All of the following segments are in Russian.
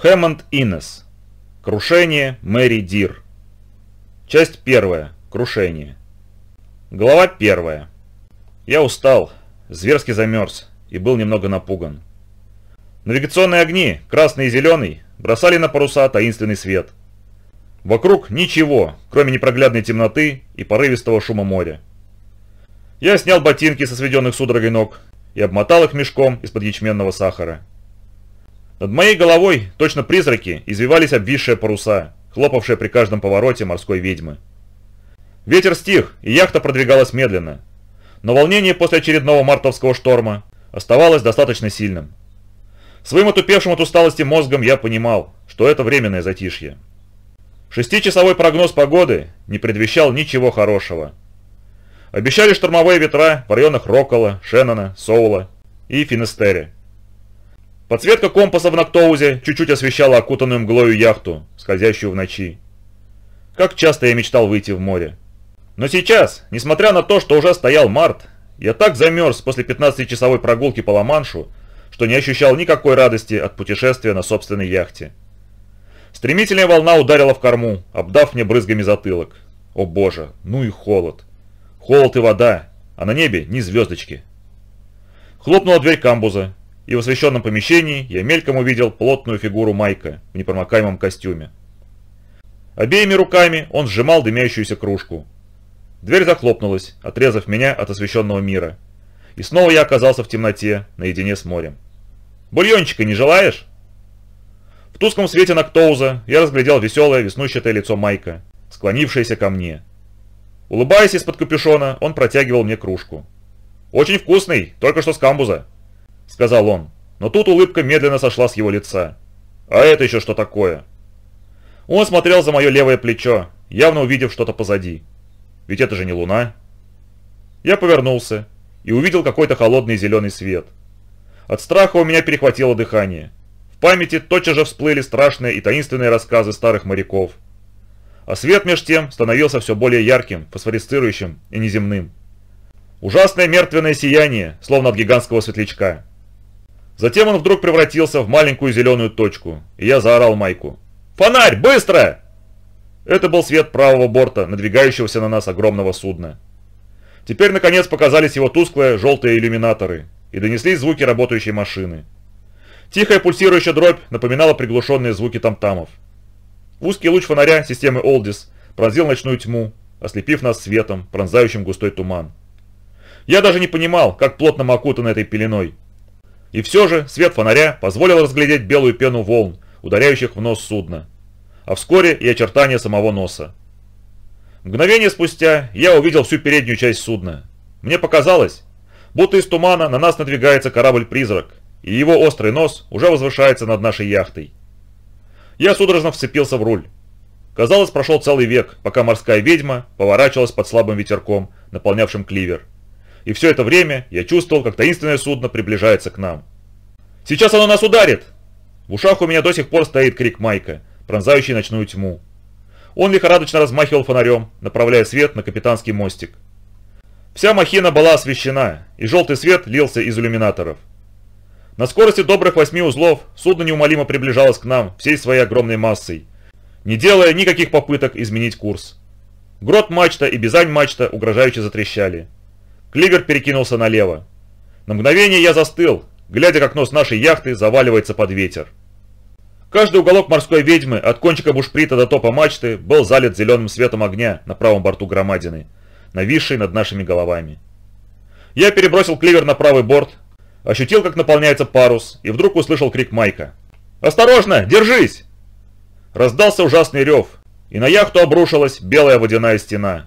Хэммонд Иннес. Крушение Мэри Дир. Часть первая. Крушение. Глава первая. Я устал, зверски замерз и был немного напуган. Навигационные огни, красный и зеленый, бросали на паруса таинственный свет. Вокруг ничего, кроме непроглядной темноты и порывистого шума моря. Я снял ботинки со сведенных судорогой ног и обмотал их мешком из-под ячменного сахара. Над моей головой, точно призраки, извивались обвисшие паруса, хлопавшие при каждом повороте морской ведьмы. Ветер стих, и яхта продвигалась медленно. Но волнение после очередного мартовского шторма оставалось достаточно сильным. Своим отупевшим от усталости мозгом я понимал, что это временное затишье. Шестичасовой прогноз погоды не предвещал ничего хорошего. Обещали штормовые ветра в районах Рокола, Шеннона, Соула и Финестере. Подсветка компаса в Нактоузе чуть-чуть освещала окутанную мглою яхту, скользящую в ночи. Как часто я мечтал выйти в море. Но сейчас, несмотря на то, что уже стоял март, я так замерз после 15-часовой прогулки по Ла-Маншу, что не ощущал никакой радости от путешествия на собственной яхте. Стремительная волна ударила в корму, обдав мне брызгами затылок. О боже, ну и холод. Холод и вода, а на небе ни звездочки. Хлопнула дверь камбуза, и в освещенном помещении я мельком увидел плотную фигуру Майка в непромокаемом костюме. Обеими руками он сжимал дымящуюся кружку. Дверь захлопнулась, отрезав меня от освещенного мира. И снова я оказался в темноте, наедине с морем. «Бульончика не желаешь?» В тусклом свете Нактоуза я разглядел веселое веснущатое лицо Майка, склонившееся ко мне. Улыбаясь из-под капюшона, он протягивал мне кружку. «Очень вкусный, только что с камбуза», – сказал он, но тут улыбка медленно сошла с его лица. «А это еще что такое?» Он смотрел за мое левое плечо, явно увидев что-то позади. «Ведь это же не луна!» Я повернулся и увидел какой-то холодный зеленый свет. От страха у меня перехватило дыхание. В памяти тотчас же всплыли страшные и таинственные рассказы старых моряков. А свет меж тем становился все более ярким, фосфорицирующим и неземным. Ужасное мертвенное сияние, словно от гигантского светлячка – Затем он вдруг превратился в маленькую зеленую точку, и я заорал Майку. «Фонарь, быстро!» Это был свет правого борта, надвигающегося на нас огромного судна. Теперь, наконец, показались его тусклые желтые иллюминаторы, и донеслись звуки работающей машины. Тихая пульсирующая дробь напоминала приглушенные звуки тамтамов. Узкий луч фонаря системы Олдис пронзил ночную тьму, ослепив нас светом, пронзающим густой туман. Я даже не понимал, как плотно мы окутаны этой пеленой – и все же свет фонаря позволил разглядеть белую пену волн, ударяющих в нос судна, а вскоре и очертания самого носа. Мгновение спустя я увидел всю переднюю часть судна. Мне показалось, будто из тумана на нас надвигается корабль-призрак, и его острый нос уже возвышается над нашей яхтой. Я судорожно вцепился в руль. Казалось, прошел целый век, пока морская ведьма поворачивалась под слабым ветерком, наполнявшим кливер и все это время я чувствовал, как таинственное судно приближается к нам. «Сейчас оно нас ударит!» В ушах у меня до сих пор стоит крик Майка, пронзающий ночную тьму. Он лихорадочно размахивал фонарем, направляя свет на капитанский мостик. Вся махина была освещена, и желтый свет лился из иллюминаторов. На скорости добрых восьми узлов судно неумолимо приближалось к нам всей своей огромной массой, не делая никаких попыток изменить курс. Грот мачта и бизань мачта угрожающе затрещали. Кливер перекинулся налево. На мгновение я застыл, глядя, как нос нашей яхты заваливается под ветер. Каждый уголок морской ведьмы, от кончика бушприта до топа мачты, был залит зеленым светом огня на правом борту громадины, нависшей над нашими головами. Я перебросил Кливер на правый борт, ощутил, как наполняется парус, и вдруг услышал крик Майка. «Осторожно! Держись!» Раздался ужасный рев, и на яхту обрушилась белая водяная стена.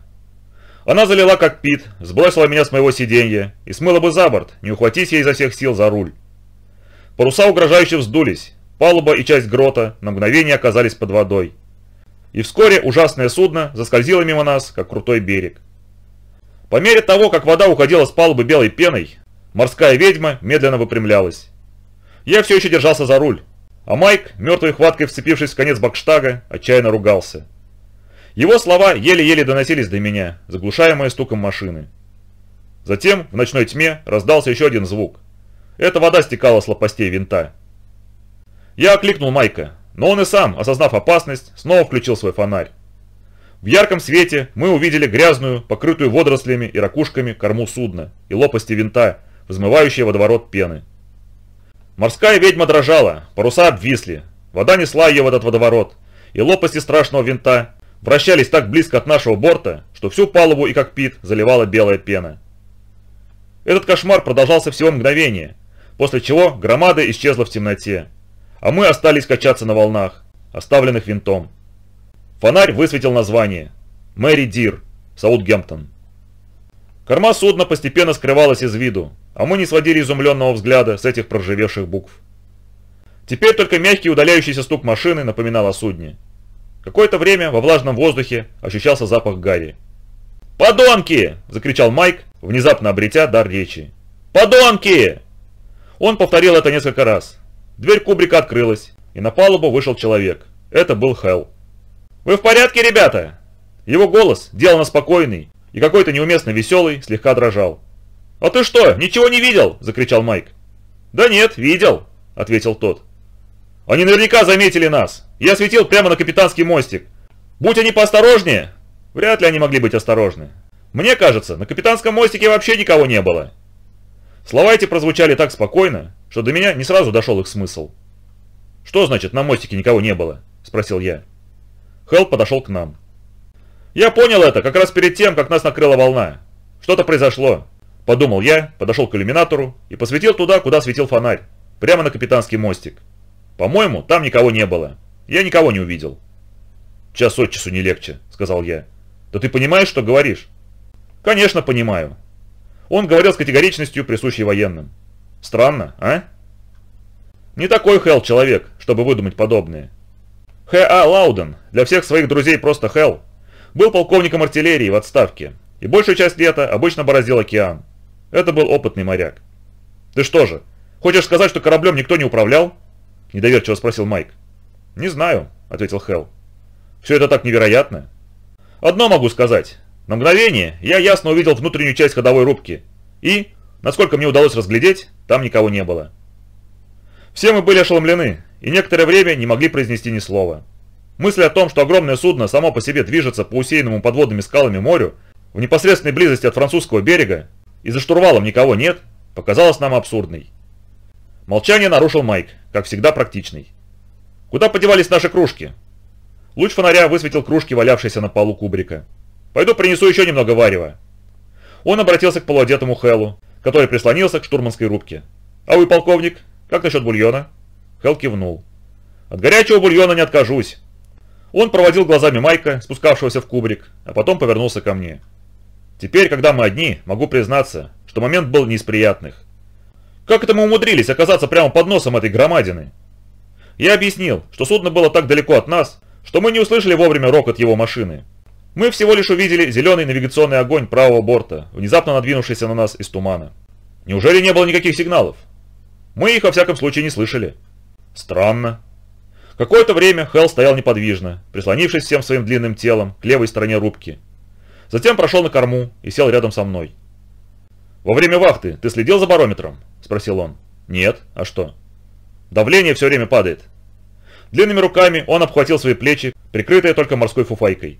Она залила как пит, сбросила меня с моего сиденья и смыла бы за борт, не ухватись ей изо всех сил за руль. Паруса угрожающе вздулись, палуба и часть грота на мгновение оказались под водой. И вскоре ужасное судно заскользило мимо нас, как крутой берег. По мере того, как вода уходила с палубы белой пеной, морская ведьма медленно выпрямлялась. Я все еще держался за руль, а Майк, мертвой хваткой вцепившись в конец бакштага, отчаянно ругался. Его слова еле-еле доносились до меня, заглушаемые стуком машины. Затем в ночной тьме раздался еще один звук. Эта вода стекала с лопастей винта. Я окликнул Майка, но он и сам, осознав опасность, снова включил свой фонарь. В ярком свете мы увидели грязную, покрытую водорослями и ракушками корму судна и лопасти винта, взмывающие водоворот пены. Морская ведьма дрожала, паруса обвисли, вода несла ее в этот водоворот, и лопасти страшного винта вращались так близко от нашего борта, что всю палубу и кокпит заливала белая пена. Этот кошмар продолжался всего мгновение, после чего громада исчезла в темноте, а мы остались качаться на волнах, оставленных винтом. Фонарь высветил название «Мэри Дир, Саутгемптон». Корма судна постепенно скрывалась из виду, а мы не сводили изумленного взгляда с этих проржевевших букв. Теперь только мягкий удаляющийся стук машины напоминал о судне. Какое-то время во влажном воздухе ощущался запах гари. «Подонки!» – закричал Майк, внезапно обретя дар речи. «Подонки!» Он повторил это несколько раз. Дверь кубрика открылась, и на палубу вышел человек. Это был Хелл. «Вы в порядке, ребята?» Его голос, деланно спокойный и какой-то неуместно веселый, слегка дрожал. «А ты что, ничего не видел?» – закричал Майк. «Да нет, видел», – ответил тот. Они наверняка заметили нас. Я светил прямо на капитанский мостик. Будь они поосторожнее, вряд ли они могли быть осторожны. Мне кажется, на капитанском мостике вообще никого не было. Слова эти прозвучали так спокойно, что до меня не сразу дошел их смысл. «Что значит, на мостике никого не было?» – спросил я. Хелл подошел к нам. «Я понял это как раз перед тем, как нас накрыла волна. Что-то произошло», – подумал я, подошел к иллюминатору и посветил туда, куда светил фонарь, прямо на капитанский мостик. По-моему, там никого не было. Я никого не увидел. Час от часу не легче, сказал я. Да ты понимаешь, что говоришь? Конечно, понимаю. Он говорил с категоричностью, присущей военным. Странно, а? Не такой Хелл человек, чтобы выдумать подобное. Х.А. Лауден, для всех своих друзей просто Хелл, был полковником артиллерии в отставке и большую часть лета обычно бороздил океан. Это был опытный моряк. Ты что же, хочешь сказать, что кораблем никто не управлял? – недоверчиво спросил Майк. «Не знаю», – ответил Хелл. «Все это так невероятно». «Одно могу сказать. На мгновение я ясно увидел внутреннюю часть ходовой рубки. И, насколько мне удалось разглядеть, там никого не было». Все мы были ошеломлены, и некоторое время не могли произнести ни слова. Мысль о том, что огромное судно само по себе движется по усеянному подводными скалами морю, в непосредственной близости от французского берега, и за штурвалом никого нет, показалась нам абсурдной. Молчание нарушил Майк, как всегда практичный. «Куда подевались наши кружки?» Луч фонаря высветил кружки, валявшиеся на полу кубрика. «Пойду принесу еще немного варева». Он обратился к полуодетому Хеллу, который прислонился к штурманской рубке. «А вы, полковник, как насчет бульона?» Хелл кивнул. «От горячего бульона не откажусь». Он проводил глазами Майка, спускавшегося в кубрик, а потом повернулся ко мне. «Теперь, когда мы одни, могу признаться, что момент был не из приятных. Как это мы умудрились оказаться прямо под носом этой громадины? Я объяснил, что судно было так далеко от нас, что мы не услышали вовремя рокот его машины. Мы всего лишь увидели зеленый навигационный огонь правого борта, внезапно надвинувшийся на нас из тумана. Неужели не было никаких сигналов? Мы их во всяком случае не слышали. Странно. Какое-то время Хелл стоял неподвижно, прислонившись всем своим длинным телом к левой стороне рубки. Затем прошел на корму и сел рядом со мной. «Во время вахты ты следил за барометром?» – спросил он. «Нет. А что?» «Давление все время падает». Длинными руками он обхватил свои плечи, прикрытые только морской фуфайкой.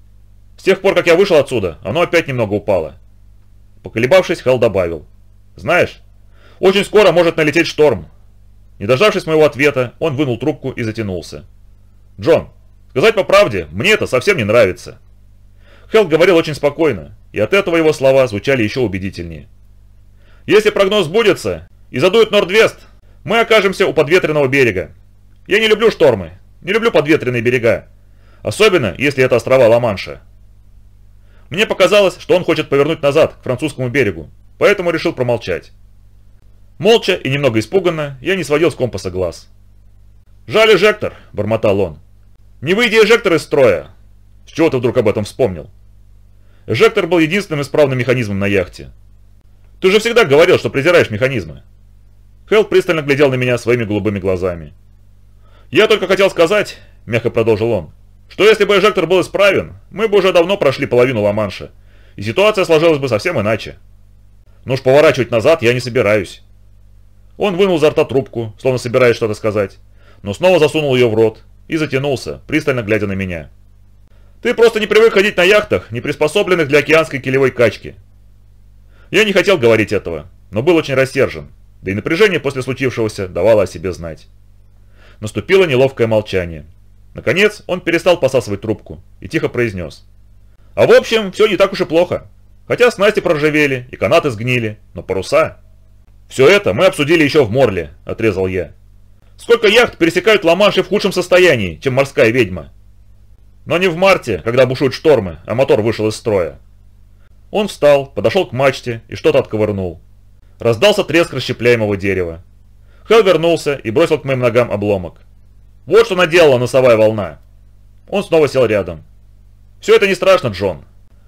«С тех пор, как я вышел отсюда, оно опять немного упало». Поколебавшись, Хелл добавил. «Знаешь, очень скоро может налететь шторм». Не дождавшись моего ответа, он вынул трубку и затянулся. «Джон, сказать по правде, мне это совсем не нравится». Хелл говорил очень спокойно, и от этого его слова звучали еще убедительнее. Если прогноз сбудется и задует нордвест, мы окажемся у подветренного берега. Я не люблю штормы, не люблю подветренные берега. Особенно, если это острова Ла-Манша. Мне показалось, что он хочет повернуть назад, к французскому берегу, поэтому решил промолчать. Молча и немного испуганно я не сводил с компаса глаз. «Жаль эжектор», – бормотал он. «Не выйди эжектор из строя!» С чего ты вдруг об этом вспомнил? Эжектор был единственным исправным механизмом на яхте. Ты же всегда говорил, что презираешь механизмы. Хелл пристально глядел на меня своими голубыми глазами. «Я только хотел сказать», – мягко продолжил он, – «что если бы эжектор был исправен, мы бы уже давно прошли половину Ла-Манша, и ситуация сложилась бы совсем иначе. Но уж поворачивать назад я не собираюсь». Он вынул изо рта трубку, словно собираясь что-то сказать, но снова засунул ее в рот и затянулся, пристально глядя на меня. «Ты просто не привык ходить на яхтах, не приспособленных для океанской килевой качки», я не хотел говорить этого, но был очень рассержен, да и напряжение после случившегося давало о себе знать. Наступило неловкое молчание. Наконец, он перестал посасывать трубку и тихо произнес. «А в общем, все не так уж и плохо. Хотя снасти проржавели и канаты сгнили, но паруса...» «Все это мы обсудили еще в Морле», — отрезал я. «Сколько яхт пересекают ла в худшем состоянии, чем морская ведьма?» «Но не в марте, когда бушуют штормы, а мотор вышел из строя», он встал, подошел к мачте и что-то отковырнул. Раздался треск расщепляемого дерева. Хэл вернулся и бросил к моим ногам обломок. «Вот что наделала носовая волна!» Он снова сел рядом. «Все это не страшно, Джон.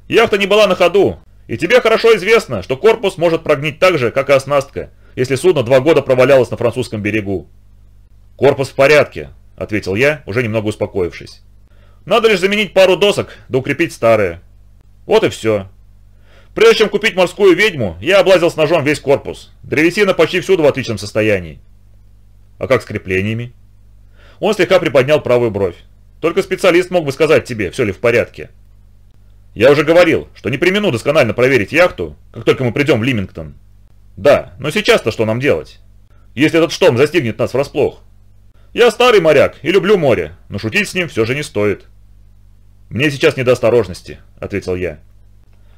Яхта не была на ходу, и тебе хорошо известно, что корпус может прогнить так же, как и оснастка, если судно два года провалялось на французском берегу». «Корпус в порядке», — ответил я, уже немного успокоившись. «Надо лишь заменить пару досок, да укрепить старые. Вот и все. Прежде чем купить морскую ведьму, я облазил с ножом весь корпус. Древесина почти всюду в отличном состоянии. А как с креплениями? Он слегка приподнял правую бровь. Только специалист мог бы сказать тебе, все ли в порядке. Я уже говорил, что не примену досконально проверить яхту, как только мы придем в Лимингтон. Да, но сейчас-то что нам делать? Если этот шторм застигнет нас врасплох. Я старый моряк и люблю море, но шутить с ним все же не стоит. Мне сейчас не до осторожности, ответил я.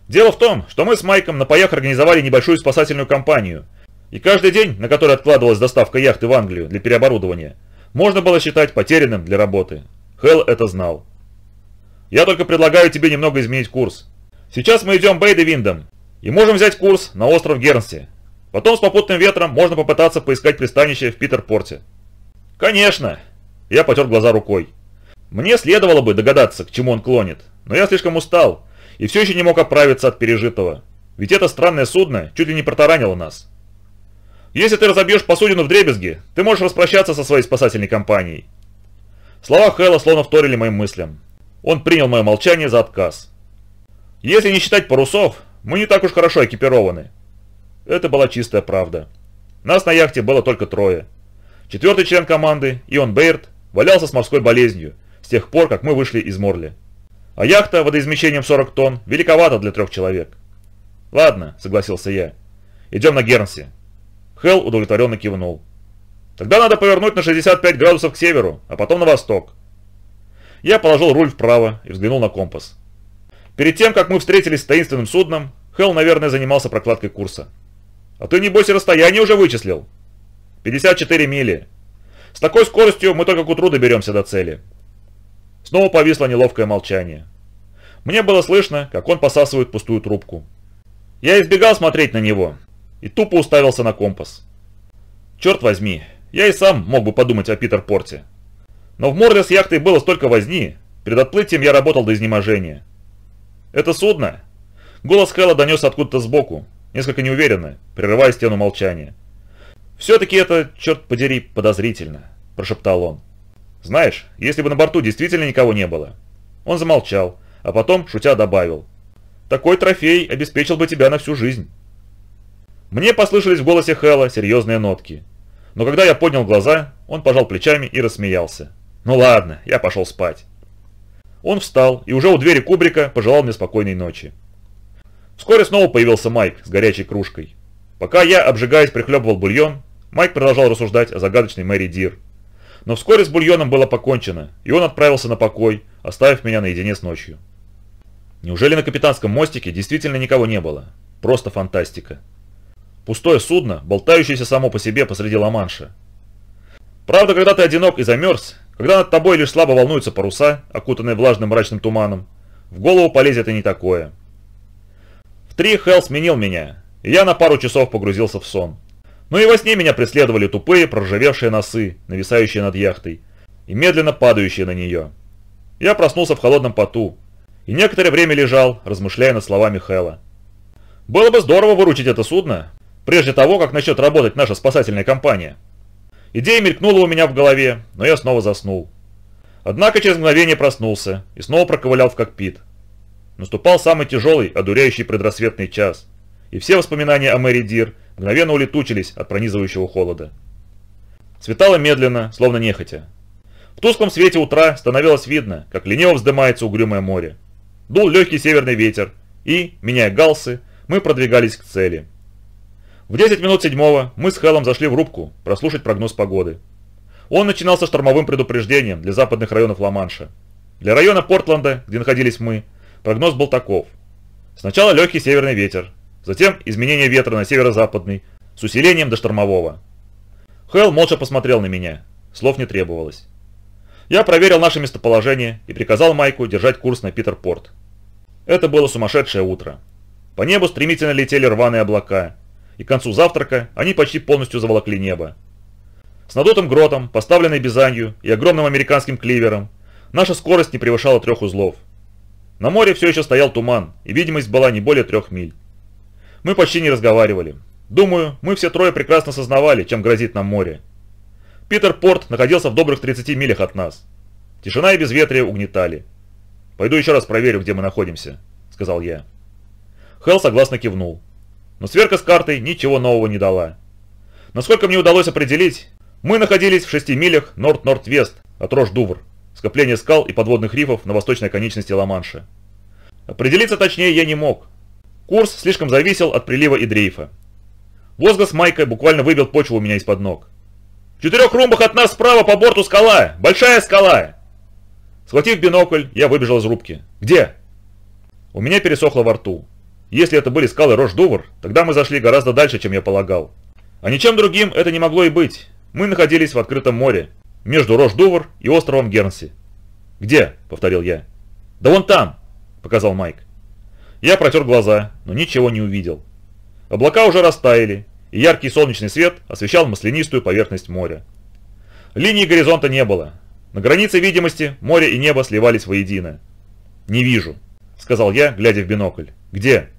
Дело в том, что мы с Майком на паях организовали небольшую спасательную кампанию. И каждый день, на который откладывалась доставка яхты в Англию для переоборудования, можно было считать потерянным для работы. Хелл это знал. Я только предлагаю тебе немного изменить курс. Сейчас мы идем Бейдевиндом и можем взять курс на остров Гернси. Потом с попутным ветром можно попытаться поискать пристанище в Питерпорте. Конечно! Я потер глаза рукой. Мне следовало бы догадаться, к чему он клонит, но я слишком устал и все еще не мог оправиться от пережитого. Ведь это странное судно чуть ли не протаранило нас. Если ты разобьешь посудину в дребезги, ты можешь распрощаться со своей спасательной компанией. Слова Хэлла словно вторили моим мыслям. Он принял мое молчание за отказ. Если не считать парусов, мы не так уж хорошо экипированы. Это была чистая правда. Нас на яхте было только трое. Четвертый член команды, Ион Бейрт, валялся с морской болезнью с тех пор, как мы вышли из Морли а яхта водоизмещением 40 тонн великовата для трех человек. «Ладно», — согласился я. «Идем на Гернси». Хелл удовлетворенно кивнул. «Тогда надо повернуть на 65 градусов к северу, а потом на восток». Я положил руль вправо и взглянул на компас. Перед тем, как мы встретились с таинственным судном, Хелл, наверное, занимался прокладкой курса. «А ты, небось, и расстояние уже вычислил?» «54 мили. С такой скоростью мы только к утру доберемся до цели». Снова повисло неловкое молчание. Мне было слышно, как он посасывает пустую трубку. Я избегал смотреть на него и тупо уставился на компас. Черт возьми, я и сам мог бы подумать о Питер Порте. Но в море с яхтой было столько возни, перед отплытием я работал до изнеможения. «Это судно?» Голос Хэлла донес откуда-то сбоку, несколько неуверенно, прерывая стену молчания. «Все-таки это, черт подери, подозрительно», – прошептал он. Знаешь, если бы на борту действительно никого не было. Он замолчал, а потом, шутя, добавил. Такой трофей обеспечил бы тебя на всю жизнь. Мне послышались в голосе Хэлла серьезные нотки. Но когда я поднял глаза, он пожал плечами и рассмеялся. Ну ладно, я пошел спать. Он встал и уже у двери кубрика пожелал мне спокойной ночи. Вскоре снова появился Майк с горячей кружкой. Пока я, обжигаясь, прихлебывал бульон, Майк продолжал рассуждать о загадочной Мэри Дир, но вскоре с бульоном было покончено, и он отправился на покой, оставив меня наедине с ночью. Неужели на капитанском мостике действительно никого не было? Просто фантастика. Пустое судно, болтающееся само по себе посреди Ла-Манша. Правда, когда ты одинок и замерз, когда над тобой лишь слабо волнуются паруса, окутанные влажным мрачным туманом, в голову полезет и не такое. В три Хелл сменил меня, и я на пару часов погрузился в сон. Но и во сне меня преследовали тупые, проржавевшие носы, нависающие над яхтой, и медленно падающие на нее. Я проснулся в холодном поту, и некоторое время лежал, размышляя над словами Хэла. Было бы здорово выручить это судно, прежде того, как начнет работать наша спасательная компания. Идея мелькнула у меня в голове, но я снова заснул. Однако через мгновение проснулся и снова проковылял в кокпит. Наступал самый тяжелый, одуряющий предрассветный час, и все воспоминания о Мэри Дир – мгновенно улетучились от пронизывающего холода. Светало медленно, словно нехотя. В тусклом свете утра становилось видно, как лениво вздымается угрюмое море. Дул легкий северный ветер, и, меняя галсы, мы продвигались к цели. В 10 минут седьмого мы с Хеллом зашли в рубку прослушать прогноз погоды. Он начинался штормовым предупреждением для западных районов Ла-Манша. Для района Портланда, где находились мы, прогноз был таков. Сначала легкий северный ветер, Затем изменение ветра на северо-западный, с усилением до штормового. Хэл молча посмотрел на меня. Слов не требовалось. Я проверил наше местоположение и приказал Майку держать курс на Питерпорт. Это было сумасшедшее утро. По небу стремительно летели рваные облака, и к концу завтрака они почти полностью заволокли небо. С надутым гротом, поставленной бизанью и огромным американским кливером, наша скорость не превышала трех узлов. На море все еще стоял туман, и видимость была не более трех миль. Мы почти не разговаривали. Думаю, мы все трое прекрасно сознавали, чем грозит нам море. Питер Порт находился в добрых 30 милях от нас. Тишина и безветрие угнетали. «Пойду еще раз проверю, где мы находимся», — сказал я. Хелл согласно кивнул. Но сверка с картой ничего нового не дала. Насколько мне удалось определить, мы находились в 6 милях норд-норд-вест от Рош-Дувр, скопление скал и подводных рифов на восточной конечности Ла-Манша. Определиться точнее я не мог, Курс слишком зависел от прилива и дрейфа. Возглас Майка буквально выбил почву у меня из-под ног. «В четырех румбах от нас справа по борту скала! Большая скала!» Схватив бинокль, я выбежал из рубки. «Где?» У меня пересохло во рту. Если это были скалы Рождувр, тогда мы зашли гораздо дальше, чем я полагал. А ничем другим это не могло и быть. Мы находились в открытом море, между Рождувр и островом Гернси. «Где?» – повторил я. «Да вон там!» – показал Майк. Я протер глаза, но ничего не увидел. Облака уже растаяли, и яркий солнечный свет освещал маслянистую поверхность моря. Линии горизонта не было. На границе видимости море и небо сливались воедино. «Не вижу», — сказал я, глядя в бинокль. «Где?»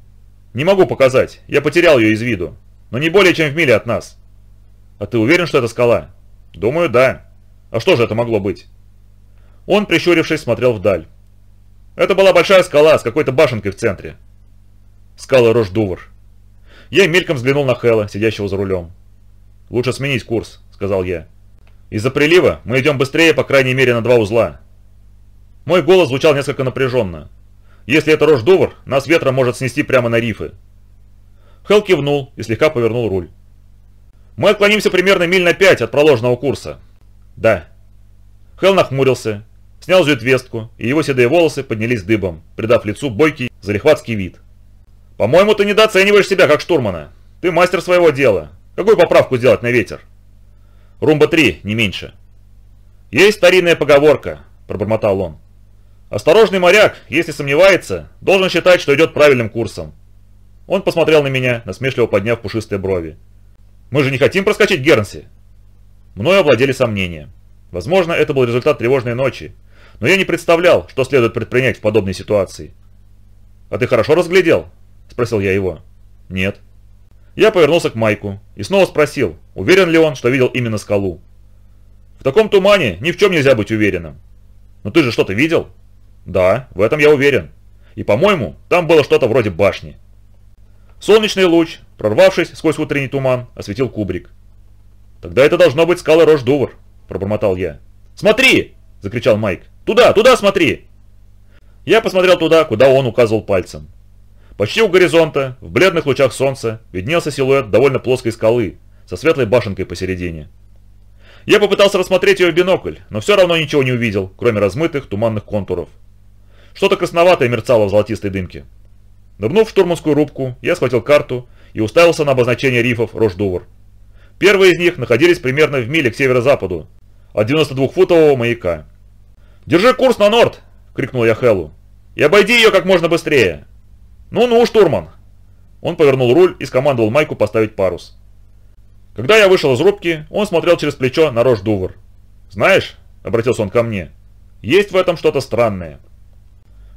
«Не могу показать, я потерял ее из виду, но не более чем в миле от нас». «А ты уверен, что это скала?» «Думаю, да. А что же это могло быть?» Он, прищурившись, смотрел вдаль. Это была большая скала с какой-то башенкой в центре. Скала Рождувр. Я мельком взглянул на Хэла, сидящего за рулем. «Лучше сменить курс», — сказал я. «Из-за прилива мы идем быстрее, по крайней мере, на два узла». Мой голос звучал несколько напряженно. «Если это Рождувр, нас ветром может снести прямо на рифы». Хэл кивнул и слегка повернул руль. «Мы отклонимся примерно миль на пять от проложенного курса». «Да». Хэл нахмурился снял житвестку, и его седые волосы поднялись дыбом, придав лицу бойкий, залихватский вид. «По-моему, ты недооцениваешь себя как штурмана. Ты мастер своего дела. Какую поправку сделать на ветер?» «Румба-3, не меньше». «Есть старинная поговорка», – пробормотал он. «Осторожный моряк, если сомневается, должен считать, что идет правильным курсом». Он посмотрел на меня, насмешливо подняв пушистые брови. «Мы же не хотим проскочить Гернси!» Мною овладели сомнения. Возможно, это был результат тревожной ночи, но я не представлял, что следует предпринять в подобной ситуации. «А ты хорошо разглядел?» – спросил я его. «Нет». Я повернулся к Майку и снова спросил, уверен ли он, что видел именно скалу. «В таком тумане ни в чем нельзя быть уверенным». «Но ты же что-то видел?» «Да, в этом я уверен. И, по-моему, там было что-то вроде башни». Солнечный луч, прорвавшись сквозь утренний туман, осветил кубрик. «Тогда это должно быть скала Рождувр», – пробормотал я. «Смотри!» – закричал Майк. «Туда, туда смотри!» Я посмотрел туда, куда он указывал пальцем. Почти у горизонта, в бледных лучах солнца, виднелся силуэт довольно плоской скалы, со светлой башенкой посередине. Я попытался рассмотреть ее в бинокль, но все равно ничего не увидел, кроме размытых туманных контуров. Что-то красноватое мерцало в золотистой дымке. Нырнув в штурманскую рубку, я схватил карту и уставился на обозначение рифов Рождувр. Первые из них находились примерно в миле к северо-западу, от 92-футового маяка. «Держи курс на норт!» – крикнул я Хеллу. «И обойди ее как можно быстрее!» «Ну-ну, штурман!» Он повернул руль и скомандовал Майку поставить парус. Когда я вышел из рубки, он смотрел через плечо на рожь Дувр. «Знаешь», — обратился он ко мне, — «есть в этом что-то странное».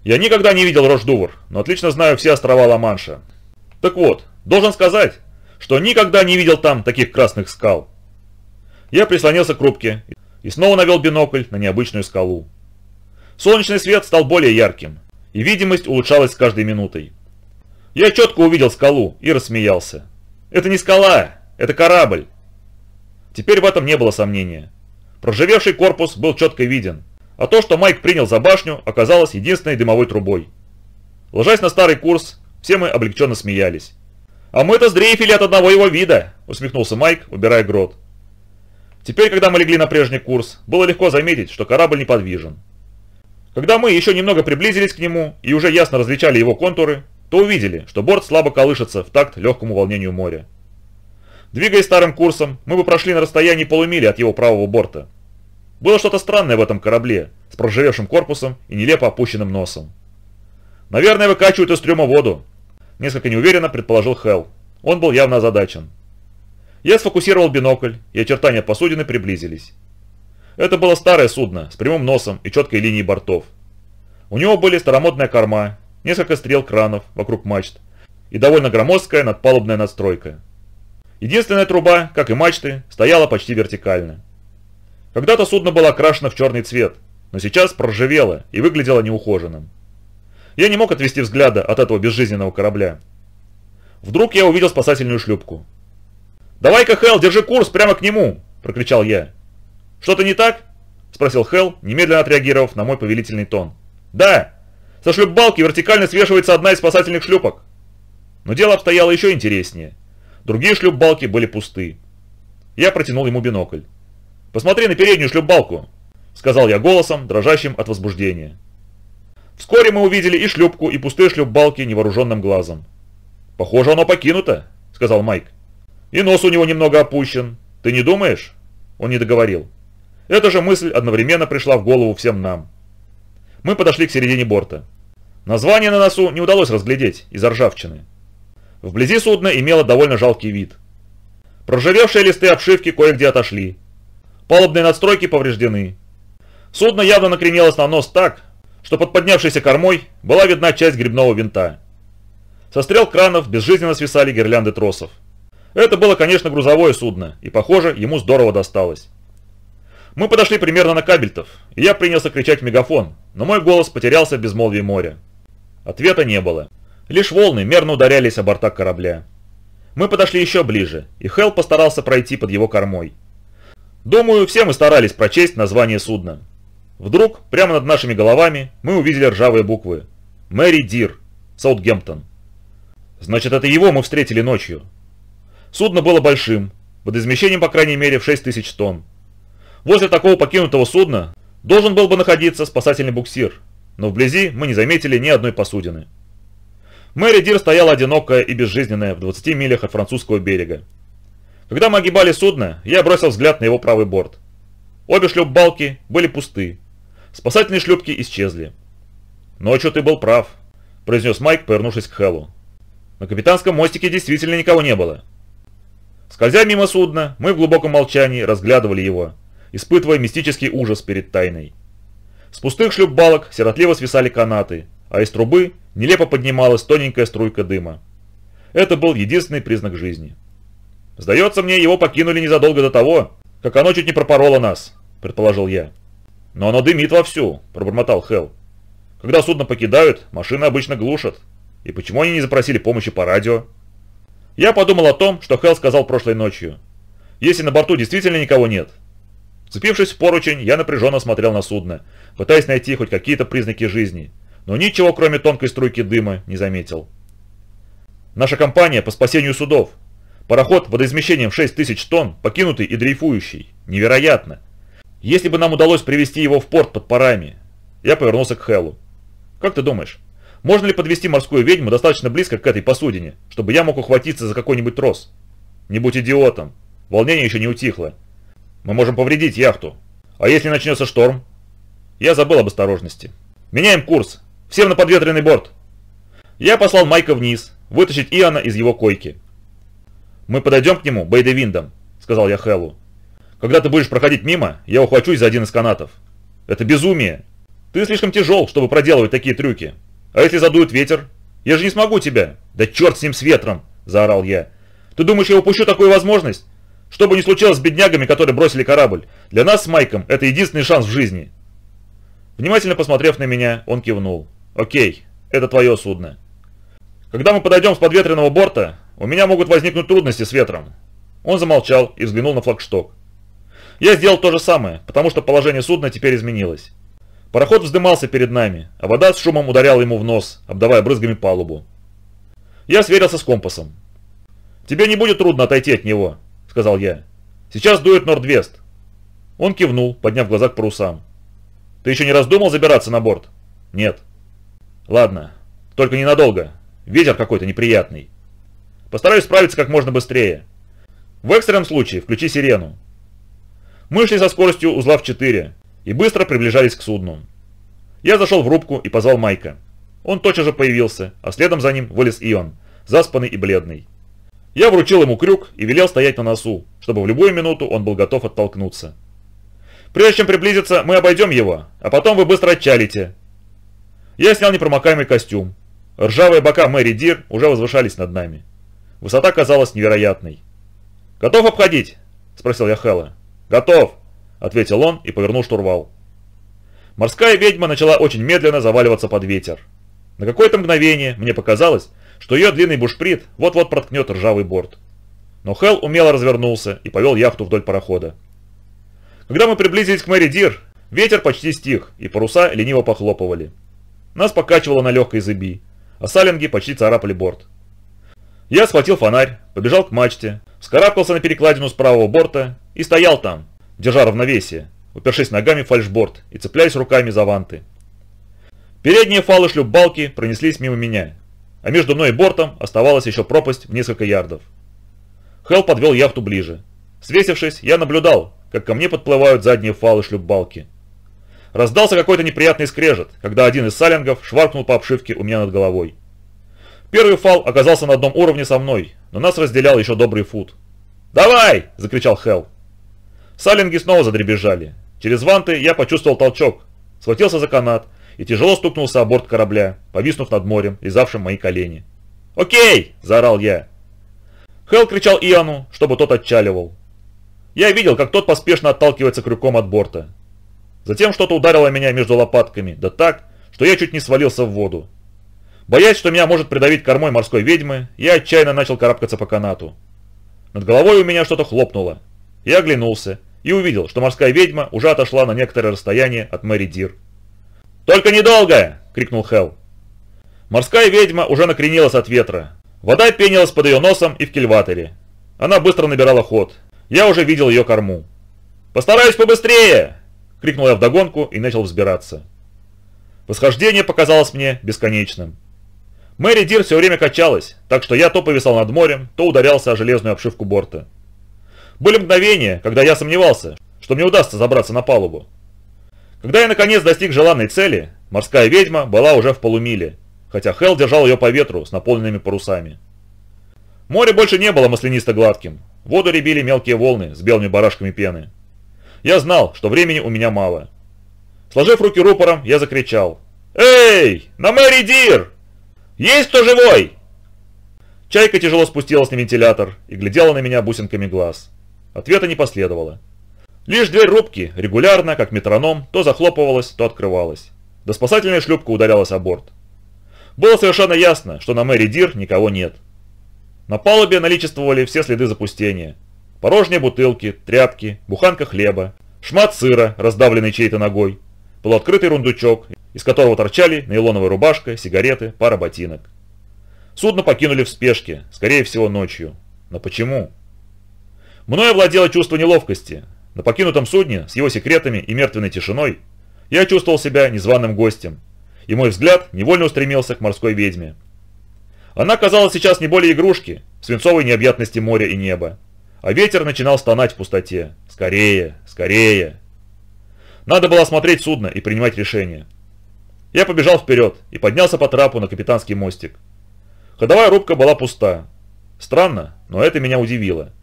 Я никогда не видел рожь Дувр, но отлично знаю все острова Ла-Манша. Так вот, должен сказать, что никогда не видел там таких красных скал. Я прислонился к рубке и снова навел бинокль на необычную скалу. Солнечный свет стал более ярким, и видимость улучшалась с каждой минутой. Я четко увидел скалу и рассмеялся. Это не скала, это корабль. Теперь в этом не было сомнения. Проживевший корпус был четко виден, а то, что Майк принял за башню, оказалось единственной дымовой трубой. Ложась на старый курс, все мы облегченно смеялись. «А мы-то сдрейфили от одного его вида!» – усмехнулся Майк, убирая грот. Теперь, когда мы легли на прежний курс, было легко заметить, что корабль неподвижен. Когда мы еще немного приблизились к нему и уже ясно различали его контуры, то увидели, что борт слабо колышется в такт легкому волнению моря. Двигаясь старым курсом, мы бы прошли на расстоянии полумили от его правого борта. Было что-то странное в этом корабле, с прожиревшим корпусом и нелепо опущенным носом. «Наверное, выкачивают из трюма воду», – несколько неуверенно предположил Хелл. Он был явно озадачен. Я сфокусировал бинокль, и очертания посудины приблизились. Это было старое судно с прямым носом и четкой линией бортов. У него были старомодная корма, несколько стрел кранов вокруг мачт и довольно громоздкая надпалубная надстройка. Единственная труба, как и мачты, стояла почти вертикально. Когда-то судно было окрашено в черный цвет, но сейчас проржавело и выглядело неухоженным. Я не мог отвести взгляда от этого безжизненного корабля. Вдруг я увидел спасательную шлюпку. «Давай-ка, Хелл, держи курс прямо к нему!» – прокричал я. «Что-то не так?» – спросил Хелл, немедленно отреагировав на мой повелительный тон. «Да! Со шлюпбалки вертикально свешивается одна из спасательных шлюпок!» Но дело обстояло еще интереснее. Другие шлюпбалки были пусты. Я протянул ему бинокль. «Посмотри на переднюю шлюпбалку!» – сказал я голосом, дрожащим от возбуждения. Вскоре мы увидели и шлюпку, и пустые шлюпбалки невооруженным глазом. «Похоже, оно покинуто», – сказал Майк. И нос у него немного опущен. Ты не думаешь?» Он не договорил. Эта же мысль одновременно пришла в голову всем нам. Мы подошли к середине борта. Название на носу не удалось разглядеть из-за ржавчины. Вблизи судна имело довольно жалкий вид. Проржавевшие листы обшивки кое-где отошли. Палубные надстройки повреждены. Судно явно накренелось на нос так, что под поднявшейся кормой была видна часть грибного винта. Со стрел кранов безжизненно свисали гирлянды тросов. Это было, конечно, грузовое судно, и, похоже, ему здорово досталось. Мы подошли примерно на кабельтов, и я принялся кричать в мегафон, но мой голос потерялся в безмолвии моря. Ответа не было. Лишь волны мерно ударялись о борта корабля. Мы подошли еще ближе, и Хелл постарался пройти под его кормой. Думаю, все мы старались прочесть название судна. Вдруг, прямо над нашими головами, мы увидели ржавые буквы. Мэри Дир, Саутгемптон. Значит, это его мы встретили ночью. Судно было большим, водоизмещением по крайней мере в 6 тысяч тонн. Возле такого покинутого судна должен был бы находиться спасательный буксир, но вблизи мы не заметили ни одной посудины. Мэри Дир стояла одинокая и безжизненная в 20 милях от французского берега. Когда мы огибали судно, я бросил взгляд на его правый борт. Обе шлюпбалки были пусты. Спасательные шлюпки исчезли. «Ночью ты был прав», – произнес Майк, повернувшись к Хэллу. На капитанском мостике действительно никого не было. Скользя мимо судна, мы в глубоком молчании разглядывали его, испытывая мистический ужас перед тайной. С пустых шлюпбалок сиротливо свисали канаты, а из трубы нелепо поднималась тоненькая струйка дыма. Это был единственный признак жизни. «Сдается мне, его покинули незадолго до того, как оно чуть не пропороло нас», – предположил я. «Но оно дымит вовсю», – пробормотал Хелл. «Когда судно покидают, машины обычно глушат. И почему они не запросили помощи по радио?» Я подумал о том, что Хелл сказал прошлой ночью. Если на борту действительно никого нет. Цепившись в поручень, я напряженно смотрел на судно, пытаясь найти хоть какие-то признаки жизни, но ничего, кроме тонкой струйки дыма, не заметил. Наша компания по спасению судов. Пароход водоизмещением 6000 тонн, покинутый и дрейфующий. Невероятно. Если бы нам удалось привести его в порт под парами. Я повернулся к Хеллу. Как ты думаешь, можно ли подвести морскую ведьму достаточно близко к этой посудине, чтобы я мог ухватиться за какой-нибудь трос? Не будь идиотом. Волнение еще не утихло. Мы можем повредить яхту. А если начнется шторм? Я забыл об осторожности. Меняем курс. Всем на подветренный борт. Я послал Майка вниз, вытащить Иона из его койки. Мы подойдем к нему бейдевиндом, сказал я Хеллу. Когда ты будешь проходить мимо, я ухвачусь за один из канатов. Это безумие. Ты слишком тяжел, чтобы проделывать такие трюки. А если задует ветер? Я же не смогу тебя. Да черт с ним с ветром, заорал я. Ты думаешь, я упущу такую возможность? Что бы ни случилось с беднягами, которые бросили корабль, для нас с Майком это единственный шанс в жизни. Внимательно посмотрев на меня, он кивнул. Окей, это твое судно. Когда мы подойдем с подветренного борта, у меня могут возникнуть трудности с ветром. Он замолчал и взглянул на флагшток. Я сделал то же самое, потому что положение судна теперь изменилось. Пароход вздымался перед нами, а вода с шумом ударяла ему в нос, обдавая брызгами палубу. Я сверился с компасом. «Тебе не будет трудно отойти от него», — сказал я. «Сейчас дует Нордвест». Он кивнул, подняв глаза к парусам. «Ты еще не раздумал забираться на борт?» «Нет». «Ладно, только ненадолго. Ветер какой-то неприятный. Постараюсь справиться как можно быстрее. В экстренном случае включи сирену». Мы шли со скоростью узла в 4, и быстро приближались к судну. Я зашел в рубку и позвал Майка. Он тотчас же появился, а следом за ним вылез Ион, он, заспанный и бледный. Я вручил ему крюк и велел стоять на носу, чтобы в любую минуту он был готов оттолкнуться. «Прежде чем приблизиться, мы обойдем его, а потом вы быстро отчалите». Я снял непромокаемый костюм. Ржавые бока Мэри Дир уже возвышались над нами. Высота казалась невероятной. «Готов обходить?» – спросил я Хэлла. «Готов!» – ответил он и повернул штурвал. Морская ведьма начала очень медленно заваливаться под ветер. На какое-то мгновение мне показалось, что ее длинный бушприт вот-вот проткнет ржавый борт. Но Хелл умело развернулся и повел яхту вдоль парохода. Когда мы приблизились к Мэри Дир, ветер почти стих, и паруса лениво похлопывали. Нас покачивало на легкой зыби, а салинги почти царапали борт. Я схватил фонарь, побежал к мачте, вскарабкался на перекладину с правого борта и стоял там, держа равновесие, упершись ногами в фальшборд и цепляясь руками за ванты. Передние фалы шлюпбалки пронеслись мимо меня, а между мной и бортом оставалась еще пропасть в несколько ярдов. Хелл подвел яхту ближе. Свесившись, я наблюдал, как ко мне подплывают задние фалы шлюпбалки. Раздался какой-то неприятный скрежет, когда один из салингов шваркнул по обшивке у меня над головой. Первый фал оказался на одном уровне со мной, но нас разделял еще добрый фут. «Давай!» – закричал Хелл. Салинги снова задребезжали. Через ванты я почувствовал толчок, схватился за канат и тяжело стукнулся о борт корабля, повиснув над морем, лизавшим мои колени. «Окей!» – заорал я. Хелл кричал Иану, чтобы тот отчаливал. Я видел, как тот поспешно отталкивается крюком от борта. Затем что-то ударило меня между лопатками, да так, что я чуть не свалился в воду. Боясь, что меня может придавить кормой морской ведьмы, я отчаянно начал карабкаться по канату. Над головой у меня что-то хлопнуло. Я оглянулся и увидел, что морская ведьма уже отошла на некоторое расстояние от Мэри Дир. «Только недолго!» – крикнул Хелл. Морская ведьма уже накренилась от ветра. Вода пенилась под ее носом и в кильватере. Она быстро набирала ход. Я уже видел ее корму. «Постараюсь побыстрее!» – крикнул я вдогонку и начал взбираться. Восхождение показалось мне бесконечным. Мэри Дир все время качалась, так что я то повисал над морем, то ударялся о железную обшивку борта. Были мгновения, когда я сомневался, что мне удастся забраться на палубу. Когда я наконец достиг желанной цели, морская ведьма была уже в полумиле, хотя Хелл держал ее по ветру с наполненными парусами. Море больше не было маслянисто-гладким, воду ребили мелкие волны с белыми барашками пены. Я знал, что времени у меня мало. Сложив руки рупором, я закричал. «Эй, на Мэри Дир! Есть кто живой?» Чайка тяжело спустилась на вентилятор и глядела на меня бусинками глаз. Ответа не последовало. Лишь дверь рубки регулярно, как метроном, то захлопывалась, то открывалась. До спасательной шлюпка удалялась о борт. Было совершенно ясно, что на Мэри Дир никого нет. На палубе наличествовали все следы запустения. Порожние бутылки, тряпки, буханка хлеба, шмат сыра, раздавленный чьей-то ногой, полуоткрытый рундучок, из которого торчали нейлоновая рубашка, сигареты, пара ботинок. Судно покинули в спешке, скорее всего ночью. Но почему? Мною владело чувство неловкости. На покинутом судне, с его секретами и мертвенной тишиной, я чувствовал себя незваным гостем, и мой взгляд невольно устремился к морской ведьме. Она казалась сейчас не более игрушки, свинцовой необъятности моря и неба. А ветер начинал стонать в пустоте. Скорее, скорее. Надо было осмотреть судно и принимать решение. Я побежал вперед и поднялся по трапу на капитанский мостик. Ходовая рубка была пуста. Странно, но это меня удивило.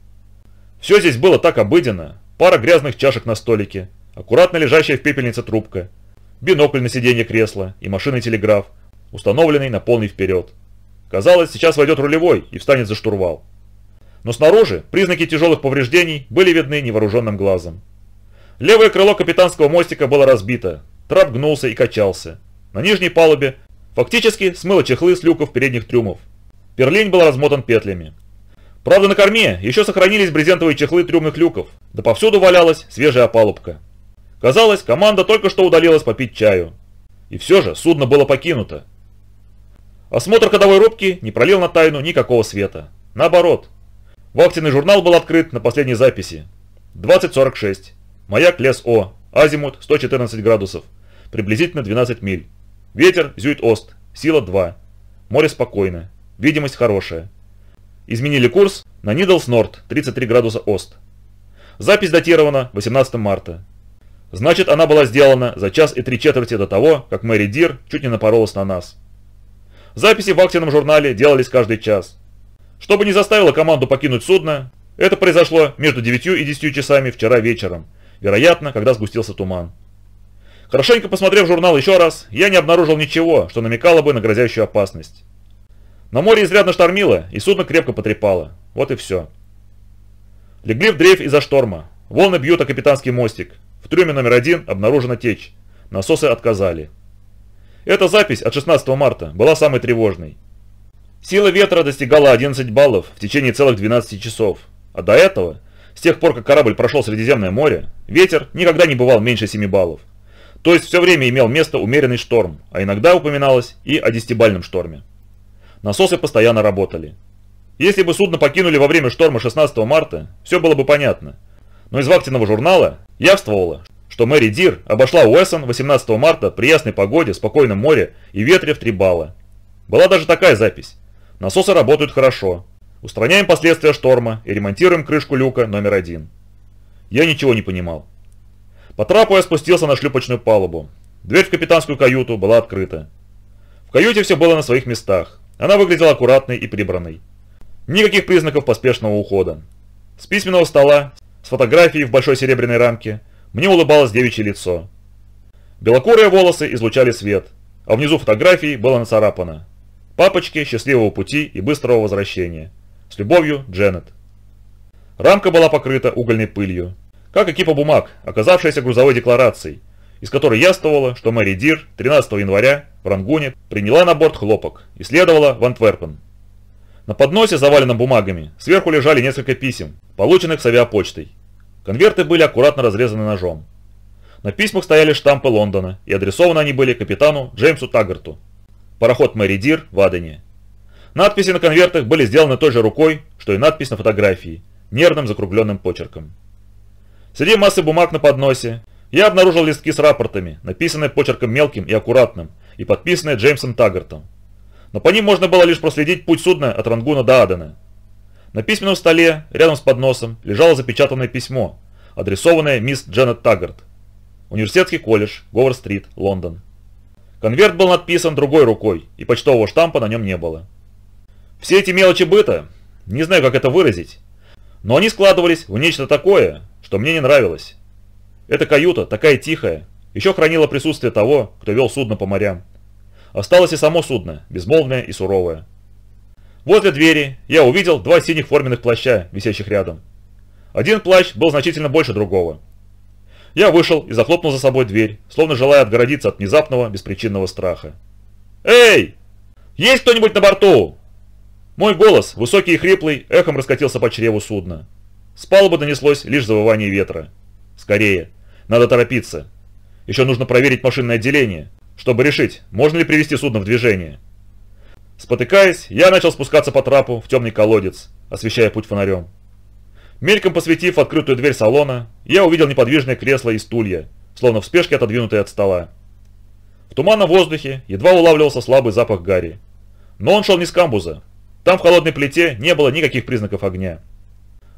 Все здесь было так обыденно. Пара грязных чашек на столике, аккуратно лежащая в пепельнице трубка, бинокль на сиденье кресла и машинный телеграф, установленный на полный вперед. Казалось, сейчас войдет рулевой и встанет за штурвал. Но снаружи признаки тяжелых повреждений были видны невооруженным глазом. Левое крыло капитанского мостика было разбито, трап гнулся и качался. На нижней палубе фактически смыло чехлы с люков передних трюмов. Перлень был размотан петлями. Правда, на корме еще сохранились брезентовые чехлы трюмных люков, да повсюду валялась свежая опалубка. Казалось, команда только что удалилась попить чаю. И все же судно было покинуто. Осмотр ходовой рубки не пролил на тайну никакого света. Наоборот. Вахтенный журнал был открыт на последней записи. 20.46. Маяк лес О. Азимут 114 градусов. Приблизительно 12 миль. Ветер зюит-ост. Сила 2. Море спокойно. Видимость хорошая. Изменили курс на Нидлс Норд, 33 градуса Ост. Запись датирована 18 марта. Значит, она была сделана за час и три четверти до того, как Мэри Дир чуть не напоролась на нас. Записи в актином журнале делались каждый час. Чтобы не заставило команду покинуть судно, это произошло между 9 и 10 часами вчера вечером, вероятно, когда сгустился туман. Хорошенько посмотрев журнал еще раз, я не обнаружил ничего, что намекало бы на грозящую опасность. На море изрядно штормило, и судно крепко потрепало. Вот и все. Легли в дрейф из-за шторма. Волны бьют о капитанский мостик. В трюме номер один обнаружена течь. Насосы отказали. Эта запись от 16 марта была самой тревожной. Сила ветра достигала 11 баллов в течение целых 12 часов. А до этого, с тех пор, как корабль прошел Средиземное море, ветер никогда не бывал меньше 7 баллов. То есть все время имел место умеренный шторм, а иногда упоминалось и о 10-бальном шторме. Насосы постоянно работали. Если бы судно покинули во время шторма 16 марта, все было бы понятно. Но из вахтенного журнала явствовало, что Мэри Дир обошла Уэссон 18 марта при ясной погоде, спокойном море и ветре в 3 балла. Была даже такая запись. Насосы работают хорошо. Устраняем последствия шторма и ремонтируем крышку люка номер один. Я ничего не понимал. По трапу я спустился на шлюпочную палубу. Дверь в капитанскую каюту была открыта. В каюте все было на своих местах. Она выглядела аккуратной и прибранной. Никаких признаков поспешного ухода. С письменного стола, с фотографией в большой серебряной рамке, мне улыбалось девичье лицо. Белокурые волосы излучали свет, а внизу фотографии было нацарапано. Папочки, счастливого пути и быстрого возвращения. С любовью, Дженнет. Рамка была покрыта угольной пылью, как и кипа бумаг, оказавшаяся грузовой декларацией, из которой яствовало, что Мэри Дир 13 января в Рангуне приняла на борт хлопок и следовала в Антверпен. На подносе, заваленном бумагами, сверху лежали несколько писем, полученных с авиапочтой. Конверты были аккуратно разрезаны ножом. На письмах стояли штампы Лондона, и адресованы они были капитану Джеймсу Таггарту. Пароход Мэри Дир в Адене. Надписи на конвертах были сделаны той же рукой, что и надпись на фотографии, нервным закругленным почерком. Среди массы бумаг на подносе я обнаружил листки с рапортами, написанные почерком мелким и аккуратным, и подписанные Джеймсом Таггартом. Но по ним можно было лишь проследить путь судна от Рангуна до Адена. На письменном столе, рядом с подносом, лежало запечатанное письмо, адресованное мисс Дженнет Таггарт. Университетский колледж, Говор-стрит, Лондон. Конверт был надписан другой рукой, и почтового штампа на нем не было. Все эти мелочи быта, не знаю, как это выразить, но они складывались в нечто такое, что мне не нравилось. Эта каюта, такая тихая, еще хранила присутствие того, кто вел судно по морям. Осталось и само судно, безмолвное и суровое. Возле двери я увидел два синих форменных плаща, висящих рядом. Один плащ был значительно больше другого. Я вышел и захлопнул за собой дверь, словно желая отгородиться от внезапного, беспричинного страха. «Эй! Есть кто-нибудь на борту?» Мой голос, высокий и хриплый, эхом раскатился по чреву судна. С палубы донеслось лишь завывание ветра. Скорее. Надо торопиться. Еще нужно проверить машинное отделение, чтобы решить, можно ли привести судно в движение. Спотыкаясь, я начал спускаться по трапу в темный колодец, освещая путь фонарем. Мельком посветив открытую дверь салона, я увидел неподвижное кресло и стулья, словно в спешке отодвинутые от стола. В туманном воздухе едва улавливался слабый запах гари. Но он шел не с камбуза. Там в холодной плите не было никаких признаков огня.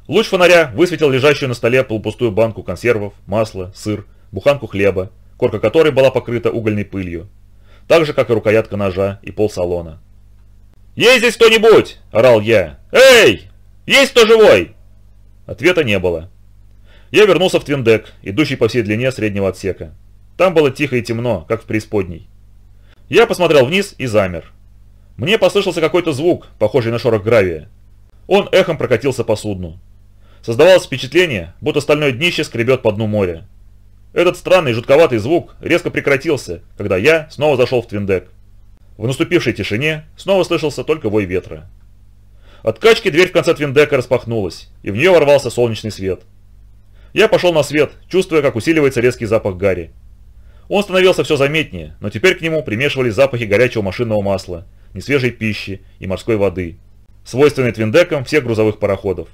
Луч фонаря высветил лежащую на столе полупустую банку консервов, масло, сыр, буханку хлеба, корка которой была покрыта угольной пылью, так же, как и рукоятка ножа и пол салона. «Есть здесь кто-нибудь?» – орал я. «Эй! Есть кто живой?» Ответа не было. Я вернулся в твиндек, идущий по всей длине среднего отсека. Там было тихо и темно, как в преисподней. Я посмотрел вниз и замер. Мне послышался какой-то звук, похожий на шорох гравия. Он эхом прокатился по судну. Создавалось впечатление, будто стальное днище скребет по дну моря. Этот странный жутковатый звук резко прекратился, когда я снова зашел в твиндек. В наступившей тишине снова слышался только вой ветра. От качки дверь в конце твиндека распахнулась, и в нее ворвался солнечный свет. Я пошел на свет, чувствуя, как усиливается резкий запах гари. Он становился все заметнее, но теперь к нему примешивались запахи горячего машинного масла, несвежей пищи и морской воды, свойственные твиндекам всех грузовых пароходов.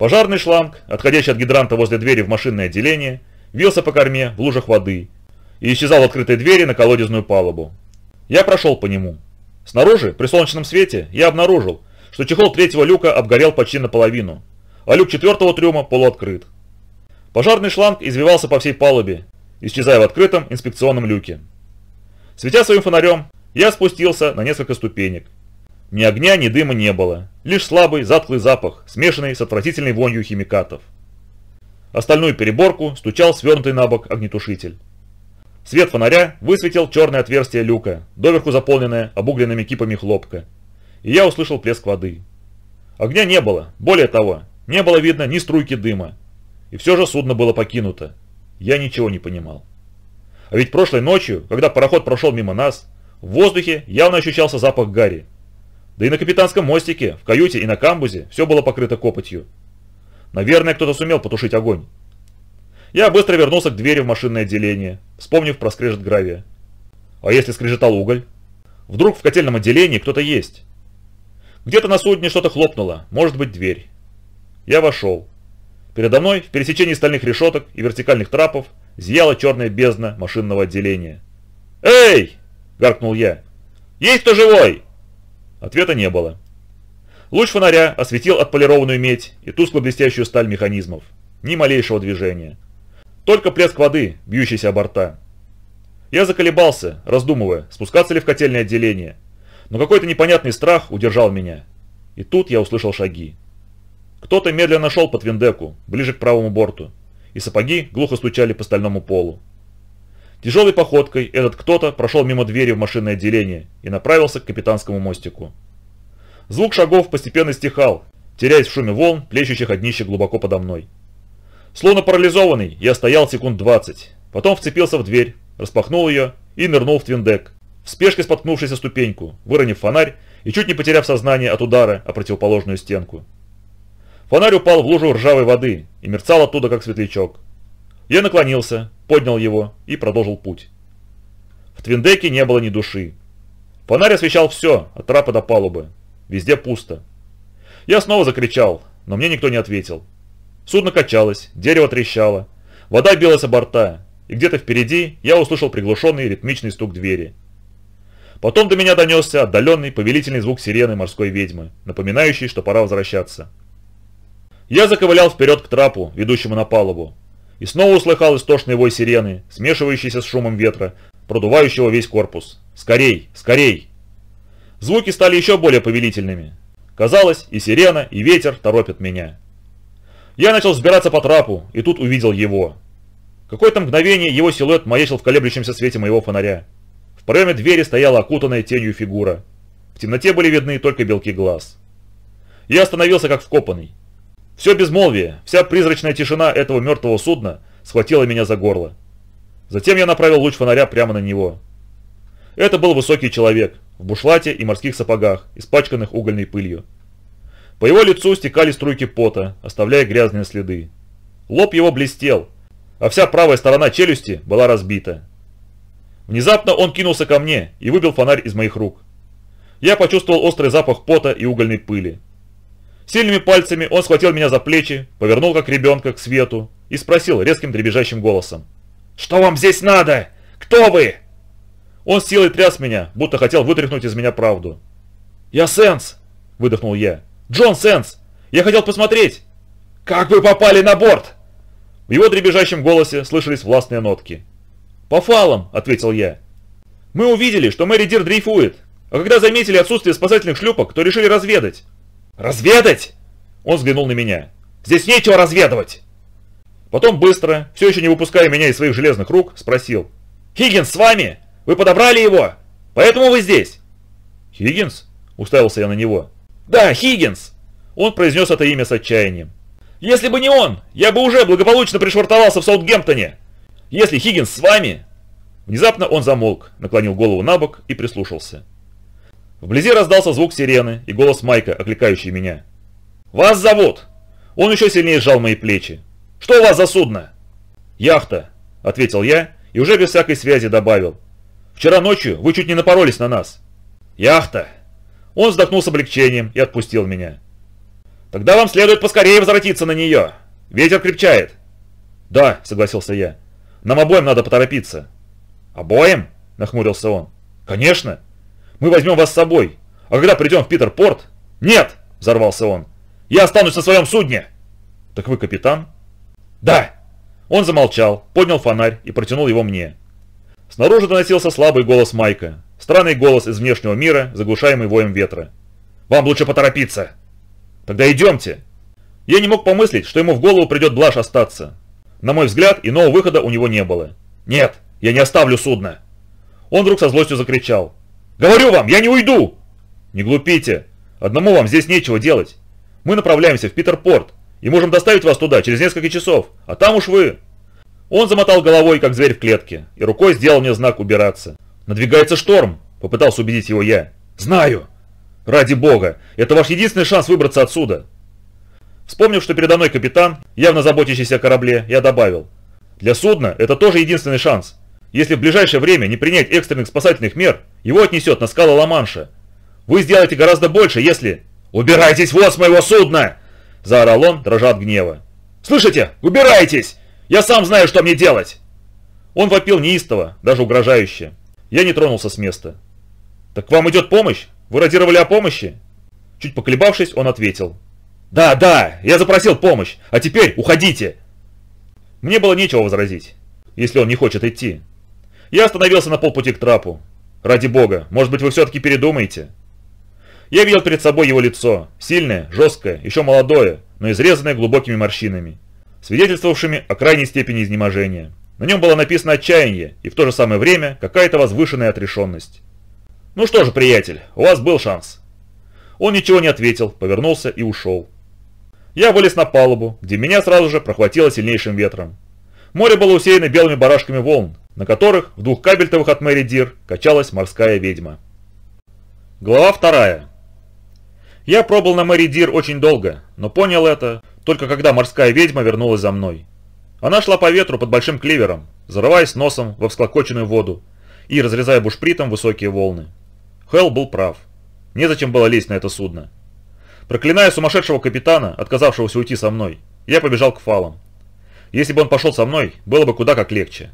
Пожарный шланг, отходящий от гидранта возле двери в машинное отделение, вился по корме в лужах воды и исчезал в открытой двери на колодезную палубу. Я прошел по нему. Снаружи, при солнечном свете, я обнаружил, что чехол третьего люка обгорел почти наполовину, а люк четвертого трюма полуоткрыт. Пожарный шланг извивался по всей палубе, исчезая в открытом инспекционном люке. Светя своим фонарем, я спустился на несколько ступенек ни огня, ни дыма не было. Лишь слабый, затхлый запах, смешанный с отвратительной вонью химикатов. Остальную переборку стучал свернутый на бок огнетушитель. Свет фонаря высветил черное отверстие люка, доверху заполненное обугленными кипами хлопка. И я услышал плеск воды. Огня не было, более того, не было видно ни струйки дыма. И все же судно было покинуто. Я ничего не понимал. А ведь прошлой ночью, когда пароход прошел мимо нас, в воздухе явно ощущался запах гари, да и на капитанском мостике, в каюте и на камбузе все было покрыто копотью. Наверное, кто-то сумел потушить огонь. Я быстро вернулся к двери в машинное отделение, вспомнив про скрежет гравия. А если скрежетал уголь? Вдруг в котельном отделении кто-то есть? Где-то на судне что-то хлопнуло, может быть дверь. Я вошел. Передо мной, в пересечении стальных решеток и вертикальных трапов, зияла черная бездна машинного отделения. «Эй!» – гаркнул я. «Есть кто живой?» Ответа не было. Луч фонаря осветил отполированную медь и тускло-блестящую сталь механизмов. Ни малейшего движения. Только плеск воды, бьющийся о борта. Я заколебался, раздумывая, спускаться ли в котельное отделение. Но какой-то непонятный страх удержал меня. И тут я услышал шаги. Кто-то медленно шел под виндеку, ближе к правому борту, и сапоги глухо стучали по стальному полу. Тяжелой походкой этот кто-то прошел мимо двери в машинное отделение и направился к капитанскому мостику. Звук шагов постепенно стихал, теряясь в шуме волн, плещущих от днища глубоко подо мной. Словно парализованный, я стоял секунд 20, потом вцепился в дверь, распахнул ее и нырнул в твиндек, в спешке споткнувшись о ступеньку, выронив фонарь и чуть не потеряв сознание от удара о противоположную стенку. Фонарь упал в лужу ржавой воды и мерцал оттуда, как светлячок. Я наклонился, поднял его и продолжил путь. В Твиндеке не было ни души. Фонарь освещал все, от трапа до палубы. Везде пусто. Я снова закричал, но мне никто не ответил. Судно качалось, дерево трещало, вода билась о борта, и где-то впереди я услышал приглушенный ритмичный стук двери. Потом до меня донесся отдаленный повелительный звук сирены морской ведьмы, напоминающий, что пора возвращаться. Я заковылял вперед к трапу, ведущему на палубу, и снова услыхал истошный вой сирены, смешивающийся с шумом ветра, продувающего весь корпус. «Скорей! Скорей!» Звуки стали еще более повелительными. Казалось, и сирена, и ветер торопят меня. Я начал взбираться по трапу, и тут увидел его. Какое-то мгновение его силуэт маячил в колеблющемся свете моего фонаря. В проеме двери стояла окутанная тенью фигура. В темноте были видны только белки глаз. Я остановился как вкопанный. Все безмолвие, вся призрачная тишина этого мертвого судна схватила меня за горло. Затем я направил луч фонаря прямо на него. Это был высокий человек, в бушлате и морских сапогах, испачканных угольной пылью. По его лицу стекали струйки пота, оставляя грязные следы. Лоб его блестел, а вся правая сторона челюсти была разбита. Внезапно он кинулся ко мне и выбил фонарь из моих рук. Я почувствовал острый запах пота и угольной пыли. Сильными пальцами он схватил меня за плечи, повернул как ребенка к свету и спросил резким дребезжащим голосом. «Что вам здесь надо? Кто вы?» Он с силой тряс меня, будто хотел вытряхнуть из меня правду. «Я Сенс!» – выдохнул я. «Джон Сенс! Я хотел посмотреть!» «Как вы попали на борт?» В его дребезжащем голосе слышались властные нотки. «По фалам!» – ответил я. «Мы увидели, что Мэри Дир дрейфует, а когда заметили отсутствие спасательных шлюпок, то решили разведать, «Разведать?» Он взглянул на меня. «Здесь нечего разведывать!» Потом быстро, все еще не выпуская меня из своих железных рук, спросил. «Хиггинс с вами? Вы подобрали его? Поэтому вы здесь?» «Хиггинс?» – уставился я на него. «Да, Хиггинс!» Он произнес это имя с отчаянием. «Если бы не он, я бы уже благополучно пришвартовался в Саутгемптоне! Если Хиггинс с вами...» Внезапно он замолк, наклонил голову на бок и прислушался. Вблизи раздался звук сирены и голос Майка, окликающий меня. «Вас зовут!» Он еще сильнее сжал мои плечи. «Что у вас за судно?» «Яхта», — ответил я и уже без всякой связи добавил. «Вчера ночью вы чуть не напоролись на нас». «Яхта!» Он вздохнул с облегчением и отпустил меня. «Тогда вам следует поскорее возвратиться на нее. Ветер крепчает». «Да», — согласился я. «Нам обоим надо поторопиться». «Обоим?» — нахмурился он. «Конечно!» Мы возьмем вас с собой. А когда придем в Питерпорт? Нет, взорвался он. Я останусь на своем судне. Так вы капитан? Да. Он замолчал, поднял фонарь и протянул его мне. Снаружи доносился слабый голос Майка. Странный голос из внешнего мира, заглушаемый воем ветра. «Вам лучше поторопиться!» «Тогда идемте!» Я не мог помыслить, что ему в голову придет блаш остаться. На мой взгляд, иного выхода у него не было. «Нет, я не оставлю судно!» Он вдруг со злостью закричал. Говорю вам, я не уйду!» «Не глупите! Одному вам здесь нечего делать. Мы направляемся в Питерпорт и можем доставить вас туда через несколько часов, а там уж вы...» Он замотал головой, как зверь в клетке, и рукой сделал мне знак убираться. «Надвигается шторм!» – попытался убедить его я. «Знаю!» «Ради бога! Это ваш единственный шанс выбраться отсюда!» Вспомнив, что передо мной капитан, явно заботящийся о корабле, я добавил. «Для судна это тоже единственный шанс. Если в ближайшее время не принять экстренных спасательных мер, его отнесет на скалы Ла-Манша. Вы сделаете гораздо больше, если... «Убирайтесь вот с моего судна!» – заорал он, дрожа от гнева. «Слышите? Убирайтесь! Я сам знаю, что мне делать!» Он вопил неистово, даже угрожающе. Я не тронулся с места. «Так вам идет помощь? Вы радировали о помощи?» Чуть поколебавшись, он ответил. «Да, да, я запросил помощь, а теперь уходите!» Мне было нечего возразить, если он не хочет идти. Я остановился на полпути к трапу. Ради бога, может быть вы все-таки передумаете? Я видел перед собой его лицо, сильное, жесткое, еще молодое, но изрезанное глубокими морщинами, свидетельствовавшими о крайней степени изнеможения. На нем было написано отчаяние и в то же самое время какая-то возвышенная отрешенность. «Ну что же, приятель, у вас был шанс». Он ничего не ответил, повернулся и ушел. Я вылез на палубу, где меня сразу же прохватило сильнейшим ветром. Море было усеяно белыми барашками волн, на которых в двух кабельтовых от Мэри Дир качалась морская ведьма. Глава вторая. Я пробыл на Мэри Дир очень долго, но понял это, только когда морская ведьма вернулась за мной. Она шла по ветру под большим клевером, зарываясь носом во всклокоченную воду и разрезая бушпритом высокие волны. Хелл был прав. Незачем было лезть на это судно. Проклиная сумасшедшего капитана, отказавшегося уйти со мной, я побежал к фалам. Если бы он пошел со мной, было бы куда как легче.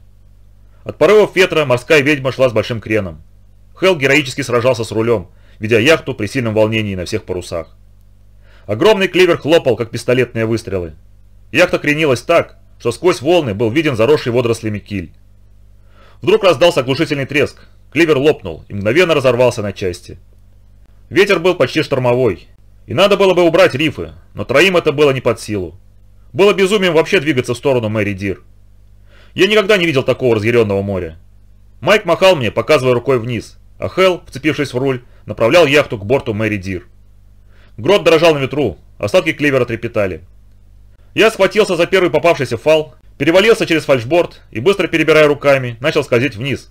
От порывов ветра морская ведьма шла с большим креном. Хелл героически сражался с рулем, ведя яхту при сильном волнении на всех парусах. Огромный клевер хлопал, как пистолетные выстрелы. Яхта кренилась так, что сквозь волны был виден заросший водорослями киль. Вдруг раздался оглушительный треск, Клевер лопнул и мгновенно разорвался на части. Ветер был почти штормовой, и надо было бы убрать рифы, но троим это было не под силу. Было безумием вообще двигаться в сторону Мэри Дир. Я никогда не видел такого разъяренного моря. Майк махал мне, показывая рукой вниз, а Хелл, вцепившись в руль, направлял яхту к борту Мэри Дир. Грот дрожал на ветру, остатки клевера трепетали. Я схватился за первый попавшийся фал, перевалился через фальшборд и, быстро перебирая руками, начал скользить вниз,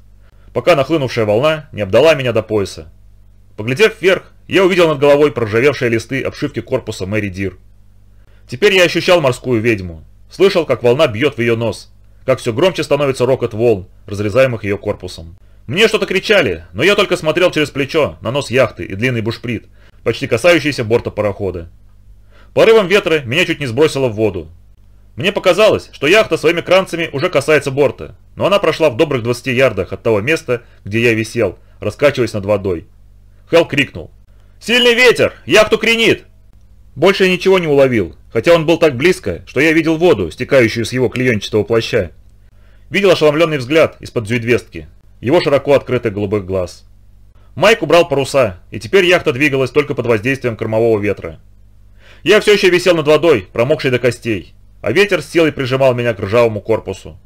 пока нахлынувшая волна не обдала меня до пояса. Поглядев вверх, я увидел над головой проржавевшие листы обшивки корпуса Мэри Дир. Теперь я ощущал морскую ведьму, слышал, как волна бьет в ее нос – как все громче становится рокот волн, разрезаемых ее корпусом. Мне что-то кричали, но я только смотрел через плечо на нос яхты и длинный бушприт, почти касающийся борта парохода. Порывом ветра меня чуть не сбросило в воду. Мне показалось, что яхта своими кранцами уже касается борта, но она прошла в добрых 20 ярдах от того места, где я висел, раскачиваясь над водой. Хелл крикнул. «Сильный ветер! Яхту кренит!» Больше я ничего не уловил, хотя он был так близко, что я видел воду, стекающую с его клеенчатого плаща. Видел ошеломленный взгляд из-под зюйдвестки, его широко открытых голубых глаз. Майк убрал паруса, и теперь яхта двигалась только под воздействием кормового ветра. Я все еще висел над водой, промокший до костей, а ветер с силой прижимал меня к ржавому корпусу.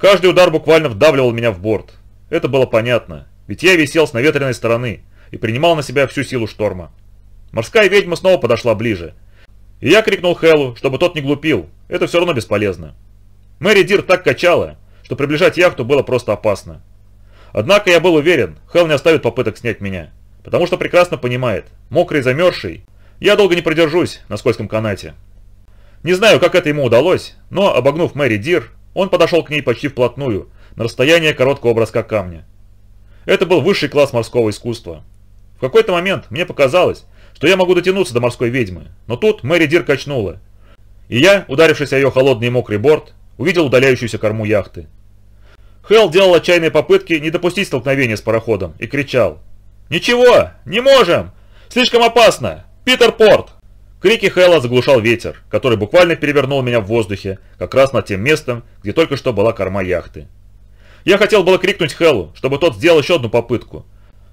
Каждый удар буквально вдавливал меня в борт. Это было понятно, ведь я висел с наветренной стороны и принимал на себя всю силу шторма. Морская ведьма снова подошла ближе – и я крикнул Хэллу, чтобы тот не глупил. Это все равно бесполезно. Мэри Дир так качала, что приближать яхту было просто опасно. Однако я был уверен, Хэл не оставит попыток снять меня. Потому что прекрасно понимает, мокрый и замерзший, я долго не продержусь на скользком канате. Не знаю, как это ему удалось, но, обогнув Мэри Дир, он подошел к ней почти вплотную, на расстояние короткого броска камня. Это был высший класс морского искусства. В какой-то момент мне показалось, что я могу дотянуться до морской ведьмы, но тут Мэри Дир качнула. И я, ударившись о ее холодный и мокрый борт, увидел удаляющуюся корму яхты. Хелл делал отчаянные попытки не допустить столкновения с пароходом и кричал. «Ничего! Не можем! Слишком опасно! Питер Порт!» Крики Хелла заглушал ветер, который буквально перевернул меня в воздухе, как раз над тем местом, где только что была корма яхты. Я хотел было крикнуть Хеллу, чтобы тот сделал еще одну попытку,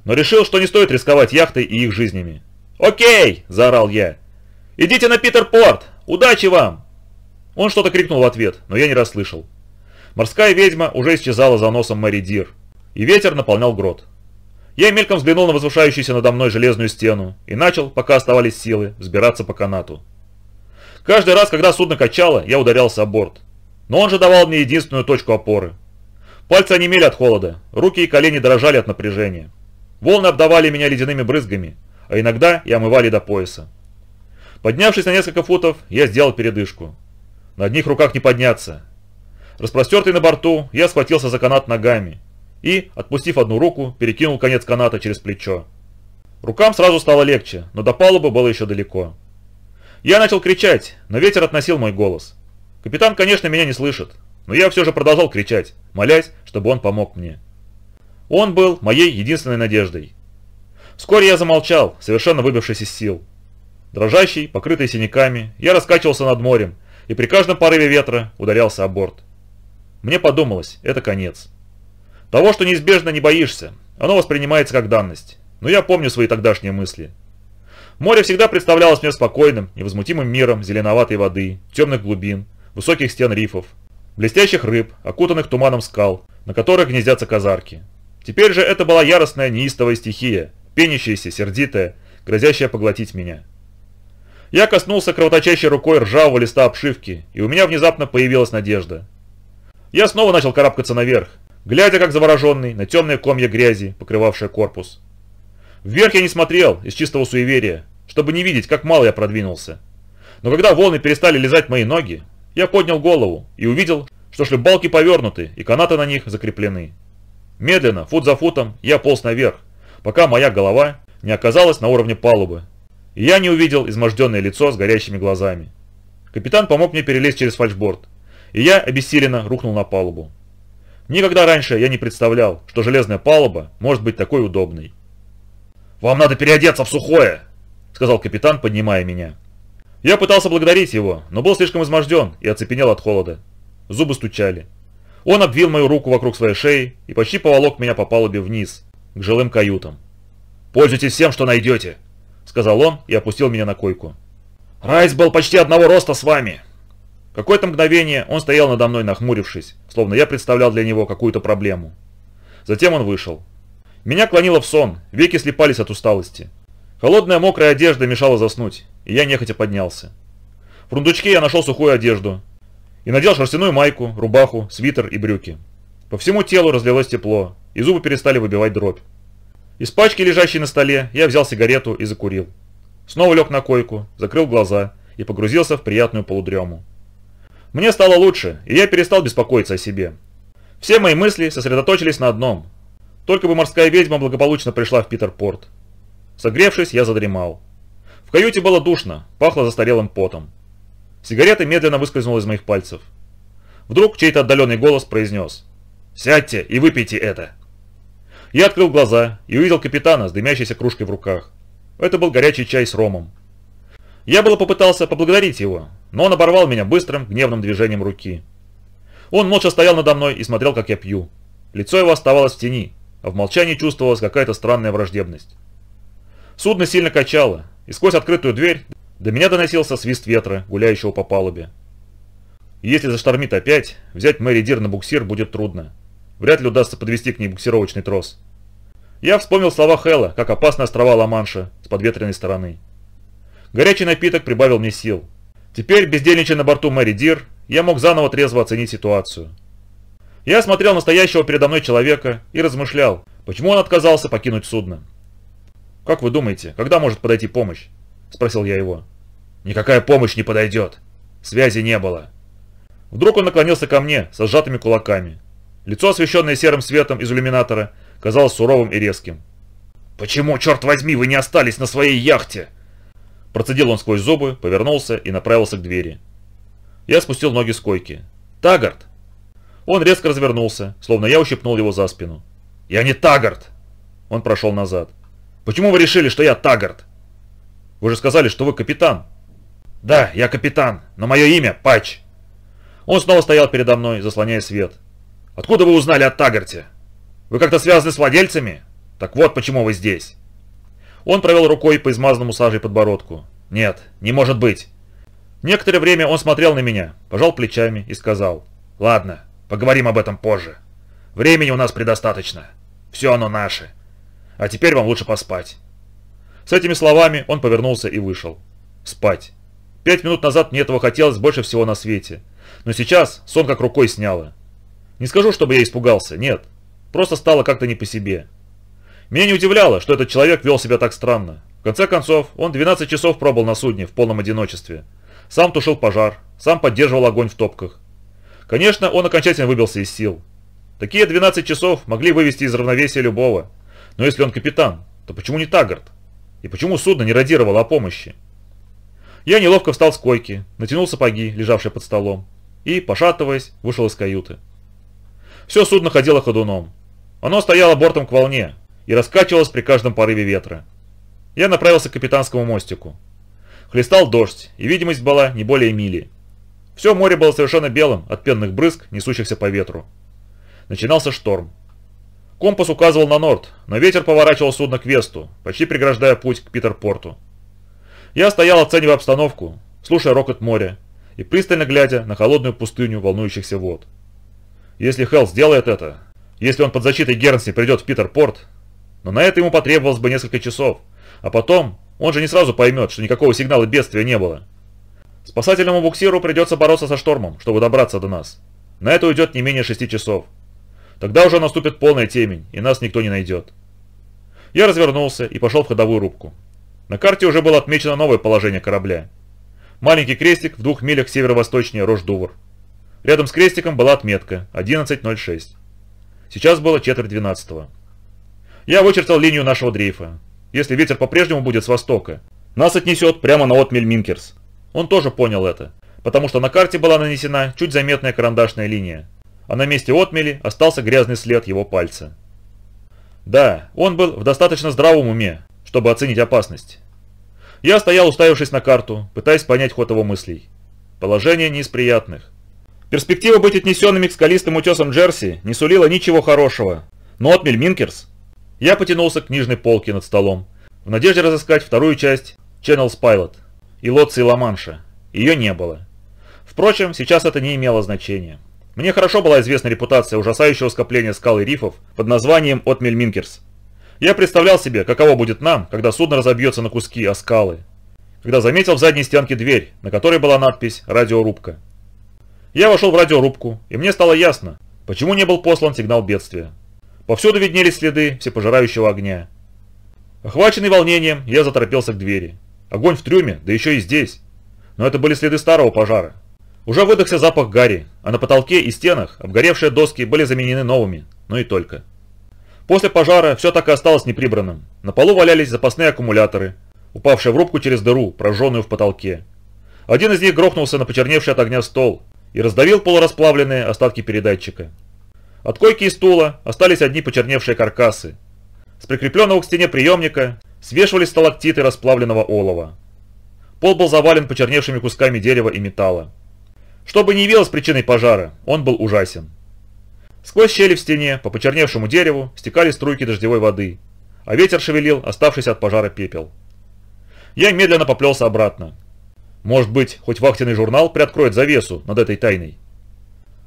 но решил, что не стоит рисковать яхтой и их жизнями. «Окей!» – заорал я. «Идите на Питерпорт! Удачи вам!» Он что-то крикнул в ответ, но я не расслышал. Морская ведьма уже исчезала за носом Мэри Дир, и ветер наполнял грот. Я мельком взглянул на возвышающуюся надо мной железную стену и начал, пока оставались силы, взбираться по канату. Каждый раз, когда судно качало, я ударялся о борт. Но он же давал мне единственную точку опоры. Пальцы онемели от холода, руки и колени дрожали от напряжения. Волны обдавали меня ледяными брызгами, а иногда и омывали до пояса. Поднявшись на несколько футов, я сделал передышку. На одних руках не подняться. Распростертый на борту, я схватился за канат ногами и, отпустив одну руку, перекинул конец каната через плечо. Рукам сразу стало легче, но до палубы было еще далеко. Я начал кричать, но ветер относил мой голос. Капитан, конечно, меня не слышит, но я все же продолжал кричать, молясь, чтобы он помог мне. Он был моей единственной надеждой. Вскоре я замолчал, совершенно выбившись из сил. Дрожащий, покрытый синяками, я раскачивался над морем и при каждом порыве ветра ударялся о борт. Мне подумалось, это конец. Того, что неизбежно не боишься, оно воспринимается как данность, но я помню свои тогдашние мысли. Море всегда представлялось мне спокойным, невозмутимым миром зеленоватой воды, темных глубин, высоких стен рифов, блестящих рыб, окутанных туманом скал, на которых гнездятся казарки. Теперь же это была яростная неистовая стихия, пенящаяся, сердитая, грозящая поглотить меня. Я коснулся кровоточащей рукой ржавого листа обшивки, и у меня внезапно появилась надежда. Я снова начал карабкаться наверх, глядя как завороженный на темные комья грязи, покрывавшие корпус. Вверх я не смотрел, из чистого суеверия, чтобы не видеть, как мало я продвинулся. Но когда волны перестали лизать мои ноги, я поднял голову и увидел, что шлюпбалки повернуты и канаты на них закреплены. Медленно, фут за футом, я полз наверх, пока моя голова не оказалась на уровне палубы, и я не увидел изможденное лицо с горящими глазами. Капитан помог мне перелезть через фальшборд, и я обессиленно рухнул на палубу. Никогда раньше я не представлял, что железная палуба может быть такой удобной. «Вам надо переодеться в сухое!» – сказал капитан, поднимая меня. Я пытался благодарить его, но был слишком изможден и оцепенел от холода. Зубы стучали. Он обвил мою руку вокруг своей шеи и почти поволок меня по палубе вниз, к жилым каютам. «Пользуйтесь всем, что найдете», — сказал он и опустил меня на койку. «Райс был почти одного роста с вами». Какое-то мгновение он стоял надо мной, нахмурившись, словно я представлял для него какую-то проблему. Затем он вышел. Меня клонило в сон, веки слепались от усталости. Холодная мокрая одежда мешала заснуть, и я нехотя поднялся. В рундучке я нашел сухую одежду и надел шерстяную майку, рубаху, свитер и брюки. По всему телу разлилось тепло, и зубы перестали выбивать дробь. Из пачки, лежащей на столе, я взял сигарету и закурил. Снова лег на койку, закрыл глаза и погрузился в приятную полудрему. Мне стало лучше, и я перестал беспокоиться о себе. Все мои мысли сосредоточились на одном. Только бы морская ведьма благополучно пришла в Питерпорт. Согревшись, я задремал. В каюте было душно, пахло застарелым потом. Сигарета медленно выскользнула из моих пальцев. Вдруг чей-то отдаленный голос произнес «Сядьте и выпейте это!» Я открыл глаза и увидел капитана с дымящейся кружкой в руках. Это был горячий чай с ромом. Я было попытался поблагодарить его, но он оборвал меня быстрым, гневным движением руки. Он молча стоял надо мной и смотрел, как я пью. Лицо его оставалось в тени, а в молчании чувствовалась какая-то странная враждебность. Судно сильно качало, и сквозь открытую дверь до меня доносился свист ветра, гуляющего по палубе. Если заштормит опять, взять Мэри Дир на буксир будет трудно. Вряд ли удастся подвести к ней буксировочный трос. Я вспомнил слова Хэлла, как опасны острова Ла-Манша с подветренной стороны. Горячий напиток прибавил мне сил. Теперь, бездельничая на борту Мэри Дир, я мог заново трезво оценить ситуацию. Я смотрел настоящего передо мной человека и размышлял, почему он отказался покинуть судно. «Как вы думаете, когда может подойти помощь?» – спросил я его. «Никакая помощь не подойдет. Связи не было». Вдруг он наклонился ко мне со сжатыми кулаками. Лицо, освещенное серым светом из иллюминатора, казалось суровым и резким. «Почему, черт возьми, вы не остались на своей яхте?» Процедил он сквозь зубы, повернулся и направился к двери. Я спустил ноги с койки. «Тагард!» Он резко развернулся, словно я ущипнул его за спину. «Я не Тагард!» Он прошел назад. «Почему вы решили, что я Тагард?» «Вы же сказали, что вы капитан!» «Да, я капитан, но мое имя Патч!» Он снова стоял передо мной, заслоняя свет. «Откуда вы узнали о Тагарте?» Вы как-то связаны с владельцами? Так вот, почему вы здесь». Он провел рукой по измазанному сажей подбородку. «Нет, не может быть». Некоторое время он смотрел на меня, пожал плечами и сказал. «Ладно, поговорим об этом позже. Времени у нас предостаточно. Все оно наше. А теперь вам лучше поспать». С этими словами он повернулся и вышел. Спать. Пять минут назад мне этого хотелось больше всего на свете. Но сейчас сон как рукой сняло. Не скажу, чтобы я испугался, нет. Просто стало как-то не по себе. Меня не удивляло, что этот человек вел себя так странно. В конце концов, он 12 часов пробыл на судне в полном одиночестве. Сам тушил пожар, сам поддерживал огонь в топках. Конечно, он окончательно выбился из сил. Такие 12 часов могли вывести из равновесия любого. Но если он капитан, то почему не Таггарт? И почему судно не радировало о помощи? Я неловко встал с койки, натянул сапоги, лежавшие под столом, и, пошатываясь, вышел из каюты. Все судно ходило ходуном. Оно стояло бортом к волне и раскачивалось при каждом порыве ветра. Я направился к капитанскому мостику. Хлестал дождь, и видимость была не более мили. Все море было совершенно белым от пенных брызг, несущихся по ветру. Начинался шторм. Компас указывал на норд, но ветер поворачивал судно к весту, почти преграждая путь к Питерпорту. Я стоял, оценивая обстановку, слушая рокот моря и пристально глядя на холодную пустыню волнующихся вод. Если Хелл сделает это, если он под защитой Гернси придет в Питерпорт, но на это ему потребовалось бы несколько часов, а потом он же не сразу поймет, что никакого сигнала бедствия не было. Спасательному буксиру придется бороться со штормом, чтобы добраться до нас. На это уйдет не менее шести часов. Тогда уже наступит полная темень, и нас никто не найдет. Я развернулся и пошел в ходовую рубку. На карте уже было отмечено новое положение корабля. Маленький крестик в двух милях северо-восточнее Рождувр. Рядом с крестиком была отметка 11.06. Сейчас было четверть двенадцатого. Я вычертил линию нашего дрейфа. Если ветер по-прежнему будет с востока, нас отнесет прямо на отмель Минкерс. Он тоже понял это, потому что на карте была нанесена чуть заметная карандашная линия, а на месте отмели остался грязный след его пальца. Да, он был в достаточно здравом уме, чтобы оценить опасность. Я стоял, уставившись на карту, пытаясь понять ход его мыслей. Положение не из приятных. Перспектива быть отнесенными к скалистым утесам Джерси не сулила ничего хорошего, но отмель Минкерс. Я потянулся к книжной полке над столом, в надежде разыскать вторую часть Channels Pilot и Лоци Ла-Манша. Ее не было. Впрочем, сейчас это не имело значения. Мне хорошо была известна репутация ужасающего скопления скал и рифов под названием Отмель Минкерс. Я представлял себе, каково будет нам, когда судно разобьется на куски о скалы. Когда заметил в задней стенке дверь, на которой была надпись «Радиорубка». Я вошел в радиорубку, и мне стало ясно, почему не был послан сигнал бедствия. Повсюду виднелись следы всепожирающего огня. Охваченный волнением, я заторопился к двери. Огонь в трюме, да еще и здесь. Но это были следы старого пожара. Уже выдохся запах гари, а на потолке и стенах обгоревшие доски были заменены новыми, но и только. После пожара все так и осталось неприбранным. На полу валялись запасные аккумуляторы, упавшие в рубку через дыру, прожженную в потолке. Один из них грохнулся на почерневший от огня стол, и раздавил полурасплавленные остатки передатчика. От койки и стула остались одни почерневшие каркасы. С прикрепленного к стене приемника свешивались сталактиты расплавленного олова. Пол был завален почерневшими кусками дерева и металла. Что бы ни явилось причиной пожара, он был ужасен. Сквозь щели в стене по почерневшему дереву стекали струйки дождевой воды, а ветер шевелил оставшийся от пожара пепел. Я медленно поплелся обратно, может быть, хоть вахтенный журнал приоткроет завесу над этой тайной.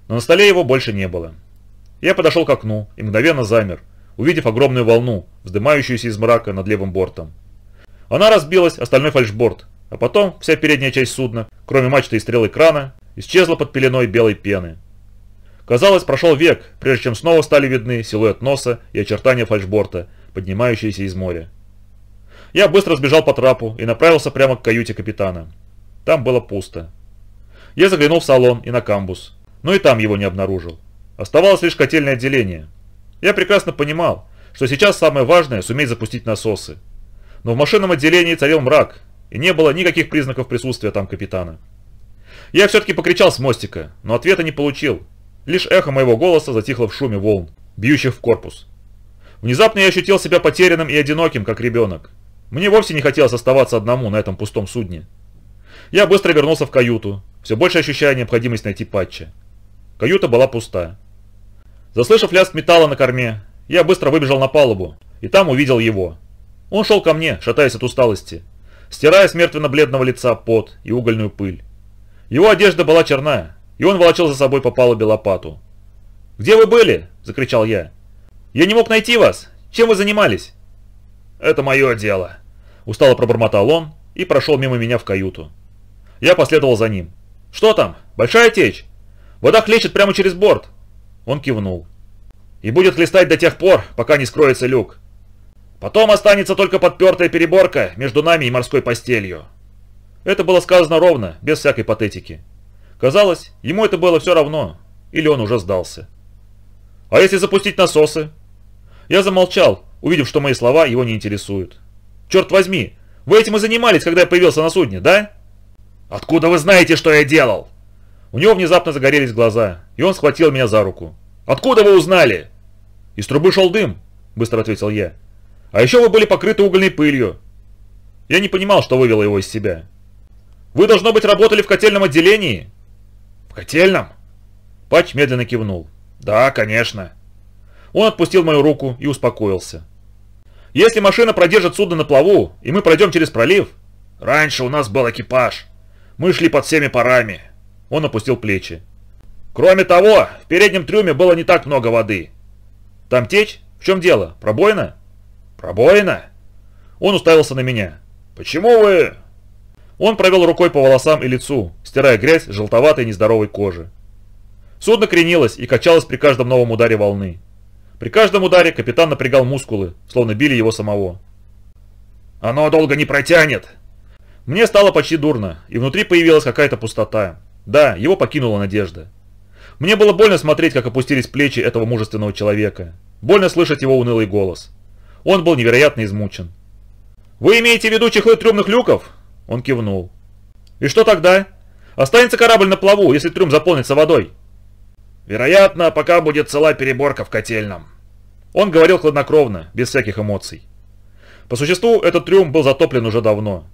Но на столе его больше не было. Я подошел к окну и мгновенно замер, увидев огромную волну, вздымающуюся из мрака над левым бортом. Она разбилась, остальной фальшборд, а потом вся передняя часть судна, кроме мачты и стрелы крана, исчезла под пеленой белой пены. Казалось, прошел век, прежде чем снова стали видны силуэт носа и очертания фальшборта, поднимающиеся из моря. Я быстро сбежал по трапу и направился прямо к каюте капитана. Там было пусто. Я заглянул в салон и на камбус, но и там его не обнаружил. Оставалось лишь котельное отделение. Я прекрасно понимал, что сейчас самое важное – суметь запустить насосы. Но в машинном отделении царил мрак, и не было никаких признаков присутствия там капитана. Я все-таки покричал с мостика, но ответа не получил. Лишь эхо моего голоса затихло в шуме волн, бьющих в корпус. Внезапно я ощутил себя потерянным и одиноким, как ребенок. Мне вовсе не хотелось оставаться одному на этом пустом судне. Я быстро вернулся в каюту, все больше ощущая необходимость найти патча. Каюта была пуста. Заслышав лязг металла на корме, я быстро выбежал на палубу, и там увидел его. Он шел ко мне, шатаясь от усталости, стирая с мертвенно-бледного лица пот и угольную пыль. Его одежда была черная, и он волочил за собой по палубе лопату. «Где вы были?» – закричал я. «Я не мог найти вас! Чем вы занимались?» «Это мое дело!» – устало пробормотал он и прошел мимо меня в каюту. Я последовал за ним. «Что там? Большая течь? Вода хлещет прямо через борт!» Он кивнул. «И будет хлестать до тех пор, пока не скроется люк. Потом останется только подпертая переборка между нами и морской постелью». Это было сказано ровно, без всякой патетики. Казалось, ему это было все равно, или он уже сдался. «А если запустить насосы?» Я замолчал, увидев, что мои слова его не интересуют. «Черт возьми, вы этим и занимались, когда я появился на судне, да?» «Откуда вы знаете, что я делал?» У него внезапно загорелись глаза, и он схватил меня за руку. «Откуда вы узнали?» «Из трубы шел дым», — быстро ответил я. «А еще вы были покрыты угольной пылью». Я не понимал, что вывело его из себя. «Вы, должно быть, работали в котельном отделении?» «В котельном?» Патч медленно кивнул. «Да, конечно». Он отпустил мою руку и успокоился. «Если машина продержит судно на плаву, и мы пройдем через пролив...» «Раньше у нас был экипаж», мы шли под всеми парами. Он опустил плечи. Кроме того, в переднем трюме было не так много воды. Там течь? В чем дело? Пробоина? Пробоина? Он уставился на меня. Почему вы... Он провел рукой по волосам и лицу, стирая грязь с желтоватой нездоровой кожи. Судно кренилось и качалось при каждом новом ударе волны. При каждом ударе капитан напрягал мускулы, словно били его самого. «Оно долго не протянет», мне стало почти дурно, и внутри появилась какая-то пустота. Да, его покинула надежда. Мне было больно смотреть, как опустились плечи этого мужественного человека. Больно слышать его унылый голос. Он был невероятно измучен. «Вы имеете в виду чехлы трюмных люков?» Он кивнул. «И что тогда? Останется корабль на плаву, если трюм заполнится водой?» «Вероятно, пока будет цела переборка в котельном». Он говорил хладнокровно, без всяких эмоций. По существу, этот трюм был затоплен уже давно.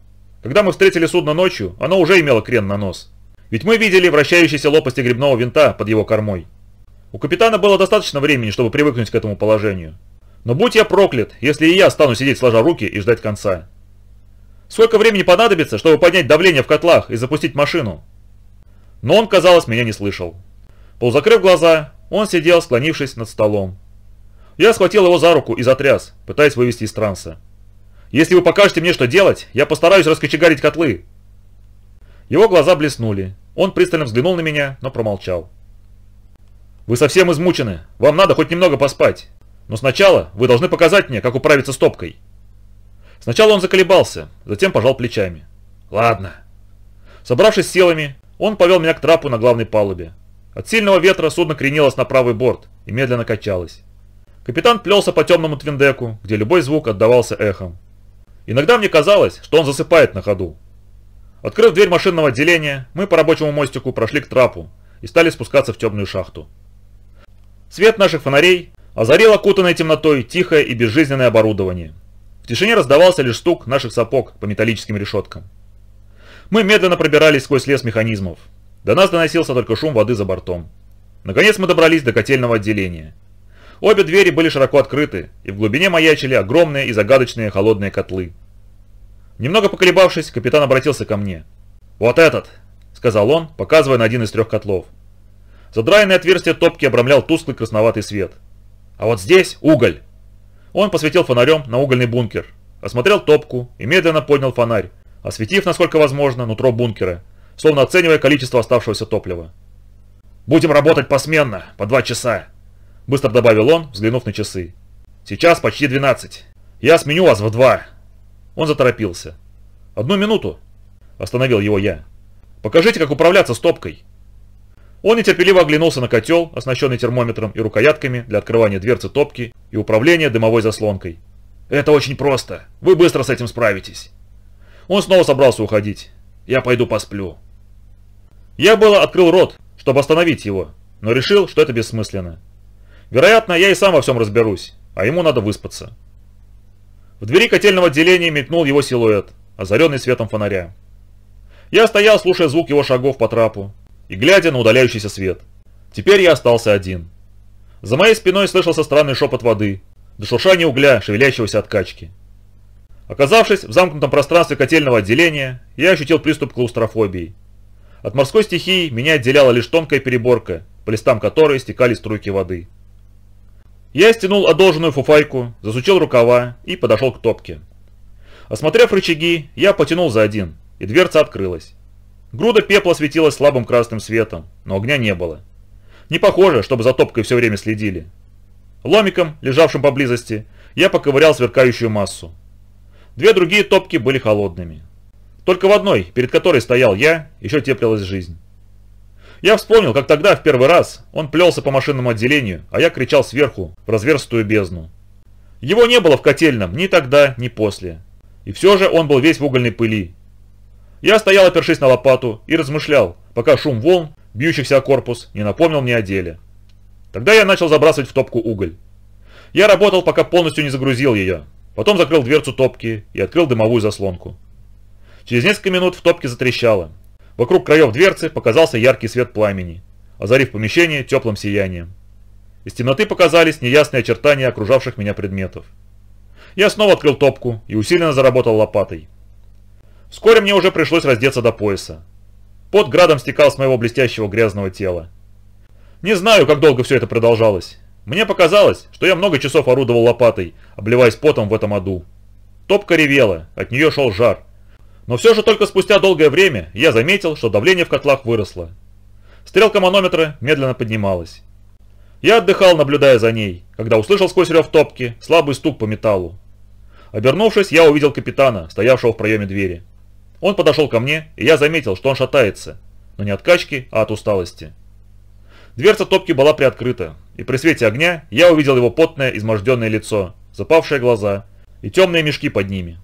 Когда мы встретили судно ночью, оно уже имело крен на нос. Ведь мы видели вращающиеся лопасти грибного винта под его кормой. У капитана было достаточно времени, чтобы привыкнуть к этому положению. Но будь я проклят, если и я стану сидеть сложа руки и ждать конца. Сколько времени понадобится, чтобы поднять давление в котлах и запустить машину? Но он, казалось, меня не слышал. Полузакрыв глаза, он сидел, склонившись над столом. Я схватил его за руку и затряс, пытаясь вывести из транса. Если вы покажете мне, что делать, я постараюсь раскочегарить котлы». Его глаза блеснули. Он пристально взглянул на меня, но промолчал. «Вы совсем измучены. Вам надо хоть немного поспать. Но сначала вы должны показать мне, как управиться с топкой». Сначала он заколебался, затем пожал плечами. «Ладно». Собравшись силами, он повел меня к трапу на главной палубе. От сильного ветра судно кренилось на правый борт и медленно качалось. Капитан плелся по темному твиндеку, где любой звук отдавался эхом. Иногда мне казалось, что он засыпает на ходу. Открыв дверь машинного отделения, мы по рабочему мостику прошли к трапу и стали спускаться в темную шахту. Свет наших фонарей озарил окутанной темнотой тихое и безжизненное оборудование. В тишине раздавался лишь стук наших сапог по металлическим решеткам. Мы медленно пробирались сквозь лес механизмов. До нас доносился только шум воды за бортом. Наконец мы добрались до котельного отделения, Обе двери были широко открыты, и в глубине маячили огромные и загадочные холодные котлы. Немного поколебавшись, капитан обратился ко мне. «Вот этот!» – сказал он, показывая на один из трех котлов. Задраенное отверстие топки обрамлял тусклый красноватый свет. «А вот здесь уголь!» Он посветил фонарем на угольный бункер, осмотрел топку и медленно поднял фонарь, осветив, насколько возможно, нутро бункера, словно оценивая количество оставшегося топлива. «Будем работать посменно, по два часа», Быстро добавил он, взглянув на часы. «Сейчас почти 12. Я сменю вас в два». Он заторопился. «Одну минуту!» Остановил его я. «Покажите, как управляться стопкой!» Он нетерпеливо оглянулся на котел, оснащенный термометром и рукоятками для открывания дверцы топки и управления дымовой заслонкой. «Это очень просто. Вы быстро с этим справитесь». Он снова собрался уходить. «Я пойду посплю». Я было открыл рот, чтобы остановить его, но решил, что это бессмысленно. Вероятно, я и сам во всем разберусь, а ему надо выспаться. В двери котельного отделения метнул его силуэт, озаренный светом фонаря. Я стоял, слушая звук его шагов по трапу и глядя на удаляющийся свет. Теперь я остался один. За моей спиной слышался странный шепот воды, до шуршания угля, шевелящегося от качки. Оказавшись в замкнутом пространстве котельного отделения, я ощутил приступ клаустрофобии. От морской стихии меня отделяла лишь тонкая переборка, по листам которой стекали струйки воды. Я стянул одолженную фуфайку, засучил рукава и подошел к топке. Осмотрев рычаги, я потянул за один, и дверца открылась. Груда пепла светилась слабым красным светом, но огня не было. Не похоже, чтобы за топкой все время следили. Ломиком, лежавшим поблизости, я поковырял сверкающую массу. Две другие топки были холодными. Только в одной, перед которой стоял я, еще теплилась жизнь. Я вспомнил, как тогда, в первый раз, он плелся по машинному отделению, а я кричал сверху, в разверстую бездну. Его не было в котельном ни тогда, ни после. И все же он был весь в угольной пыли. Я стоял, опершись на лопату, и размышлял, пока шум волн, бьющихся о корпус, не напомнил мне о деле. Тогда я начал забрасывать в топку уголь. Я работал, пока полностью не загрузил ее. Потом закрыл дверцу топки и открыл дымовую заслонку. Через несколько минут в топке затрещало. Вокруг краев дверцы показался яркий свет пламени, озарив помещение теплым сиянием. Из темноты показались неясные очертания окружавших меня предметов. Я снова открыл топку и усиленно заработал лопатой. Вскоре мне уже пришлось раздеться до пояса. Под градом стекал с моего блестящего грязного тела. Не знаю, как долго все это продолжалось. Мне показалось, что я много часов орудовал лопатой, обливаясь потом в этом аду. Топка ревела, от нее шел жар, но все же только спустя долгое время я заметил, что давление в котлах выросло. Стрелка манометра медленно поднималась. Я отдыхал, наблюдая за ней, когда услышал сквозь рев топки слабый стук по металлу. Обернувшись, я увидел капитана, стоявшего в проеме двери. Он подошел ко мне, и я заметил, что он шатается, но не от качки, а от усталости. Дверца топки была приоткрыта, и при свете огня я увидел его потное, изможденное лицо, запавшие глаза и темные мешки под ними.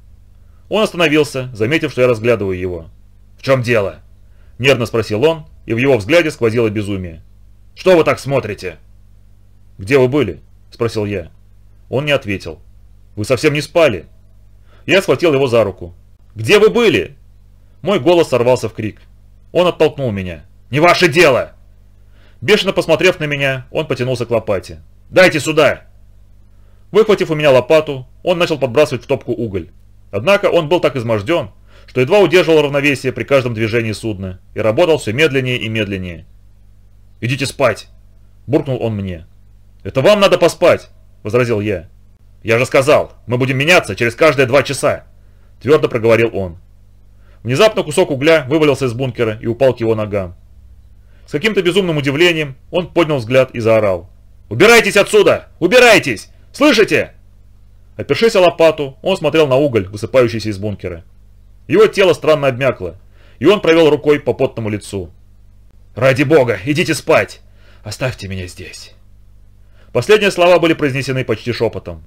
Он остановился, заметив, что я разглядываю его. «В чем дело?» – нервно спросил он, и в его взгляде сквозило безумие. «Что вы так смотрите?» «Где вы были?» – спросил я. Он не ответил. «Вы совсем не спали?» Я схватил его за руку. «Где вы были?» Мой голос сорвался в крик. Он оттолкнул меня. «Не ваше дело!» Бешено посмотрев на меня, он потянулся к лопате. «Дайте сюда!» Выхватив у меня лопату, он начал подбрасывать в топку уголь. Однако он был так изможден, что едва удерживал равновесие при каждом движении судна и работал все медленнее и медленнее. «Идите спать!» – буркнул он мне. «Это вам надо поспать!» – возразил я. «Я же сказал, мы будем меняться через каждые два часа!» – твердо проговорил он. Внезапно кусок угля вывалился из бункера и упал к его ногам. С каким-то безумным удивлением он поднял взгляд и заорал. «Убирайтесь отсюда! Убирайтесь! Слышите?» Опершись о лопату, он смотрел на уголь, высыпающийся из бункера. Его тело странно обмякло, и он провел рукой по потному лицу. «Ради бога, идите спать! Оставьте меня здесь!» Последние слова были произнесены почти шепотом.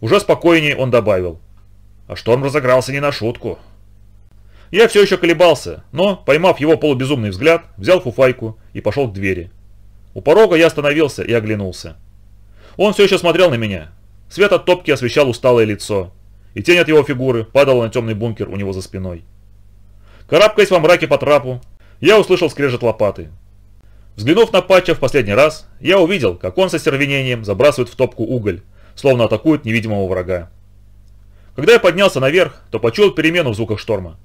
Уже спокойнее он добавил. «А шторм разыгрался не на шутку». Я все еще колебался, но, поймав его полубезумный взгляд, взял фуфайку и пошел к двери. У порога я остановился и оглянулся. Он все еще смотрел на меня, Свет от топки освещал усталое лицо, и тень от его фигуры падала на темный бункер у него за спиной. Карабкаясь во мраке по трапу, я услышал скрежет лопаты. Взглянув на Патча в последний раз, я увидел, как он со стервенением забрасывает в топку уголь, словно атакует невидимого врага. Когда я поднялся наверх, то почуял перемену в звуках шторма.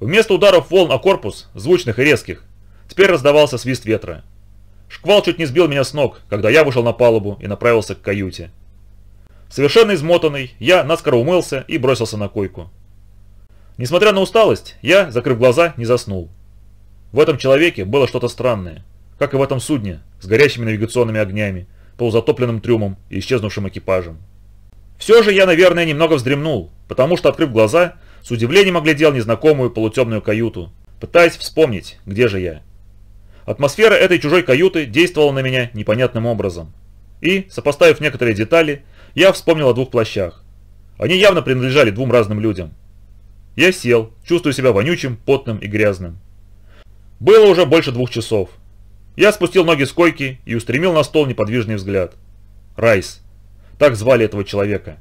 Вместо ударов волн о корпус, звучных и резких, теперь раздавался свист ветра. Шквал чуть не сбил меня с ног, когда я вышел на палубу и направился к каюте. Совершенно измотанный, я наскоро умылся и бросился на койку. Несмотря на усталость, я, закрыв глаза, не заснул. В этом человеке было что-то странное, как и в этом судне, с горящими навигационными огнями, полузатопленным трюмом и исчезнувшим экипажем. Все же я, наверное, немного вздремнул, потому что, открыв глаза, с удивлением оглядел незнакомую полутемную каюту, пытаясь вспомнить, где же я. Атмосфера этой чужой каюты действовала на меня непонятным образом. И, сопоставив некоторые детали, я вспомнил о двух плащах. Они явно принадлежали двум разным людям. Я сел, чувствую себя вонючим, потным и грязным. Было уже больше двух часов. Я спустил ноги с койки и устремил на стол неподвижный взгляд. Райс. Так звали этого человека.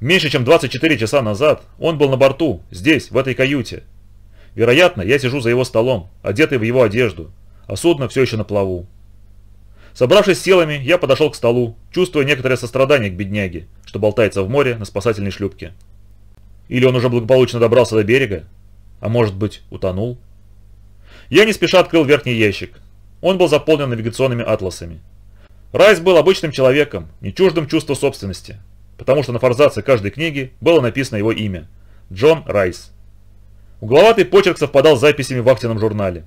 Меньше чем 24 часа назад он был на борту, здесь, в этой каюте. Вероятно, я сижу за его столом, одетый в его одежду, а судно все еще на плаву. Собравшись силами, я подошел к столу, чувствуя некоторое сострадание к бедняге, что болтается в море на спасательной шлюпке. Или он уже благополучно добрался до берега, а может быть утонул. Я не спеша открыл верхний ящик. Он был заполнен навигационными атласами. Райс был обычным человеком, не чуждым чувства собственности, потому что на форзаце каждой книги было написано его имя – Джон Райс. Угловатый почерк совпадал с записями в вахтенном журнале.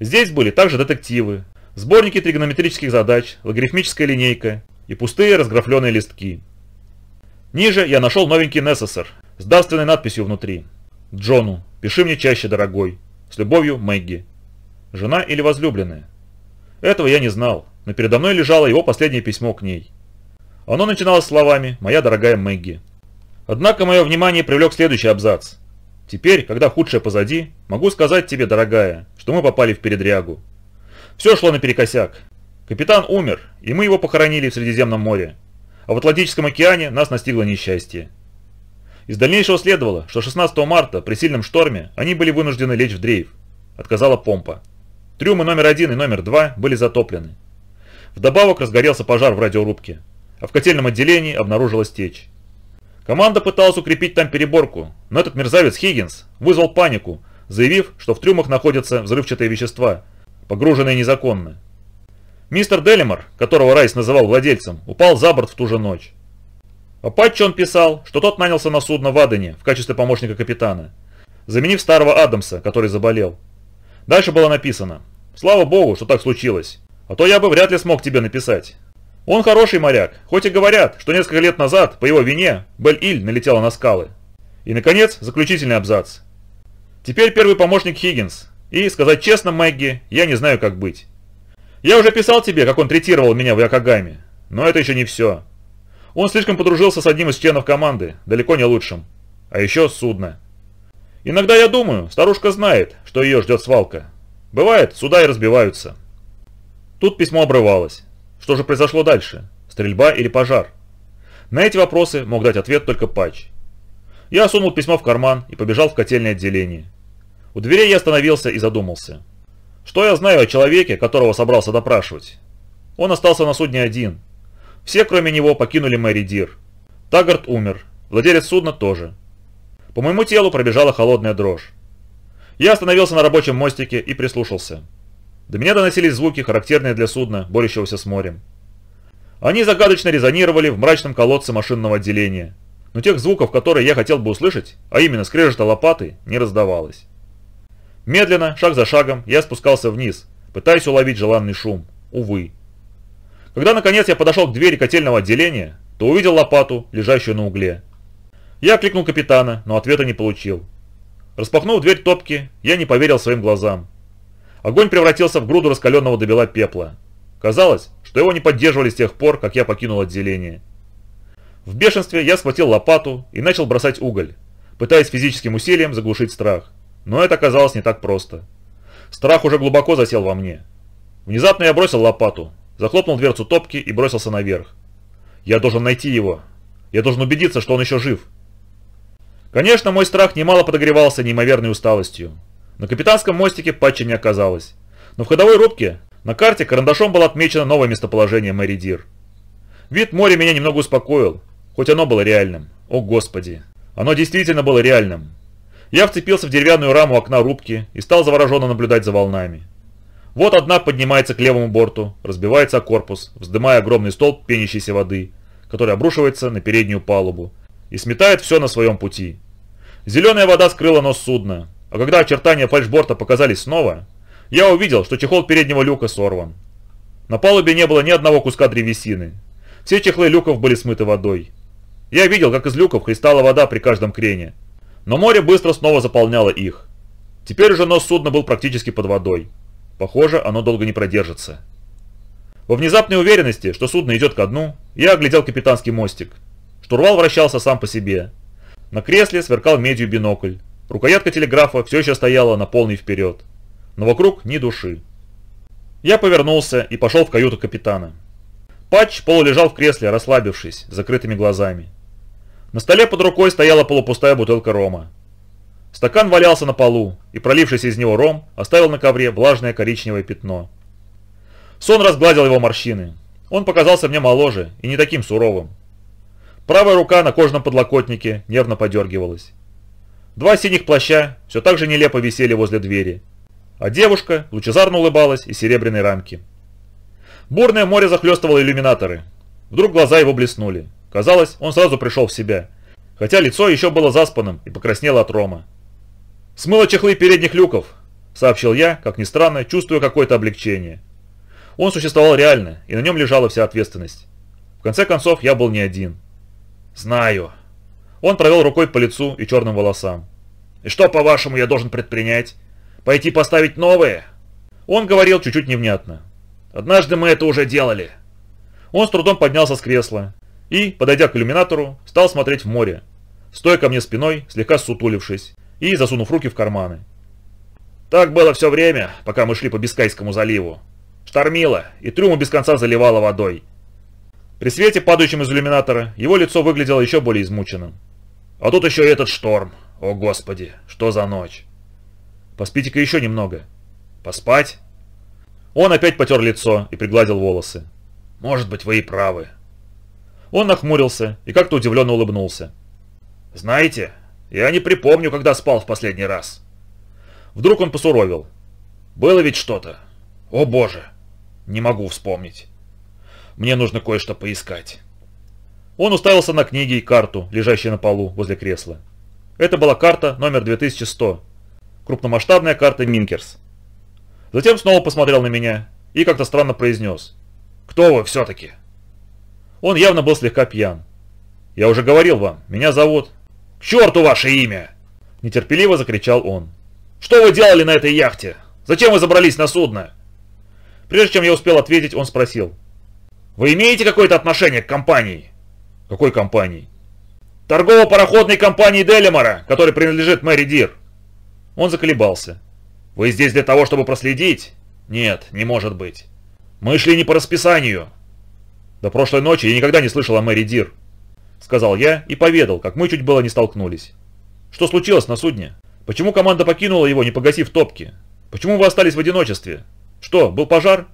Здесь были также детективы, сборники тригонометрических задач, логарифмическая линейка и пустые разграфленные листки. Ниже я нашел новенький Necessor с дарственной надписью внутри. «Джону, пиши мне чаще, дорогой. С любовью, Мэгги». Жена или возлюбленная? Этого я не знал, но передо мной лежало его последнее письмо к ней. Оно начиналось словами «Моя дорогая Мэгги». Однако мое внимание привлек следующий абзац. «Теперь, когда худшее позади, могу сказать тебе, дорогая, что мы попали в передрягу. Все шло наперекосяк. Капитан умер, и мы его похоронили в Средиземном море. А в Атлантическом океане нас настигло несчастье. Из дальнейшего следовало, что 16 марта при сильном шторме они были вынуждены лечь в дрейф. Отказала помпа. Трюмы номер один и номер два были затоплены. Вдобавок разгорелся пожар в радиорубке, а в котельном отделении обнаружилась течь. Команда пыталась укрепить там переборку, но этот мерзавец Хиггинс вызвал панику, заявив, что в трюмах находятся взрывчатые вещества, Погруженное незаконно. Мистер Делимор, которого Райс называл владельцем, упал за борт в ту же ночь. О патче он писал, что тот нанялся на судно в Адене в качестве помощника капитана, заменив старого Адамса, который заболел. Дальше было написано «Слава богу, что так случилось, а то я бы вряд ли смог тебе написать». Он хороший моряк, хоть и говорят, что несколько лет назад, по его вине, Бель-Иль налетела на скалы. И, наконец, заключительный абзац. Теперь первый помощник Хиггинс, и, сказать честно, Мэгги, я не знаю, как быть. Я уже писал тебе, как он третировал меня в Якогаме, но это еще не все. Он слишком подружился с одним из членов команды, далеко не лучшим. А еще судно. Иногда я думаю, старушка знает, что ее ждет свалка. Бывает, суда и разбиваются. Тут письмо обрывалось. Что же произошло дальше? Стрельба или пожар? На эти вопросы мог дать ответ только Патч. Я сунул письмо в карман и побежал в котельное отделение. У дверей я остановился и задумался. Что я знаю о человеке, которого собрался допрашивать? Он остался на судне один. Все, кроме него, покинули Мэри Дир. Таггарт умер, владелец судна тоже. По моему телу пробежала холодная дрожь. Я остановился на рабочем мостике и прислушался. До меня доносились звуки, характерные для судна, борющегося с морем. Они загадочно резонировали в мрачном колодце машинного отделения, но тех звуков, которые я хотел бы услышать, а именно скрежета лопаты, не раздавалось. Медленно, шаг за шагом, я спускался вниз, пытаясь уловить желанный шум. Увы. Когда наконец я подошел к двери котельного отделения, то увидел лопату, лежащую на угле. Я кликнул капитана, но ответа не получил. Распахнув дверь топки, я не поверил своим глазам. Огонь превратился в груду раскаленного до бела пепла. Казалось, что его не поддерживали с тех пор, как я покинул отделение. В бешенстве я схватил лопату и начал бросать уголь, пытаясь физическим усилием заглушить страх. Но это оказалось не так просто. Страх уже глубоко засел во мне. Внезапно я бросил лопату, захлопнул дверцу топки и бросился наверх. Я должен найти его. Я должен убедиться, что он еще жив. Конечно, мой страх немало подогревался неимоверной усталостью. На капитанском мостике патча не оказалось. Но в ходовой рубке на карте карандашом было отмечено новое местоположение Мэри Дир. Вид моря меня немного успокоил, хоть оно было реальным. О господи, оно действительно было реальным. Я вцепился в деревянную раму окна рубки и стал завороженно наблюдать за волнами. Вот одна поднимается к левому борту, разбивается корпус, вздымая огромный столб пенящейся воды, который обрушивается на переднюю палубу и сметает все на своем пути. Зеленая вода скрыла нос судна, а когда очертания фальшборта показались снова, я увидел, что чехол переднего люка сорван. На палубе не было ни одного куска древесины. Все чехлы люков были смыты водой. Я видел, как из люков христала вода при каждом крене, но море быстро снова заполняло их. Теперь уже нос судна был практически под водой. Похоже, оно долго не продержится. Во внезапной уверенности, что судно идет ко дну, я оглядел капитанский мостик. Штурвал вращался сам по себе. На кресле сверкал медью бинокль. Рукоятка телеграфа все еще стояла на полный вперед. Но вокруг ни души. Я повернулся и пошел в каюту капитана. Патч полулежал в кресле, расслабившись, закрытыми глазами. На столе под рукой стояла полупустая бутылка рома. Стакан валялся на полу, и пролившийся из него ром оставил на ковре влажное коричневое пятно. Сон разгладил его морщины. Он показался мне моложе и не таким суровым. Правая рука на кожном подлокотнике нервно подергивалась. Два синих плаща все так же нелепо висели возле двери, а девушка лучезарно улыбалась из серебряной рамки. Бурное море захлестывало иллюминаторы. Вдруг глаза его блеснули. Казалось, он сразу пришел в себя, хотя лицо еще было заспанным и покраснело от рома. «Смыло чехлы передних люков», – сообщил я, как ни странно, чувствуя какое-то облегчение. Он существовал реально, и на нем лежала вся ответственность. В конце концов, я был не один. «Знаю». Он провел рукой по лицу и черным волосам. «И что, по-вашему, я должен предпринять? Пойти поставить новые?» Он говорил чуть-чуть невнятно. «Однажды мы это уже делали». Он с трудом поднялся с кресла, и, подойдя к иллюминатору, стал смотреть в море, стоя ко мне спиной, слегка сутулившись и засунув руки в карманы. Так было все время, пока мы шли по Бискайскому заливу. Штормило, и трюмы без конца заливало водой. При свете, падающем из иллюминатора, его лицо выглядело еще более измученным. А тут еще и этот шторм. О господи, что за ночь. Поспите-ка еще немного. Поспать? Он опять потер лицо и пригладил волосы. Может быть, вы и правы, он нахмурился и как-то удивленно улыбнулся. «Знаете, я не припомню, когда спал в последний раз». Вдруг он посуровил. «Было ведь что-то. О боже! Не могу вспомнить. Мне нужно кое-что поискать». Он уставился на книги и карту, лежащие на полу возле кресла. Это была карта номер 2100. Крупномасштабная карта Минкерс. Затем снова посмотрел на меня и как-то странно произнес. «Кто вы все-таки?» Он явно был слегка пьян. «Я уже говорил вам, меня зовут...» «К черту ваше имя!» Нетерпеливо закричал он. «Что вы делали на этой яхте? Зачем вы забрались на судно?» Прежде чем я успел ответить, он спросил. «Вы имеете какое-то отношение к компании?» «Какой компании?» «Торгово-пароходной компании Делимора, которой принадлежит Мэри Дир». Он заколебался. «Вы здесь для того, чтобы проследить?» «Нет, не может быть. Мы шли не по расписанию. До прошлой ночи я никогда не слышал о Мэри Дир. Сказал я и поведал, как мы чуть было не столкнулись. Что случилось на судне? Почему команда покинула его, не погасив топки? Почему вы остались в одиночестве? Что, был пожар?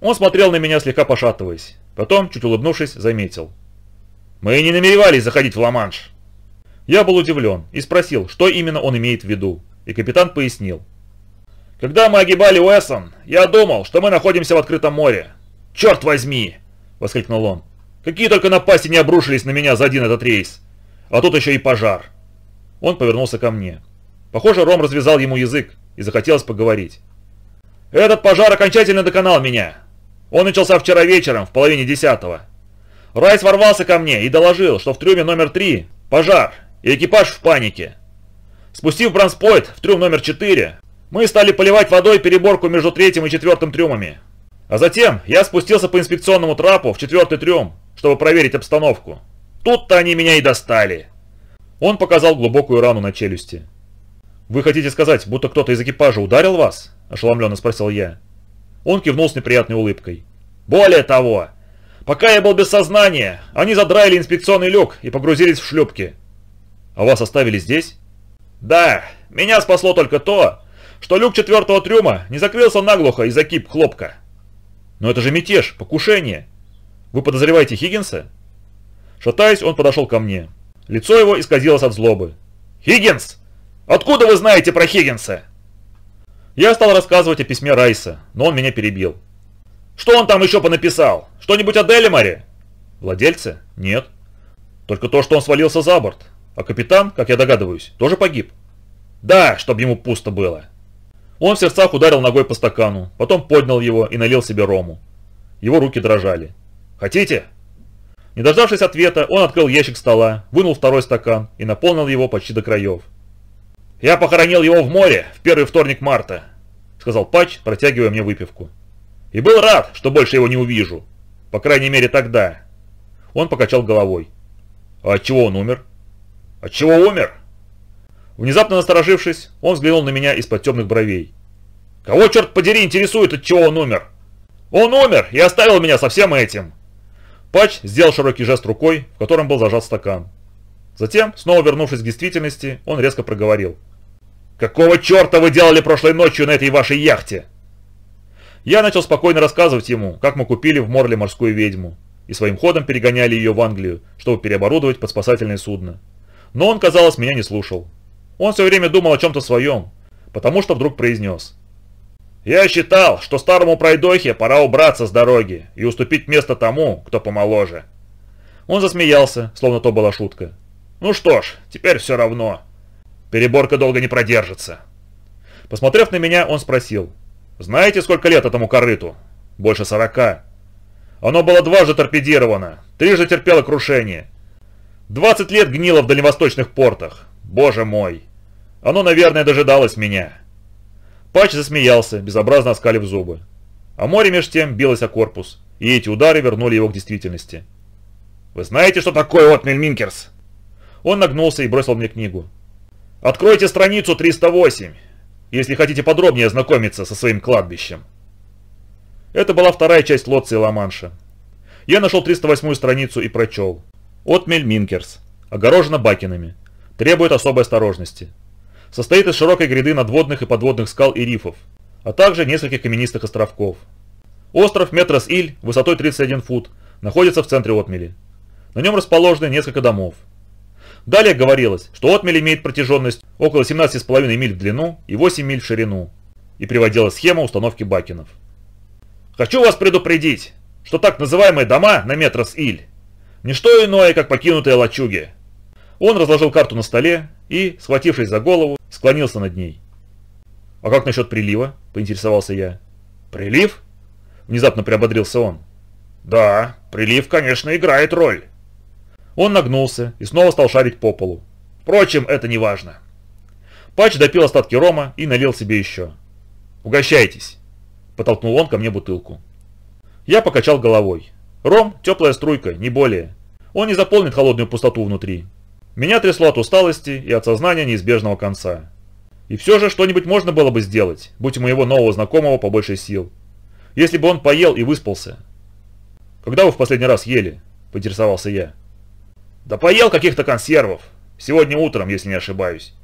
Он смотрел на меня, слегка пошатываясь. Потом, чуть улыбнувшись, заметил. «Мы не намеревались заходить в Ла-Манш!» Я был удивлен и спросил, что именно он имеет в виду. И капитан пояснил. «Когда мы огибали Уэссон, я думал, что мы находимся в открытом море. Черт возьми! воскликнул он. «Какие только напасти не обрушились на меня за один этот рейс! А тут еще и пожар!» Он повернулся ко мне. Похоже, Ром развязал ему язык и захотелось поговорить. «Этот пожар окончательно доконал меня. Он начался вчера вечером, в половине десятого. Райс ворвался ко мне и доложил, что в трюме номер три пожар, и экипаж в панике. Спустив бронспойт в трюм номер четыре, мы стали поливать водой переборку между третьим и четвертым трюмами. А затем я спустился по инспекционному трапу в четвертый трюм, чтобы проверить обстановку. Тут-то они меня и достали. Он показал глубокую рану на челюсти. «Вы хотите сказать, будто кто-то из экипажа ударил вас?» – ошеломленно спросил я. Он кивнул с неприятной улыбкой. «Более того, пока я был без сознания, они задраили инспекционный люк и погрузились в шлюпки». «А вас оставили здесь?» «Да, меня спасло только то, что люк четвертого трюма не закрылся наглухо из-за кип хлопка». «Но это же мятеж, покушение! Вы подозреваете Хиггинса?» Шатаясь, он подошел ко мне. Лицо его исказилось от злобы. «Хиггинс! Откуда вы знаете про Хиггинса?» Я стал рассказывать о письме Райса, но он меня перебил. «Что он там еще понаписал? Что-нибудь о Делимаре?» «Владельце? Нет. Только то, что он свалился за борт. А капитан, как я догадываюсь, тоже погиб?» «Да, чтобы ему пусто было. Он в сердцах ударил ногой по стакану, потом поднял его и налил себе рому. Его руки дрожали. «Хотите?» Не дождавшись ответа, он открыл ящик стола, вынул второй стакан и наполнил его почти до краев. «Я похоронил его в море в первый вторник марта», — сказал Патч, протягивая мне выпивку. «И был рад, что больше его не увижу. По крайней мере, тогда». Он покачал головой. «А от чего он умер?» «От чего умер?» Внезапно насторожившись, он взглянул на меня из-под темных бровей. «Кого, черт подери, интересует, от чего он умер?» «Он умер и оставил меня со всем этим!» Патч сделал широкий жест рукой, в котором был зажат стакан. Затем, снова вернувшись к действительности, он резко проговорил. «Какого черта вы делали прошлой ночью на этой вашей яхте?» Я начал спокойно рассказывать ему, как мы купили в Морле морскую ведьму, и своим ходом перегоняли ее в Англию, чтобы переоборудовать под спасательное судно. Но он, казалось, меня не слушал. Он все время думал о чем-то своем, потому что вдруг произнес. «Я считал, что старому пройдохе пора убраться с дороги и уступить место тому, кто помоложе». Он засмеялся, словно то была шутка. «Ну что ж, теперь все равно. Переборка долго не продержится». Посмотрев на меня, он спросил. «Знаете, сколько лет этому корыту?» «Больше сорока». «Оно было дважды торпедировано, трижды терпело крушение. Двадцать лет гнило в дальневосточных портах, Боже мой! Оно, наверное, дожидалось меня. Пач засмеялся, безобразно оскалив зубы. А море меж тем билось о корпус, и эти удары вернули его к действительности. «Вы знаете, что такое отмель Минкерс?» Он нагнулся и бросил мне книгу. «Откройте страницу 308, если хотите подробнее ознакомиться со своим кладбищем». Это была вторая часть Лотца и Ла-Манша. Я нашел 308 страницу и прочел. «Отмель Минкерс. Огорожена бакинами требует особой осторожности. Состоит из широкой гряды надводных и подводных скал и рифов, а также нескольких каменистых островков. Остров Метрос-Иль высотой 31 фут находится в центре отмели. На нем расположены несколько домов. Далее говорилось, что отмель имеет протяженность около 17,5 миль в длину и 8 миль в ширину, и приводилась схема установки бакенов. «Хочу вас предупредить, что так называемые дома на Метрос-Иль – не что иное, как покинутые лачуги, он разложил карту на столе и, схватившись за голову, склонился над ней. «А как насчет прилива?» – поинтересовался я. «Прилив?» – внезапно приободрился он. «Да, прилив, конечно, играет роль». Он нагнулся и снова стал шарить по полу. Впрочем, это не важно. Патч допил остатки рома и налил себе еще. «Угощайтесь!» – потолкнул он ко мне бутылку. Я покачал головой. Ром – теплая струйка, не более. Он не заполнит холодную пустоту внутри. Меня трясло от усталости и от сознания неизбежного конца. И все же что-нибудь можно было бы сделать, будь у моего нового знакомого побольше сил. Если бы он поел и выспался. «Когда вы в последний раз ели?» – поинтересовался я. «Да поел каких-то консервов. Сегодня утром, если не ошибаюсь».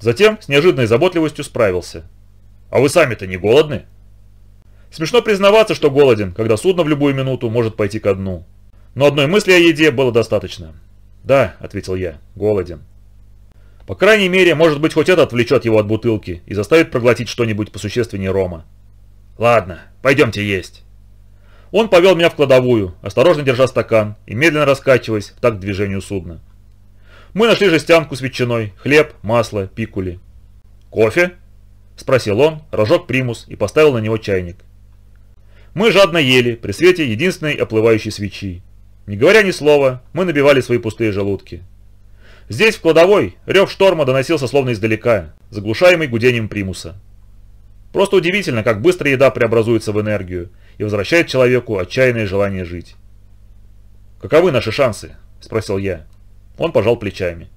Затем с неожиданной заботливостью справился. «А вы сами-то не голодны?» Смешно признаваться, что голоден, когда судно в любую минуту может пойти ко дну. Но одной мысли о еде было достаточно. «Да», — ответил я, — «голоден». «По крайней мере, может быть, хоть это отвлечет его от бутылки и заставит проглотить что-нибудь посущественнее рома». «Ладно, пойдемте есть». Он повел меня в кладовую, осторожно держа стакан и медленно раскачиваясь в такт движению судна. Мы нашли жестянку с ветчиной, хлеб, масло, пикули. «Кофе?» – спросил он, разжег примус и поставил на него чайник. Мы жадно ели при свете единственной оплывающей свечи. Не говоря ни слова, мы набивали свои пустые желудки. Здесь, в кладовой, рев шторма доносился словно издалека, заглушаемый гудением примуса. Просто удивительно, как быстро еда преобразуется в энергию и возвращает человеку отчаянное желание жить. «Каковы наши шансы?» – спросил я. Он пожал плечами.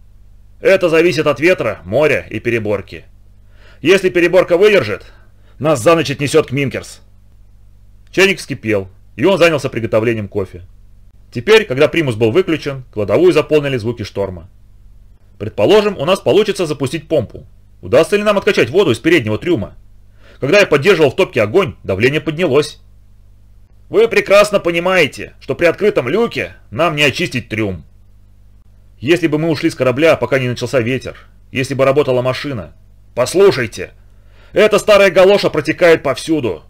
«Это зависит от ветра, моря и переборки. Если переборка выдержит, нас за ночь отнесет к Минкерс». Чайник вскипел, и он занялся приготовлением кофе. Теперь, когда примус был выключен, кладовую заполнили звуки шторма. Предположим, у нас получится запустить помпу. Удастся ли нам откачать воду из переднего трюма? Когда я поддерживал в топке огонь, давление поднялось. Вы прекрасно понимаете, что при открытом люке нам не очистить трюм. Если бы мы ушли с корабля, пока не начался ветер, если бы работала машина. Послушайте, эта старая галоша протекает повсюду.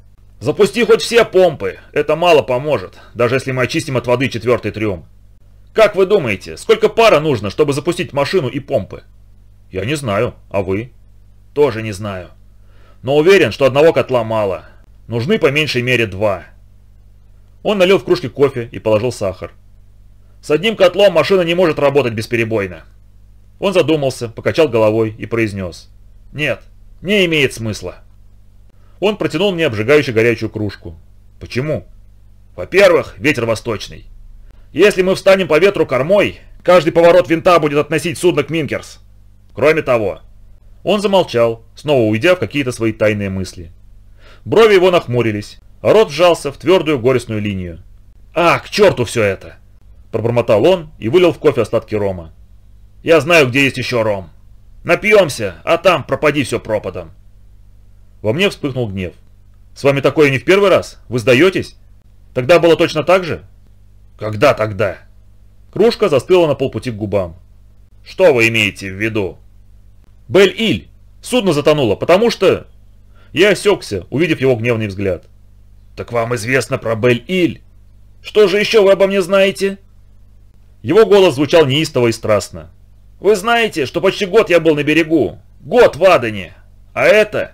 Запусти хоть все помпы, это мало поможет, даже если мы очистим от воды четвертый трюм. Как вы думаете, сколько пара нужно, чтобы запустить машину и помпы? Я не знаю, а вы? Тоже не знаю. Но уверен, что одного котла мало. Нужны по меньшей мере два. Он налил в кружке кофе и положил сахар. С одним котлом машина не может работать бесперебойно. Он задумался, покачал головой и произнес. Нет, не имеет смысла. Он протянул мне обжигающую горячую кружку. Почему? Во-первых, ветер восточный. Если мы встанем по ветру кормой, каждый поворот винта будет относить судно к Минкерс. Кроме того... Он замолчал, снова уйдя в какие-то свои тайные мысли. Брови его нахмурились, а рот сжался в твердую горестную линию. «А, к черту все это!» Пробормотал он и вылил в кофе остатки рома. «Я знаю, где есть еще ром. Напьемся, а там пропади все пропадом». Во мне вспыхнул гнев. «С вами такое не в первый раз? Вы сдаетесь? Тогда было точно так же?» «Когда тогда?» Кружка застыла на полпути к губам. «Что вы имеете в виду?» «Бель-Иль! Судно затонуло, потому что...» Я осекся, увидев его гневный взгляд. «Так вам известно про Бель-Иль? Что же еще вы обо мне знаете?» Его голос звучал неистово и страстно. «Вы знаете, что почти год я был на берегу. Год в Адане. А это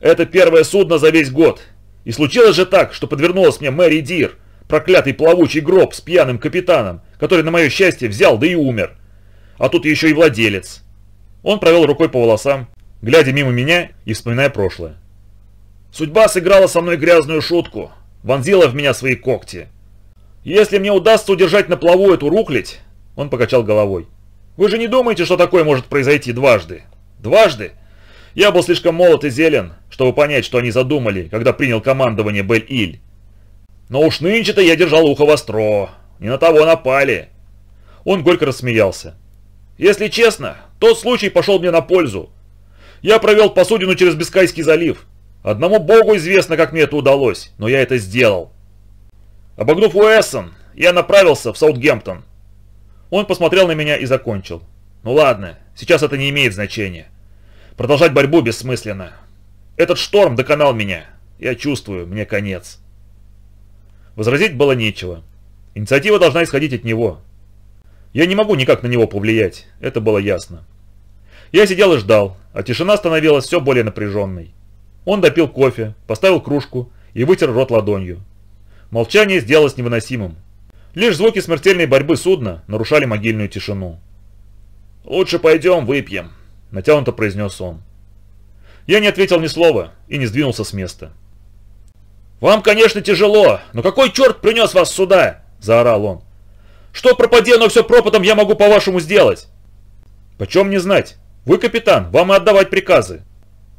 это первое судно за весь год. И случилось же так, что подвернулась мне Мэри Дир, проклятый плавучий гроб с пьяным капитаном, который, на мое счастье, взял да и умер. А тут еще и владелец. Он провел рукой по волосам, глядя мимо меня и вспоминая прошлое. Судьба сыграла со мной грязную шутку, вонзила в меня свои когти. Если мне удастся удержать на плаву эту руклить, он покачал головой. Вы же не думаете, что такое может произойти дважды? Дважды? Я был слишком молод и зелен, чтобы понять, что они задумали, когда принял командование Бель-Иль. Но уж нынче-то я держал ухо востро. Не на того напали. Он горько рассмеялся. Если честно, тот случай пошел мне на пользу. Я провел посудину через Бискайский залив. Одному богу известно, как мне это удалось, но я это сделал. Обогнув Уэссон, я направился в Саутгемптон. Он посмотрел на меня и закончил. Ну ладно, сейчас это не имеет значения. Продолжать борьбу бессмысленно. Этот шторм доконал меня. Я чувствую, мне конец. Возразить было нечего. Инициатива должна исходить от него. Я не могу никак на него повлиять, это было ясно. Я сидел и ждал, а тишина становилась все более напряженной. Он допил кофе, поставил кружку и вытер рот ладонью. Молчание сделалось невыносимым. Лишь звуки смертельной борьбы судна нарушали могильную тишину. «Лучше пойдем выпьем», Натянуто произнес он. Я не ответил ни слова и не сдвинулся с места. «Вам, конечно, тяжело, но какой черт принес вас сюда?» – заорал он. «Что пропади, но все пропотом я могу по-вашему сделать?» «Почем не знать? Вы капитан, вам и отдавать приказы».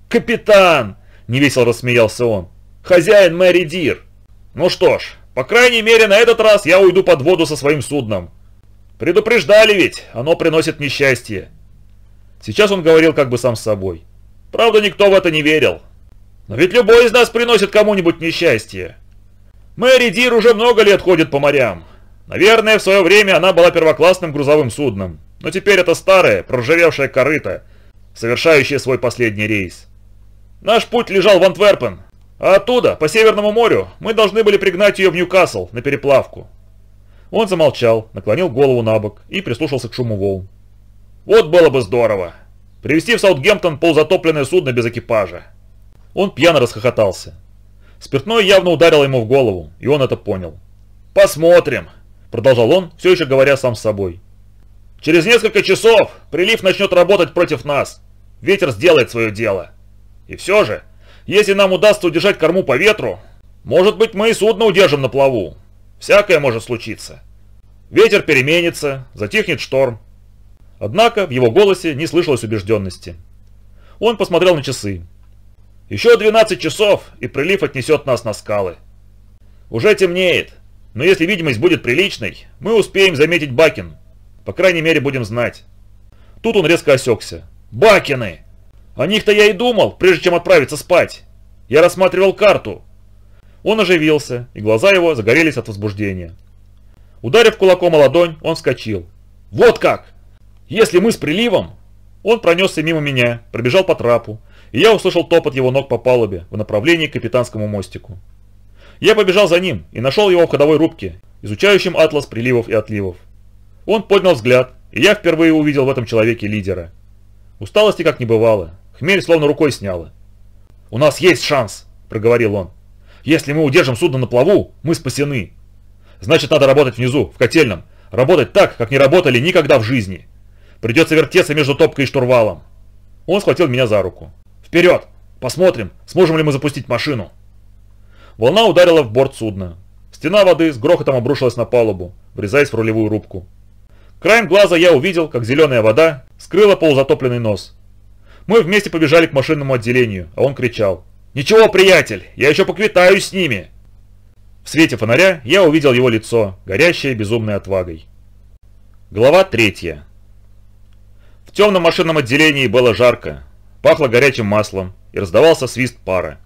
«Капитан!» – невесело рассмеялся он. «Хозяин Мэри Дир!» «Ну что ж, по крайней мере, на этот раз я уйду под воду со своим судном. Предупреждали ведь, оно приносит несчастье. Сейчас он говорил как бы сам с собой. Правда, никто в это не верил. Но ведь любой из нас приносит кому-нибудь несчастье. Мэри Дир уже много лет ходит по морям. Наверное, в свое время она была первоклассным грузовым судном. Но теперь это старое, проржавевшее корыто, совершающее свой последний рейс. Наш путь лежал в Антверпен, а оттуда, по Северному морю, мы должны были пригнать ее в Ньюкасл на переплавку. Он замолчал, наклонил голову на бок и прислушался к шуму волн. Вот было бы здорово. Привезти в Саутгемптон полузатопленное судно без экипажа. Он пьяно расхохотался. Спиртное явно ударило ему в голову, и он это понял. «Посмотрим», – продолжал он, все еще говоря сам с собой. «Через несколько часов прилив начнет работать против нас. Ветер сделает свое дело. И все же, если нам удастся удержать корму по ветру, может быть мы и судно удержим на плаву. Всякое может случиться. Ветер переменится, затихнет шторм, Однако в его голосе не слышалось убежденности. Он посмотрел на часы. «Еще 12 часов, и прилив отнесет нас на скалы. Уже темнеет, но если видимость будет приличной, мы успеем заметить Бакин. По крайней мере, будем знать». Тут он резко осекся. «Бакины! О них-то я и думал, прежде чем отправиться спать. Я рассматривал карту». Он оживился, и глаза его загорелись от возбуждения. Ударив кулаком о ладонь, он вскочил. «Вот как! Если мы с приливом... Он пронесся мимо меня, пробежал по трапу, и я услышал топот его ног по палубе в направлении к капитанскому мостику. Я побежал за ним и нашел его в ходовой рубке, изучающим атлас приливов и отливов. Он поднял взгляд, и я впервые увидел в этом человеке лидера. Усталости как не бывало, хмель словно рукой сняла. «У нас есть шанс», – проговорил он. «Если мы удержим судно на плаву, мы спасены. Значит, надо работать внизу, в котельном, работать так, как не работали никогда в жизни». Придется вертеться между топкой и штурвалом. Он схватил меня за руку. «Вперед! Посмотрим, сможем ли мы запустить машину!» Волна ударила в борт судна. Стена воды с грохотом обрушилась на палубу, врезаясь в рулевую рубку. Краем глаза я увидел, как зеленая вода скрыла полузатопленный нос. Мы вместе побежали к машинному отделению, а он кричал. «Ничего, приятель, я еще поквитаюсь с ними!» В свете фонаря я увидел его лицо, горящее безумной отвагой. Глава третья. В темном машинном отделении было жарко, пахло горячим маслом и раздавался свист пара.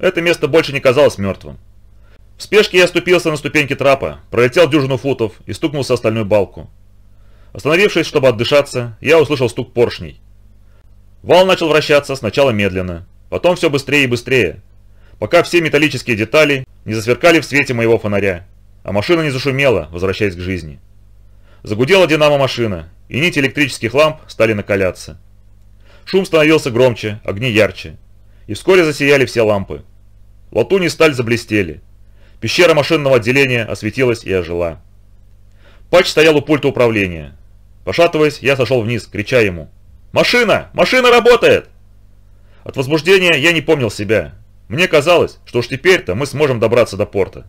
Это место больше не казалось мертвым. В спешке я ступился на ступеньки трапа, пролетел дюжину футов и стукнулся остальную балку. Остановившись, чтобы отдышаться, я услышал стук поршней. Вал начал вращаться сначала медленно, потом все быстрее и быстрее, пока все металлические детали не засверкали в свете моего фонаря, а машина не зашумела, возвращаясь к жизни. Загудела динамо-машина, и нити электрических ламп стали накаляться. Шум становился громче, огни ярче. И вскоре засияли все лампы. Латунь и сталь заблестели. Пещера машинного отделения осветилась и ожила. Патч стоял у пульта управления. Пошатываясь, я сошел вниз, крича ему. «Машина! Машина работает!» От возбуждения я не помнил себя. Мне казалось, что уж теперь-то мы сможем добраться до порта.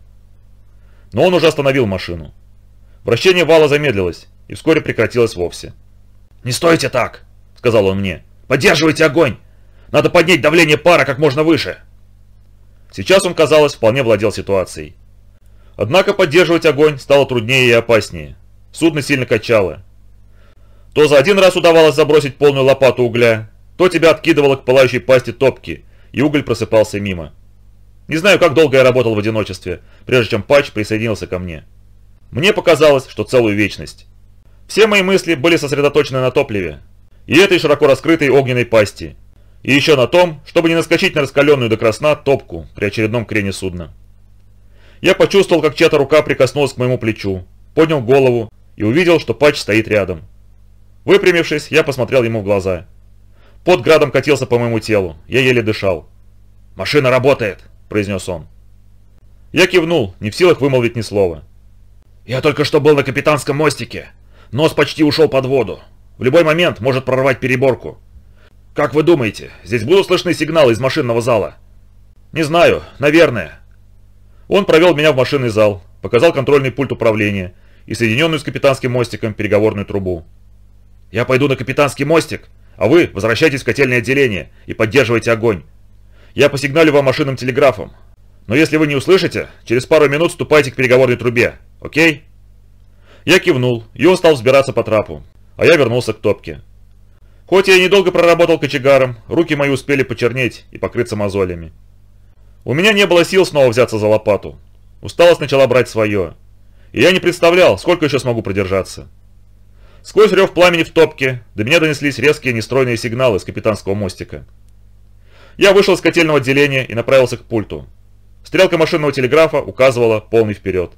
Но он уже остановил машину. Вращение вала замедлилось и вскоре прекратилось вовсе. «Не стойте так!» – сказал он мне. «Поддерживайте огонь! Надо поднять давление пара как можно выше!» Сейчас он, казалось, вполне владел ситуацией. Однако поддерживать огонь стало труднее и опаснее. Судно сильно качало. То за один раз удавалось забросить полную лопату угля, то тебя откидывало к пылающей пасти топки, и уголь просыпался мимо. Не знаю, как долго я работал в одиночестве, прежде чем Патч присоединился ко мне. Мне показалось, что целую вечность. Все мои мысли были сосредоточены на топливе. И этой широко раскрытой огненной пасти. И еще на том, чтобы не наскочить на раскаленную до красна топку при очередном крене судна. Я почувствовал, как чья-то рука прикоснулась к моему плечу, поднял голову и увидел, что патч стоит рядом. Выпрямившись, я посмотрел ему в глаза. Под градом катился по моему телу, я еле дышал. «Машина работает!» – произнес он. Я кивнул, не в силах вымолвить ни слова. Я только что был на капитанском мостике. Нос почти ушел под воду. В любой момент может прорвать переборку. Как вы думаете, здесь будут слышны сигналы из машинного зала? Не знаю, наверное. Он провел меня в машинный зал, показал контрольный пульт управления и соединенную с капитанским мостиком переговорную трубу. Я пойду на капитанский мостик, а вы возвращайтесь в котельное отделение и поддерживайте огонь. Я посигналю вам машинным телеграфом. Но если вы не услышите, через пару минут ступайте к переговорной трубе. Окей?» Я кивнул, и он стал взбираться по трапу, а я вернулся к топке. Хоть я и недолго проработал кочегаром, руки мои успели почернеть и покрыться мозолями. У меня не было сил снова взяться за лопату. Усталость начала брать свое, и я не представлял, сколько еще смогу продержаться. Сквозь рев пламени в топке до меня донеслись резкие нестройные сигналы с капитанского мостика. Я вышел из котельного отделения и направился к пульту. Стрелка машинного телеграфа указывала полный вперед.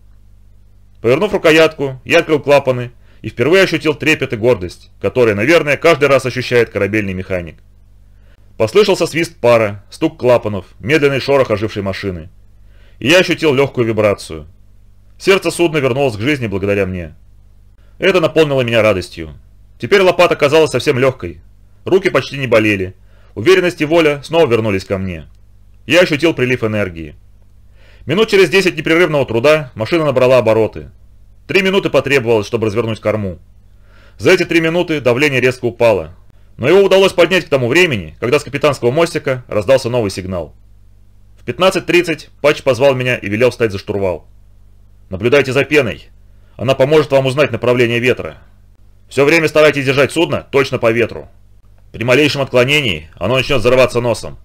Повернув рукоятку, я открыл клапаны и впервые ощутил трепет и гордость, которые, наверное, каждый раз ощущает корабельный механик. Послышался свист пара, стук клапанов, медленный шорох ожившей машины. И я ощутил легкую вибрацию. Сердце судна вернулось к жизни благодаря мне. Это наполнило меня радостью. Теперь лопата казалась совсем легкой. Руки почти не болели. Уверенность и воля снова вернулись ко мне. Я ощутил прилив энергии. Минут через 10 непрерывного труда машина набрала обороты. Три минуты потребовалось, чтобы развернуть корму. За эти три минуты давление резко упало, но его удалось поднять к тому времени, когда с капитанского мостика раздался новый сигнал. В 15.30 Патч позвал меня и велел встать за штурвал. «Наблюдайте за пеной. Она поможет вам узнать направление ветра. Все время старайтесь держать судно точно по ветру. При малейшем отклонении оно начнет взрываться носом.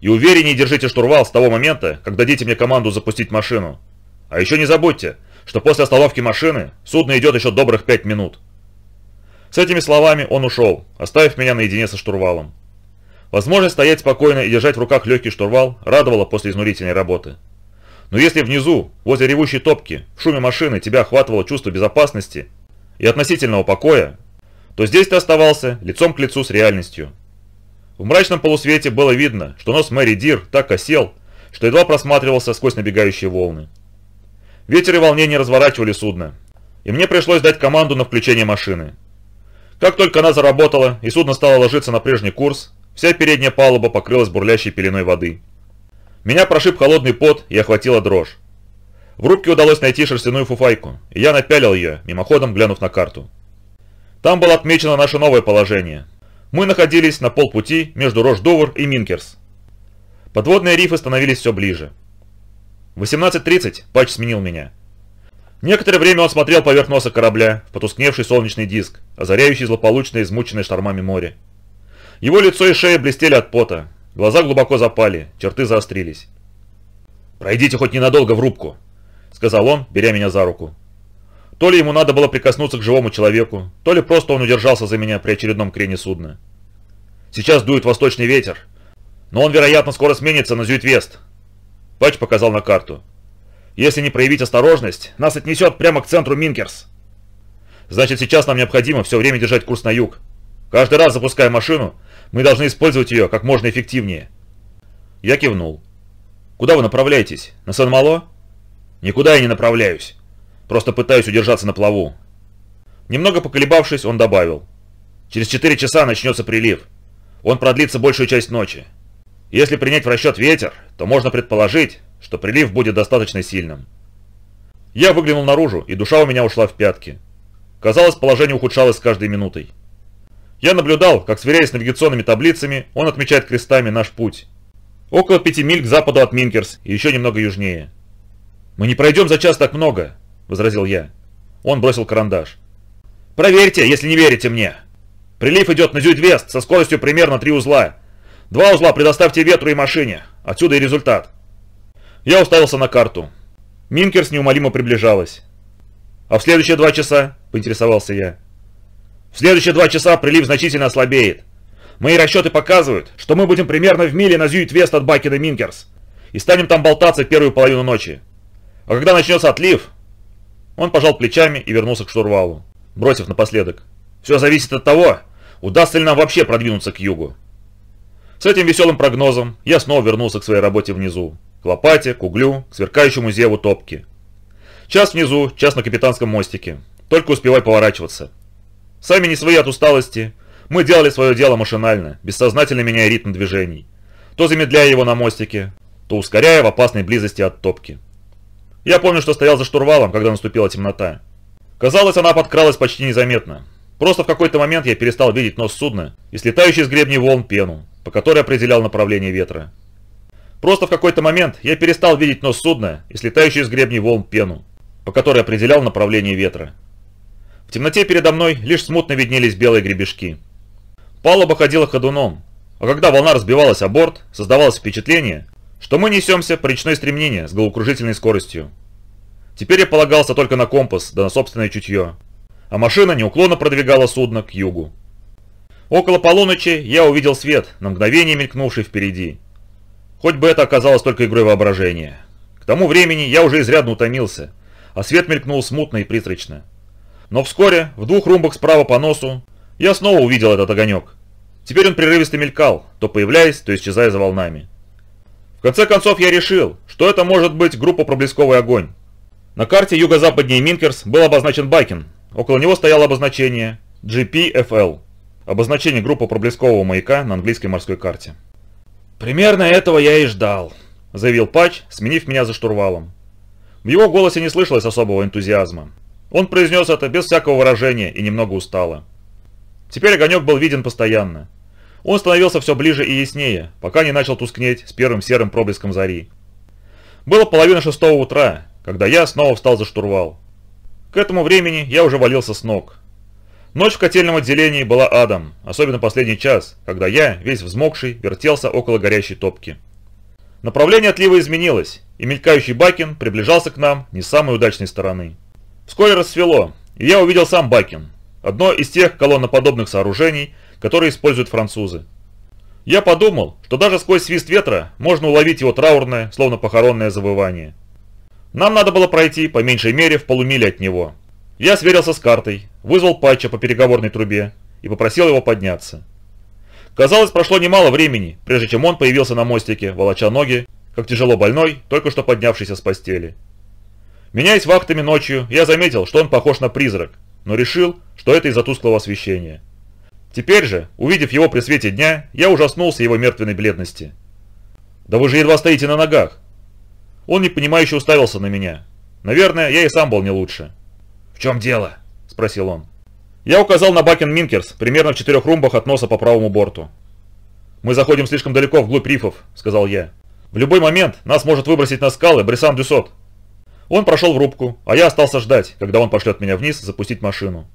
И увереннее держите штурвал с того момента, как дадите мне команду запустить машину. А еще не забудьте, что после остановки машины судно идет еще добрых пять минут. С этими словами он ушел, оставив меня наедине со штурвалом. Возможность стоять спокойно и держать в руках легкий штурвал радовала после изнурительной работы. Но если внизу, возле ревущей топки, в шуме машины тебя охватывало чувство безопасности и относительного покоя, то здесь ты оставался лицом к лицу с реальностью – в мрачном полусвете было видно, что нос Мэри Дир так осел, что едва просматривался сквозь набегающие волны. Ветер и волнение разворачивали судно, и мне пришлось дать команду на включение машины. Как только она заработала и судно стало ложиться на прежний курс, вся передняя палуба покрылась бурлящей пеленой воды. Меня прошиб холодный пот и охватила дрожь. В рубке удалось найти шерстяную фуфайку, и я напялил ее, мимоходом глянув на карту. Там было отмечено наше новое положение, мы находились на полпути между Рождовор и Минкерс. Подводные рифы становились все ближе. В 18.30 Патч сменил меня. Некоторое время он смотрел поверх носа корабля, в потускневший солнечный диск, озаряющий злополучно измученное штормами море. Его лицо и шея блестели от пота, глаза глубоко запали, черты заострились. «Пройдите хоть ненадолго в рубку», — сказал он, беря меня за руку. То ли ему надо было прикоснуться к живому человеку, то ли просто он удержался за меня при очередном крене судна. Сейчас дует восточный ветер, но он, вероятно, скоро сменится на Зюитвест. Патч показал на карту. Если не проявить осторожность, нас отнесет прямо к центру Минкерс. Значит, сейчас нам необходимо все время держать курс на юг. Каждый раз, запуская машину, мы должны использовать ее как можно эффективнее. Я кивнул. «Куда вы направляетесь? На Сан-Мало?» «Никуда я не направляюсь. Просто пытаюсь удержаться на плаву». Немного поколебавшись, он добавил. «Через 4 часа начнется прилив. Он продлится большую часть ночи. Если принять в расчет ветер, то можно предположить, что прилив будет достаточно сильным». Я выглянул наружу, и душа у меня ушла в пятки. Казалось, положение ухудшалось с каждой минутой. Я наблюдал, как, сверяясь с навигационными таблицами, он отмечает крестами наш путь. Около пяти миль к западу от Минкерс и еще немного южнее. «Мы не пройдем за час так много», возразил я. Он бросил карандаш. «Проверьте, если не верите мне. Прилив идет на Зюдвест со скоростью примерно три узла. Два узла предоставьте ветру и машине. Отсюда и результат». Я уставился на карту. Минкерс неумолимо приближалась. «А в следующие два часа?» – поинтересовался я. «В следующие два часа прилив значительно ослабеет. Мои расчеты показывают, что мы будем примерно в миле на Зюит-Вест от Бакена Минкерс и станем там болтаться первую половину ночи. А когда начнется отлив, он пожал плечами и вернулся к штурвалу, бросив напоследок. «Все зависит от того, удастся ли нам вообще продвинуться к югу». С этим веселым прогнозом я снова вернулся к своей работе внизу. К лопате, к углю, к сверкающему зеву топки. Час внизу, час на капитанском мостике. Только успевай поворачиваться. Сами не свои от усталости. Мы делали свое дело машинально, бессознательно меняя ритм движений. То замедляя его на мостике, то ускоряя в опасной близости от топки. Я помню, что стоял за штурвалом, когда наступила темнота. Казалось, она подкралась почти незаметно. Просто в какой-то момент я перестал видеть нос судна и слетающий с гребней волн пену, по которой определял направление ветра. Просто в какой-то момент я перестал видеть нос судна и слетающий с гребней волн пену, по которой определял направление ветра. В темноте передо мной лишь смутно виднелись белые гребешки. Палуба ходила ходуном, а когда волна разбивалась о борт, создавалось впечатление, что мы несемся по речной стремнине с головокружительной скоростью. Теперь я полагался только на компас, да на собственное чутье. А машина неуклонно продвигала судно к югу. Около полуночи я увидел свет, на мгновение мелькнувший впереди. Хоть бы это оказалось только игрой воображения. К тому времени я уже изрядно утомился, а свет мелькнул смутно и призрачно. Но вскоре, в двух румбах справа по носу, я снова увидел этот огонек. Теперь он прерывисто мелькал, то появляясь, то исчезая за волнами. В конце концов я решил, что это может быть группа «Проблесковый огонь». На карте юго-западнее Минкерс был обозначен Байкин. Около него стояло обозначение GPFL, обозначение группы проблескового маяка на английской морской карте. «Примерно этого я и ждал», – заявил Патч, сменив меня за штурвалом. В его голосе не слышалось особого энтузиазма. Он произнес это без всякого выражения и немного устало. Теперь огонек был виден постоянно. Он становился все ближе и яснее, пока не начал тускнеть с первым серым проблеском зари. Было половина шестого утра, когда я снова встал за штурвал. К этому времени я уже валился с ног. Ночь в котельном отделении была адом, особенно последний час, когда я, весь взмокший, вертелся около горящей топки. Направление отлива изменилось, и мелькающий Бакин приближался к нам не с самой удачной стороны. Вскоре рассвело, и я увидел сам Бакин, одно из тех колонноподобных сооружений, которые используют французы. Я подумал, что даже сквозь свист ветра можно уловить его траурное, словно похоронное завывание. Нам надо было пройти, по меньшей мере, в полумиле от него. Я сверился с картой, вызвал патча по переговорной трубе и попросил его подняться. Казалось, прошло немало времени, прежде чем он появился на мостике, волоча ноги, как тяжело больной, только что поднявшийся с постели. Меняясь вахтами ночью, я заметил, что он похож на призрак, но решил, что это из-за тусклого освещения. Теперь же, увидев его при свете дня, я ужаснулся его мертвенной бледности. «Да вы же едва стоите на ногах!» Он непонимающе уставился на меня. Наверное, я и сам был не лучше. «В чем дело?» – спросил он. Я указал на Бакен Минкерс, примерно в четырех румбах от носа по правому борту. «Мы заходим слишком далеко вглубь рифов», – сказал я. «В любой момент нас может выбросить на скалы Брисан Дюсот». Он прошел в рубку, а я остался ждать, когда он пошлет меня вниз запустить машину.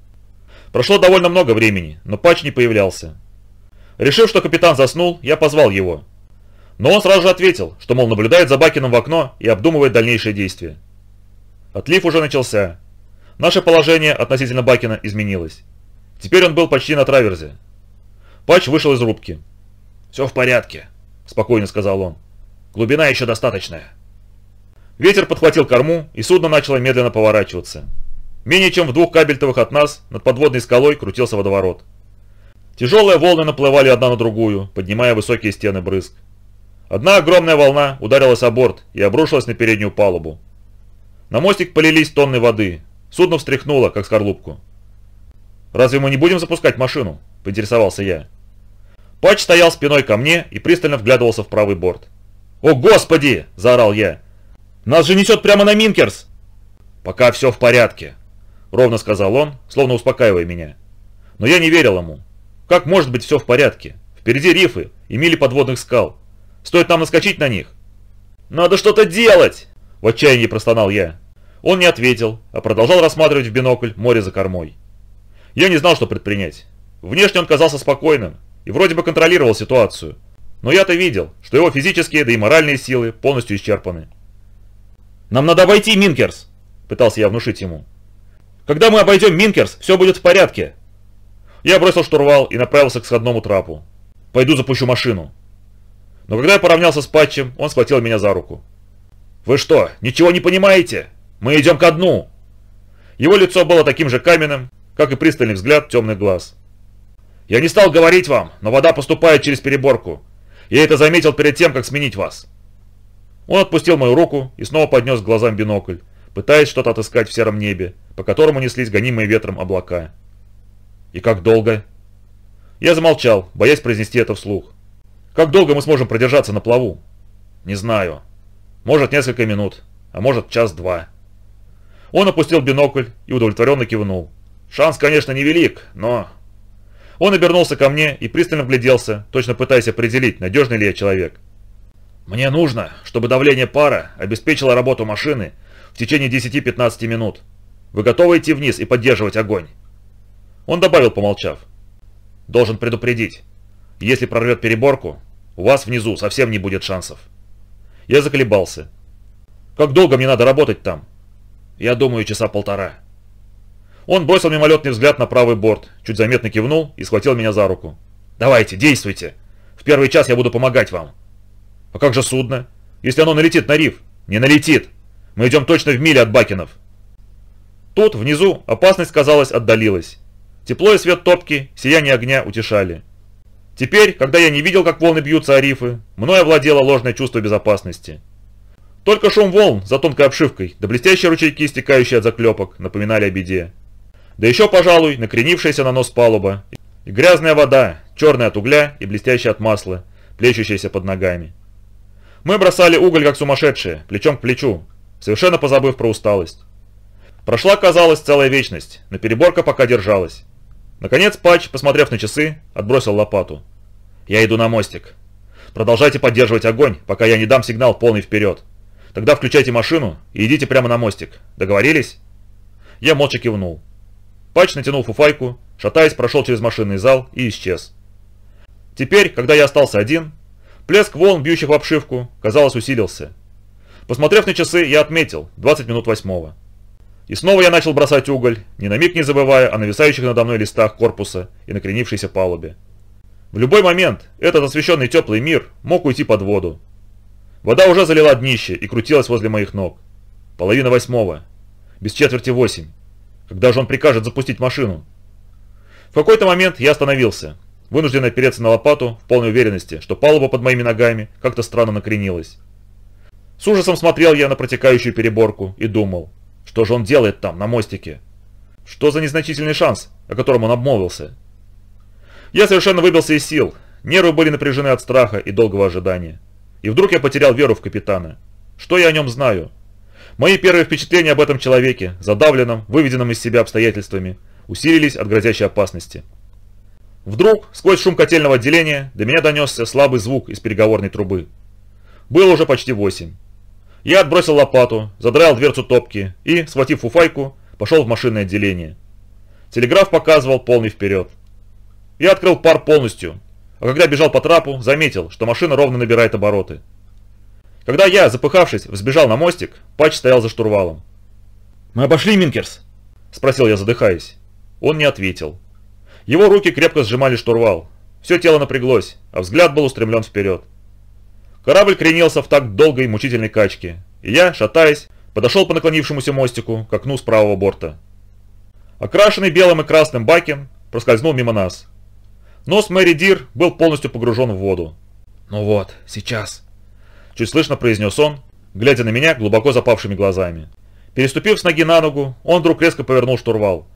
Прошло довольно много времени, но Патч не появлялся. Решив, что капитан заснул, я позвал его. Но он сразу же ответил, что, мол, наблюдает за Бакином в окно и обдумывает дальнейшие действия. Отлив уже начался. Наше положение относительно Бакина изменилось. Теперь он был почти на траверзе. Патч вышел из рубки. «Все в порядке», – спокойно сказал он. «Глубина еще достаточная». Ветер подхватил корму, и судно начало медленно поворачиваться. Менее чем в двух кабельтовых от нас над подводной скалой крутился водоворот. Тяжелые волны наплывали одна на другую, поднимая высокие стены брызг. Одна огромная волна ударилась о борт и обрушилась на переднюю палубу. На мостик полились тонны воды. Судно встряхнуло, как скорлупку. «Разве мы не будем запускать машину?» – поинтересовался я. Патч стоял спиной ко мне и пристально вглядывался в правый борт. «О, Господи!» – заорал я. «Нас же несет прямо на Минкерс!» «Пока все в порядке», Ровно сказал он, словно успокаивая меня. Но я не верил ему. Как может быть все в порядке? Впереди рифы и мили подводных скал. Стоит нам наскочить на них? Надо что-то делать! В отчаянии простонал я. Он не ответил, а продолжал рассматривать в бинокль море за кормой. Я не знал, что предпринять. Внешне он казался спокойным и вроде бы контролировал ситуацию. Но я-то видел, что его физические, да и моральные силы полностью исчерпаны. «Нам надо обойти, Минкерс!» – пытался я внушить ему. Когда мы обойдем Минкерс, все будет в порядке. Я бросил штурвал и направился к сходному трапу. Пойду запущу машину. Но когда я поравнялся с Патчем, он схватил меня за руку. «Вы что, ничего не понимаете? Мы идем ко дну!» Его лицо было таким же каменным, как и пристальный взгляд темных глаз. «Я не стал говорить вам, но вода поступает через переборку. Я это заметил перед тем, как сменить вас». Он отпустил мою руку и снова поднес к глазам бинокль, пытаясь что-то отыскать в сером небе, по которому неслись гонимые ветром облака. «И как долго?» Я замолчал, боясь произнести это вслух. «Как долго мы сможем продержаться на плаву?» «Не знаю. Может, несколько минут, а может, час-два». Он опустил бинокль и удовлетворенно кивнул. «Шанс, конечно, невелик, но...» Он обернулся ко мне и пристально вгляделся, точно пытаясь определить, надежный ли я человек. «Мне нужно, чтобы давление пара обеспечило работу машины в течение 10-15 минут. Вы готовы идти вниз и поддерживать огонь?» Он добавил, помолчав. «Должен предупредить. Если прорвет переборку, у вас внизу совсем не будет шансов». Я заколебался. «Как долго мне надо работать там?» «Я думаю, часа полтора». Он бросил мимолетный взгляд на правый борт, чуть заметно кивнул и схватил меня за руку. «Давайте, действуйте! В первый час я буду помогать вам!» «А как же судно? Если оно налетит на риф?» «Не налетит!» Мы идем точно в миле от Бакинов. Тут, внизу, опасность, казалось, отдалилась. Тепло и свет топки, сияние огня утешали. Теперь, когда я не видел, как волны бьются о рифы, мной овладело ложное чувство безопасности. Только шум волн за тонкой обшивкой, да блестящие ручейки, стекающие от заклепок, напоминали о беде. Да еще, пожалуй, накренившаяся на нос палуба, и грязная вода, черная от угля и блестящая от масла, плещущаяся под ногами. Мы бросали уголь как сумасшедшие, плечом к плечу, совершенно позабыв про усталость. Прошла, казалось, целая вечность, но переборка пока держалась. Наконец Патч, посмотрев на часы, отбросил лопату. «Я иду на мостик. Продолжайте поддерживать огонь, пока я не дам сигнал полный вперед. Тогда включайте машину и идите прямо на мостик. Договорились?» Я молча кивнул. Патч натянул фуфайку, шатаясь, прошел через машинный зал и исчез. Теперь, когда я остался один, плеск волн, бьющих в обшивку, казалось, усилился. Посмотрев на часы, я отметил 20 минут восьмого. И снова я начал бросать уголь, ни на миг не забывая о нависающих надо мной листах корпуса и накренившейся палубе. В любой момент этот освещенный теплый мир мог уйти под воду. Вода уже залила днище и крутилась возле моих ног. Половина восьмого. Без четверти восемь. Когда же он прикажет запустить машину? В какой-то момент я остановился, вынужденный опереться на лопату в полной уверенности, что палуба под моими ногами как-то странно накренилась. С ужасом смотрел я на протекающую переборку и думал, что же он делает там, на мостике? Что за незначительный шанс, о котором он обмолвился? Я совершенно выбился из сил, нервы были напряжены от страха и долгого ожидания. И вдруг я потерял веру в капитана. Что я о нем знаю? Мои первые впечатления об этом человеке, задавленном, выведенном из себя обстоятельствами, усилились от грозящей опасности. Вдруг, сквозь шум котельного отделения, до меня донесся слабый звук из переговорной трубы. Было уже почти восемь. Я отбросил лопату, задраил дверцу топки и, схватив фуфайку, пошел в машинное отделение. Телеграф показывал полный вперед. Я открыл пар полностью, а когда бежал по трапу, заметил, что машина ровно набирает обороты. Когда я, запыхавшись, взбежал на мостик, Патч стоял за штурвалом. «Мы обошли Минкерс?» – спросил я, задыхаясь. Он не ответил. Его руки крепко сжимали штурвал. Все тело напряглось, а взгляд был устремлен вперед. Корабль кренился в так долгой мучительной качке, и я, шатаясь, подошел по наклонившемуся мостику к окну с правого борта. Окрашенный белым и красным бакин проскользнул мимо нас. Нос Мэри Дир был полностью погружен в воду. «Ну вот, сейчас», – чуть слышно произнес он, глядя на меня глубоко запавшими глазами. Переступив с ноги на ногу, он вдруг резко повернул штурвал.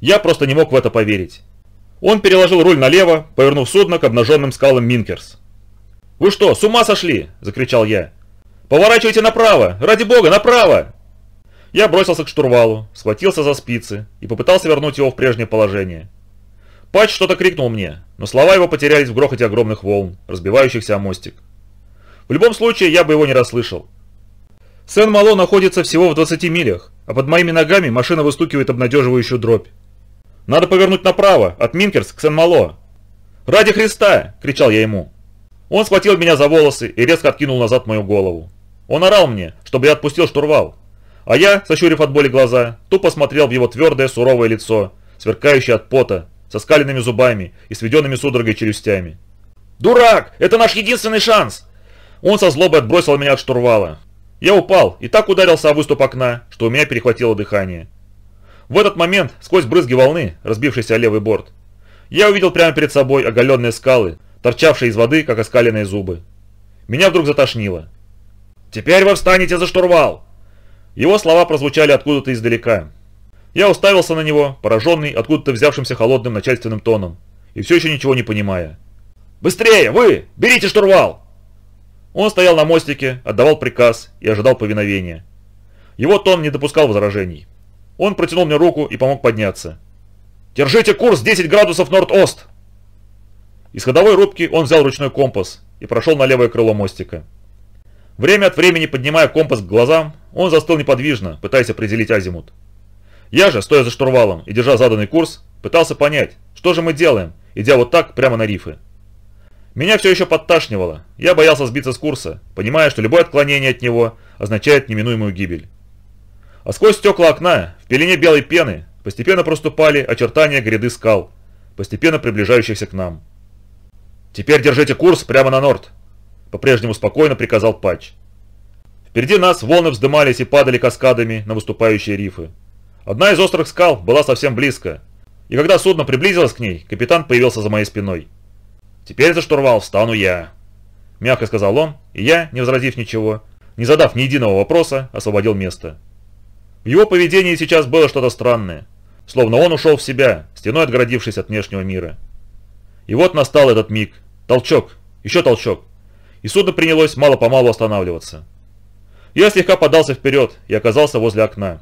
Я просто не мог в это поверить. Он переложил руль налево, повернув судно к обнаженным скалам Минкерс. «Вы что, с ума сошли?» – закричал я. «Поворачивайте направо! Ради бога, направо!» Я бросился к штурвалу, схватился за спицы и попытался вернуть его в прежнее положение. Патч что-то крикнул мне, но слова его потерялись в грохоте огромных волн, разбивающихся о мостик. В любом случае, я бы его не расслышал. Сен-Мало находится всего в 20 милях, а под моими ногами машина выстукивает обнадеживающую дробь. «Надо повернуть направо, от Минкерс к Сен-Мало!» «Ради Христа!» – кричал я ему. Он схватил меня за волосы и резко откинул назад мою голову. Он орал мне, чтобы я отпустил штурвал. А я, сощурив от боли глаза, тупо смотрел в его твердое суровое лицо, сверкающее от пота, со скаленными зубами и сведенными судорогой челюстями. «Дурак! Это наш единственный шанс!» Он со злобой отбросил меня от штурвала. Я упал и так ударился о выступ окна, что у меня перехватило дыхание. В этот момент, сквозь брызги волны, разбившейся о левый борт, я увидел прямо перед собой оголенные скалы, торчавшие из воды, как оскаленные зубы. Меня вдруг затошнило. «Теперь вы встанете за штурвал!» Его слова прозвучали откуда-то издалека. Я уставился на него, пораженный откуда-то взявшимся холодным начальственным тоном, и все еще ничего не понимая. «Быстрее, вы! Берите штурвал!» Он стоял на мостике, отдавал приказ и ожидал повиновения. Его тон не допускал возражений. Он протянул мне руку и помог подняться. «Держите курс 10 градусов норд-ост!» Из ходовой рубки он взял ручной компас и прошел на левое крыло мостика. Время от времени, поднимая компас к глазам, он застыл неподвижно, пытаясь определить азимут. Я же, стоя за штурвалом и держа заданный курс, пытался понять, что же мы делаем, идя вот так прямо на рифы. Меня все еще подташнивало, я боялся сбиться с курса, понимая, что любое отклонение от него означает неминуемую гибель. А сквозь стекла окна, в пелене белой пены, постепенно проступали очертания гряды скал, постепенно приближающихся к нам. «Теперь держите курс прямо на норд», – по-прежнему спокойно приказал Патч. Впереди нас волны вздымались и падали каскадами на выступающие рифы. Одна из острых скал была совсем близко, и когда судно приблизилось к ней, капитан появился за моей спиной. «Теперь за штурвал встану я», – мягко сказал он, и я, не возразив ничего, не задав ни единого вопроса, освободил место. В его поведении сейчас было что-то странное, словно он ушел в себя, стеной отгородившись от внешнего мира. И вот настал этот миг. Толчок. Еще толчок. И судно принялось мало-помалу останавливаться. Я слегка подался вперед и оказался возле окна.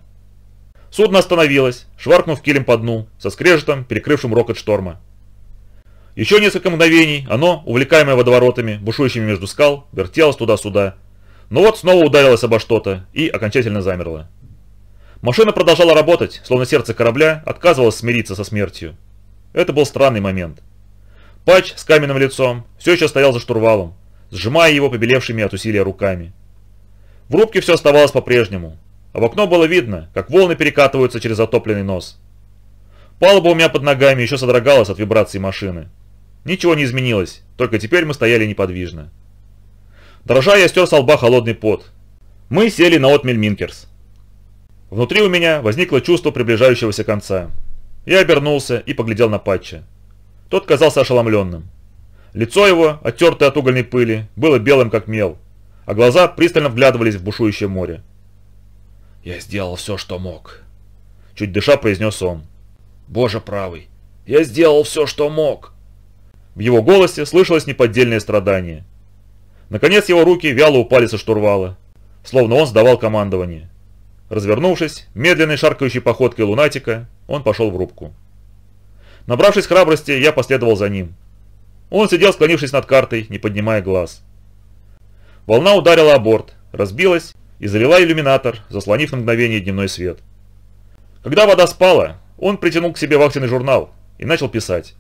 Судно остановилось, шваркнув килем по дну, со скрежетом, перекрывшим рокот шторма. Еще несколько мгновений оно, увлекаемое водоворотами, бушующими между скал, вертелось туда-сюда. Но вот снова ударилось обо что-то и окончательно замерло. Машина продолжала работать, словно сердце корабля отказывалось смириться со смертью. Это был странный момент. Патч с каменным лицом все еще стоял за штурвалом, сжимая его побелевшими от усилия руками. В рубке все оставалось по-прежнему, а в окно было видно, как волны перекатываются через затопленный нос. Палуба у меня под ногами еще содрогалась от вибрации машины. Ничего не изменилось, только теперь мы стояли неподвижно. Дрожа я стер с лба холодный пот. Мы сели на отмель Минкерс. Внутри у меня возникло чувство приближающегося конца. Я обернулся и поглядел на Патча. Тот казался ошеломленным. Лицо его, оттертое от угольной пыли, было белым как мел, а глаза пристально вглядывались в бушующее море. «Я сделал все, что мог», — чуть дыша произнес он. «Боже правый, я сделал все, что мог». В его голосе слышалось неподдельное страдание. Наконец его руки вяло упали со штурвала, словно он сдавал командование. Развернувшись, медленной шаркающей походкой лунатика, он пошел в рубку. Набравшись храбрости, я последовал за ним. Он сидел, склонившись над картой, не поднимая глаз. Волна ударила о борт, разбилась и залила иллюминатор, заслонив на мгновение дневной свет. Когда вода спала, он притянул к себе вахтенный журнал и начал писать.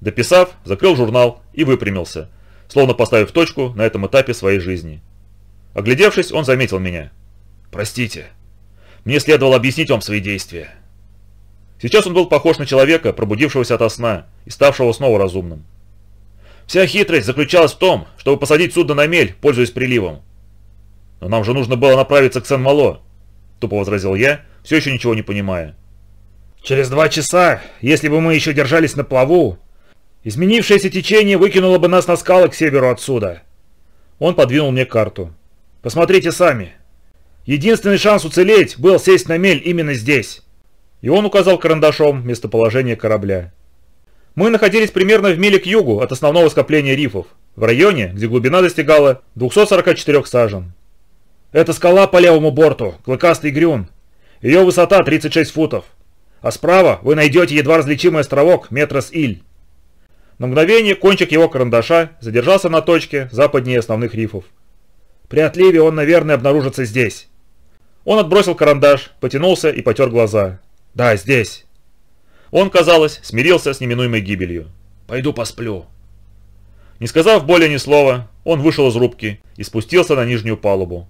Дописав, закрыл журнал и выпрямился, словно поставив точку на этом этапе своей жизни. Оглядевшись, он заметил меня. «Простите, мне следовало объяснить вам свои действия». Сейчас он был похож на человека, пробудившегося ото сна и ставшего снова разумным. Вся хитрость заключалась в том, чтобы посадить судно на мель, пользуясь приливом. «Но нам же нужно было направиться к Сен-Мало», — тупо возразил я, все еще ничего не понимая. «Через два часа, если бы мы еще держались на плаву, изменившееся течение выкинуло бы нас на скалы к северу отсюда». Он подвинул мне карту. «Посмотрите сами. Единственный шанс уцелеть был сесть на мель именно здесь». И он указал карандашом местоположение корабля. Мы находились примерно в миле к югу от основного скопления рифов, в районе, где глубина достигала 244 сажен. Это скала по левому борту, клыкастый грюн. Ее высота 36 футов. А справа вы найдете едва различимый островок Метрос-Иль. На мгновение кончик его карандаша задержался на точке западнее основных рифов. При отливе он, наверное, обнаружится здесь. Он отбросил карандаш, потянулся и потер глаза. «Да, здесь». Он, казалось, смирился с неминуемой гибелью. «Пойду посплю». Не сказав более ни слова, он вышел из рубки и спустился на нижнюю палубу.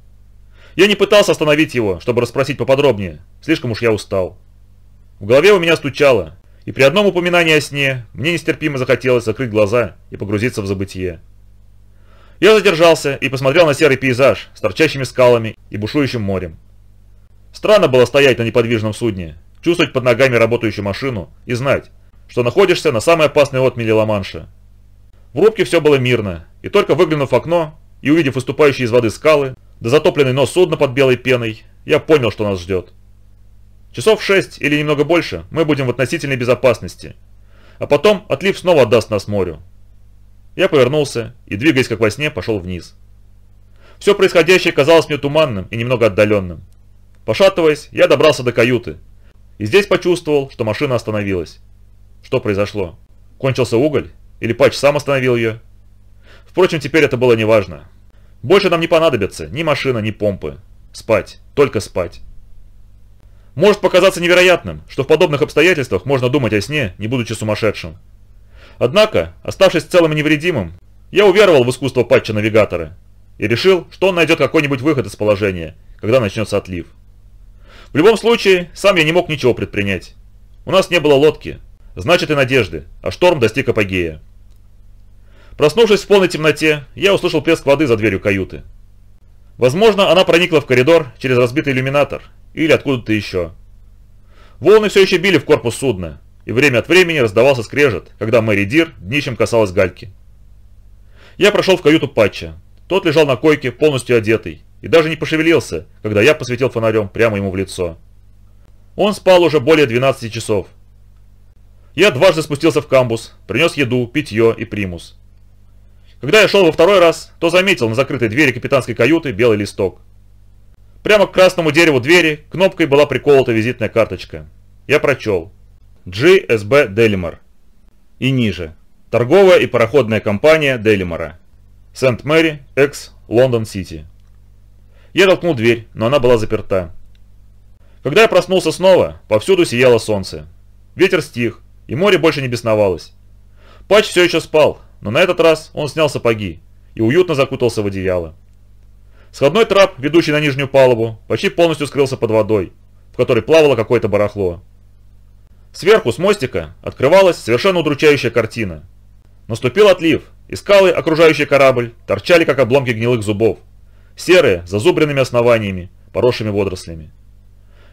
Я не пытался остановить его, чтобы расспросить поподробнее, слишком уж я устал. В голове у меня стучало, и при одном упоминании о сне мне нестерпимо захотелось закрыть глаза и погрузиться в забытие. Я задержался и посмотрел на серый пейзаж с торчащими скалами и бушующим морем. Странно было стоять на неподвижном судне, чувствовать под ногами работающую машину и знать, что находишься на самой опасной отмели Ла-Манша. В рубке все было мирно, и только выглянув в окно и увидев выступающие из воды скалы, да затопленный нос судна под белой пеной, я понял, что нас ждет. Часов шесть или немного больше мы будем в относительной безопасности, а потом отлив снова отдаст нас морю. Я повернулся и, двигаясь как во сне, пошел вниз. Все происходящее казалось мне туманным и немного отдаленным. Пошатываясь, я добрался до каюты, и здесь почувствовал, что машина остановилась. Что произошло? Кончился уголь? Или Патч сам остановил ее? Впрочем, теперь это было неважно. Больше нам не понадобится ни машина, ни помпы. Спать. Только спать. Может показаться невероятным, что в подобных обстоятельствах можно думать о сне, не будучи сумасшедшим. Однако, оставшись целым и невредимым, я уверовал в искусство патча навигатора и решил, что он найдет какой-нибудь выход из положения, когда начнется отлив. В любом случае, сам я не мог ничего предпринять. У нас не было лодки, значит и надежды, а шторм достиг апогея. Проснувшись в полной темноте, я услышал плеск воды за дверью каюты. Возможно, она проникла в коридор через разбитый иллюминатор или откуда-то еще. Волны все еще били в корпус судна, и время от времени раздавался скрежет, когда Мэри Дир днищем касалась гальки. Я прошел в каюту Патча. Тот лежал на койке, полностью одетый, и даже не пошевелился, когда я посветил фонарем прямо ему в лицо. Он спал уже более 12 часов. Я дважды спустился в камбус, принес еду, питье и примус. Когда я шел во второй раз, то заметил на закрытой двери капитанской каюты белый листок. Прямо к красному дереву двери кнопкой была приколота визитная карточка. Я прочел. GSB Делимор. И ниже. Торговая и пароходная компания Делимора. Сент-Мэри, экс-Лондон-Сити. Я толкнул дверь, но она была заперта. Когда я проснулся снова, повсюду сияло солнце. Ветер стих, и море больше не бесновалось. Патч все еще спал, но на этот раз он снял сапоги и уютно закутался в одеяло. Сходной трап, ведущий на нижнюю палубу, почти полностью скрылся под водой, в которой плавало какое-то барахло. Сверху, с мостика, открывалась совершенно удручающая картина. Наступил отлив, и скалы, окружающие корабль, торчали как обломки гнилых зубов, серые, зазубренными основаниями, поросшими водорослями.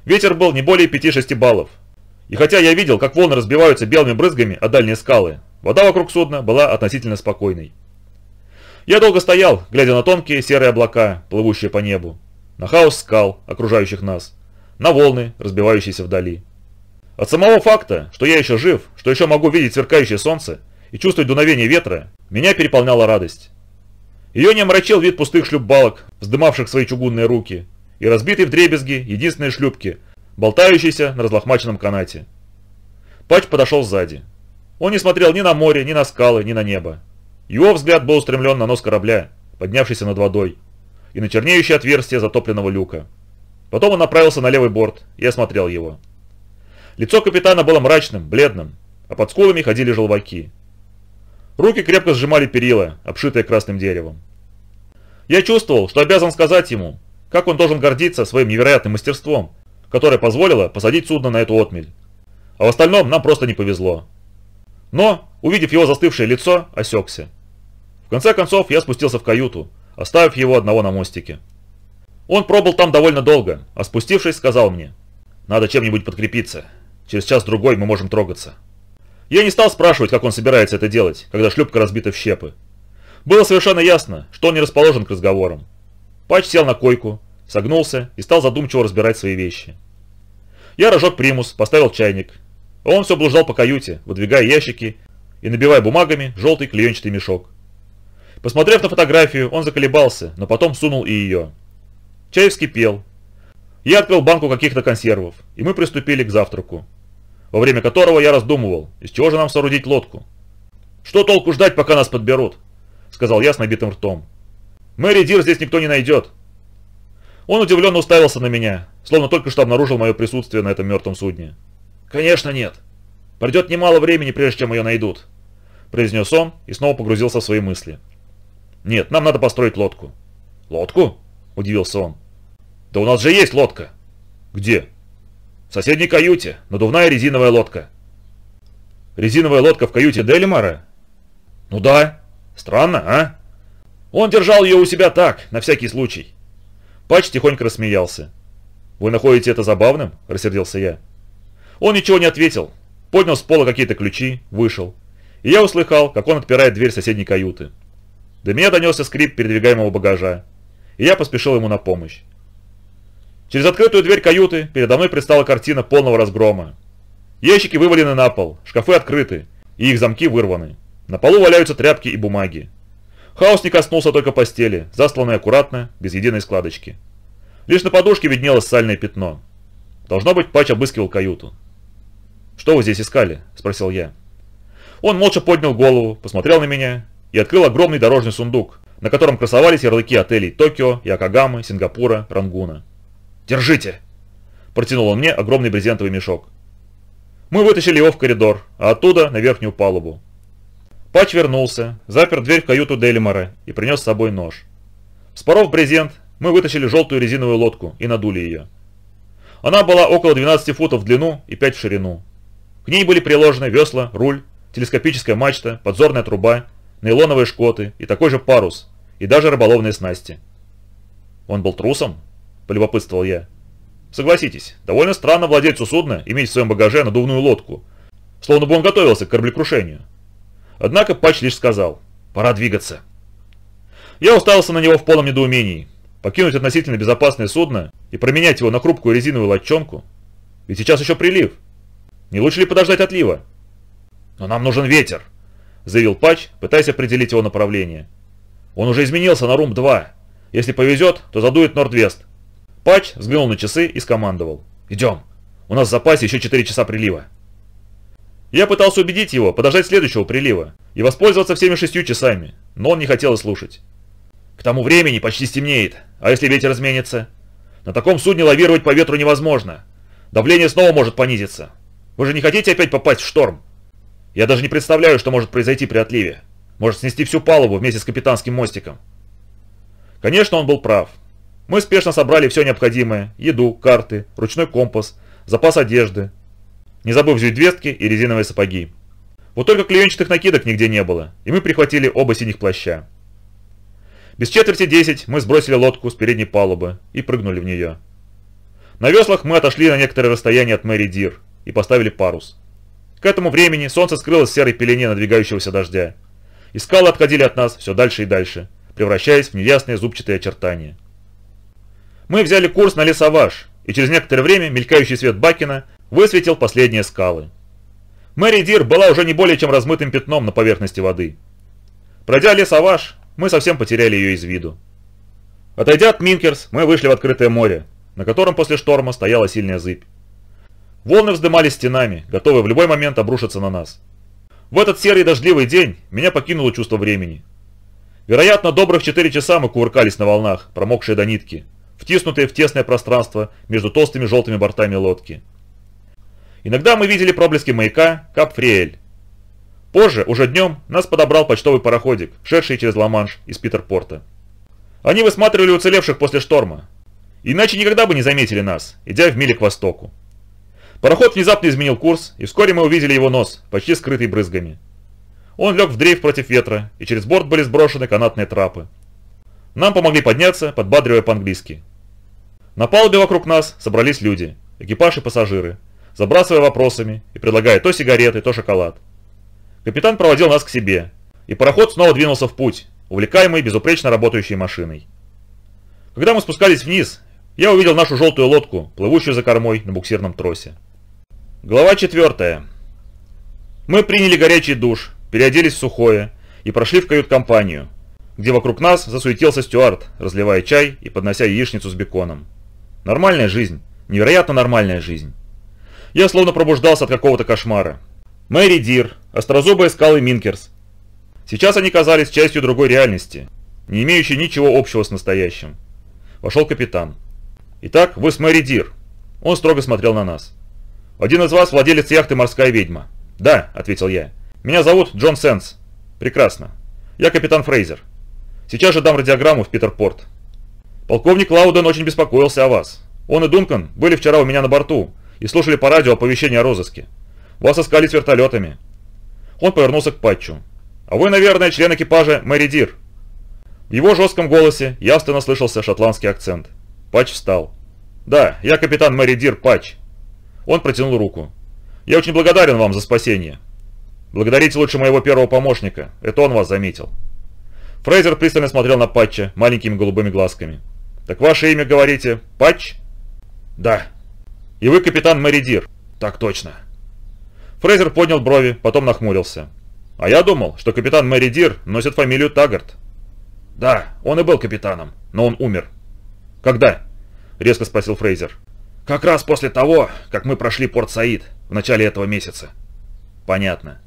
Ветер был не более 5-6 баллов. И хотя я видел, как волны разбиваются белыми брызгами о дальние скалы, вода вокруг судна была относительно спокойной. Я долго стоял, глядя на тонкие серые облака, плывущие по небу, на хаос скал, окружающих нас, на волны, разбивающиеся вдали. От самого факта, что я еще жив, что еще могу видеть сверкающее солнце и чувствовать дуновение ветра, меня переполняла радость. Ее не омрачил вид пустых шлюпбалок, вздымавших свои чугунные руки, и разбитые вдребезги единственные шлюпки, болтающиеся на разлохмаченном канате. Патч подошел сзади. Он не смотрел ни на море, ни на скалы, ни на небо. Его взгляд был устремлен на нос корабля, поднявшийся над водой, и на чернеющее отверстие затопленного люка. Потом он направился на левый борт и осмотрел его. Лицо капитана было мрачным, бледным, а под скулами ходили желваки. Руки крепко сжимали перила, обшитые красным деревом. Я чувствовал, что обязан сказать ему, как он должен гордиться своим невероятным мастерством, которое позволило посадить судно на эту отмель. А в остальном нам просто не повезло. Но, увидев его застывшее лицо, осекся. В конце концов, я спустился в каюту, оставив его одного на мостике. Он пробыл там довольно долго, а спустившись, сказал мне, «Надо чем-нибудь подкрепиться. Через час-другой мы можем трогаться». Я не стал спрашивать, как он собирается это делать, когда шлюпка разбита в щепы. Было совершенно ясно, что он не расположен к разговорам. Патч сел на койку, согнулся и стал задумчиво разбирать свои вещи. Я разжег примус, поставил чайник. Он все блуждал по каюте, выдвигая ящики и набивая бумагами желтый клеенчатый мешок. Посмотрев на фотографию, он заколебался, но потом сунул и ее. Чай вскипел. Я открыл банку каких-то консервов, и мы приступили к завтраку во время которого я раздумывал, из чего же нам соорудить лодку. «Что толку ждать, пока нас подберут?» – сказал я с набитым ртом. «Мэри Дир здесь никто не найдет». Он удивленно уставился на меня, словно только что обнаружил мое присутствие на этом мертвом судне. «Конечно нет. Пройдет немало времени, прежде чем ее найдут», – произнес он и снова погрузился в свои мысли. «Нет, нам надо построить лодку». «Лодку?» – удивился он. «Да у нас же есть лодка!» «Где?» В соседней каюте надувная резиновая лодка. Резиновая лодка в каюте Делимара? Ну да. Странно, а? Он держал ее у себя так, на всякий случай. Патч тихонько рассмеялся. «Вы находите это забавным?» – рассердился я. Он ничего не ответил. Поднял с пола какие-то ключи, вышел. И я услыхал, как он отпирает дверь соседней каюты. До меня донесся скрип передвигаемого багажа. И я поспешил ему на помощь. Через открытую дверь каюты передо мной предстала картина полного разгрома. Ящики вывалены на пол, шкафы открыты, и их замки вырваны. На полу валяются тряпки и бумаги. Хаос не коснулся только постели, засланной аккуратно, без единой складочки. Лишь на подушке виднелось сальное пятно. Должно быть, Пач обыскивал каюту. «Что вы здесь искали?» – спросил я. Он молча поднял голову, посмотрел на меня и открыл огромный дорожный сундук, на котором красовались ярлыки отелей Токио, Якогамы, Сингапура, Рангуна. «Держите!» Протянул он мне огромный брезентовый мешок. Мы вытащили его в коридор, а оттуда на верхнюю палубу. Пач вернулся, запер дверь в каюту Делимора и принес с собой нож. Вспоров брезент, мы вытащили желтую резиновую лодку и надули ее. Она была около 12 футов в длину и 5 в ширину. К ней были приложены весла, руль, телескопическая мачта, подзорная труба, нейлоновые шкоты и такой же парус, и даже рыболовные снасти. Он был трусом? полюбопытствовал я. Согласитесь, довольно странно владельцу судна иметь в своем багаже надувную лодку, словно бы он готовился к кораблекрушению. Однако Патч лишь сказал «Пора двигаться». Я уставился на него в полном недоумении. Покинуть относительно безопасное судно и променять его на хрупкую резиновую лодчонку? Ведь сейчас еще прилив. Не лучше ли подождать отлива? Но нам нужен ветер, заявил Патч, пытаясь определить его направление. Он уже изменился на Рум-2. Если повезет, то задует Нордвест. Пач взглянул на часы и скомандовал. «Идем. У нас в запасе еще 4 часа прилива». Я пытался убедить его подождать следующего прилива и воспользоваться всеми шестью часами, но он не хотел и слушать. К тому времени почти стемнеет, а если ветер изменится? На таком судне лавировать по ветру невозможно. Давление снова может понизиться. Вы же не хотите опять попасть в шторм? Я даже не представляю, что может произойти при отливе. Может снести всю палубу вместе с капитанским мостиком. Конечно, он был прав. Мы спешно собрали все необходимое – еду, карты, ручной компас, запас одежды, не забыв зюдвестки и резиновые сапоги. Вот только клеенчатых накидок нигде не было, и мы прихватили оба синих плаща. Без четверти десять мы сбросили лодку с передней палубы и прыгнули в нее. На веслах мы отошли на некоторое расстояние от Мэри Дир и поставили парус. К этому времени солнце скрылось в серой пелене надвигающегося дождя, и скалы отходили от нас все дальше и дальше, превращаясь в неясные зубчатые очертания. Мы взяли курс на лесоваж, и через некоторое время мелькающий свет Бакина высветил последние скалы. Мэри Дир была уже не более чем размытым пятном на поверхности воды. Пройдя лесоваж, мы совсем потеряли ее из виду. Отойдя от Минкерс, мы вышли в открытое море, на котором после шторма стояла сильная зыбь. Волны вздымались стенами, готовые в любой момент обрушиться на нас. В этот серый дождливый день меня покинуло чувство времени. Вероятно, добрых 4 часа мы кувыркались на волнах, промокшие до нитки, втиснутые в тесное пространство между толстыми желтыми бортами лодки. Иногда мы видели проблески маяка Капфриэль. Позже, уже днем, нас подобрал почтовый пароходик, шедший через Ла-Манш из Питерпорта. Они высматривали уцелевших после шторма. Иначе никогда бы не заметили нас, идя в миле к востоку. Пароход внезапно изменил курс, и вскоре мы увидели его нос, почти скрытый брызгами. Он лег в дрейф против ветра, и через борт были сброшены канатные трапы. Нам помогли подняться, подбадривая по-английски. На палубе вокруг нас собрались люди, экипаж и пассажиры, забрасывая вопросами и предлагая то сигареты, то шоколад. Капитан проводил нас к себе, и пароход снова двинулся в путь, увлекаемый безупречно работающей машиной. Когда мы спускались вниз, я увидел нашу желтую лодку, плывущую за кормой на буксирном тросе. Глава 4. Мы приняли горячий душ, переоделись в сухое и прошли в кают-компанию, где вокруг нас засуетился стюард, разливая чай и поднося яичницу с беконом. Нормальная жизнь. Невероятно нормальная жизнь. Я словно пробуждался от какого-то кошмара. Мэри Дир, острозубые скалы Минкерс. Сейчас они казались частью другой реальности, не имеющей ничего общего с настоящим. Вошел капитан. «Итак, вы с Мэри Дир». Он строго смотрел на нас. «Один из вас владелец яхты «Морская ведьма». «Да», — ответил я. «Меня зовут Джон Сенс». «Прекрасно. Я капитан Фрейзер. Сейчас же дам радиограмму в Питерпорт». Полковник Лауден очень беспокоился о вас. Он и Дункан были вчера у меня на борту и слушали по радио оповещение о розыске. Вас искали с вертолетами. Он повернулся к Патчу. А вы, наверное, член экипажа Мэри Дир. В его жестком голосе явственно слышался шотландский акцент. Патч встал. «Да, я капитан Мэри Дир Патч». Он протянул руку. «Я очень благодарен вам за спасение. Благодарите лучше моего первого помощника, это он вас заметил». Фрейзер пристально смотрел на Патча маленькими голубыми глазками. Так ваше имя говорите? Патч? Да. И вы капитан Меридир, Так точно. Фрейзер поднял брови, потом нахмурился. А я думал, что капитан Меридир носит фамилию Таггарт. Да, он и был капитаном, но он умер. Когда? Резко спросил Фрейзер. Как раз после того, как мы прошли порт Саид в начале этого месяца. Понятно.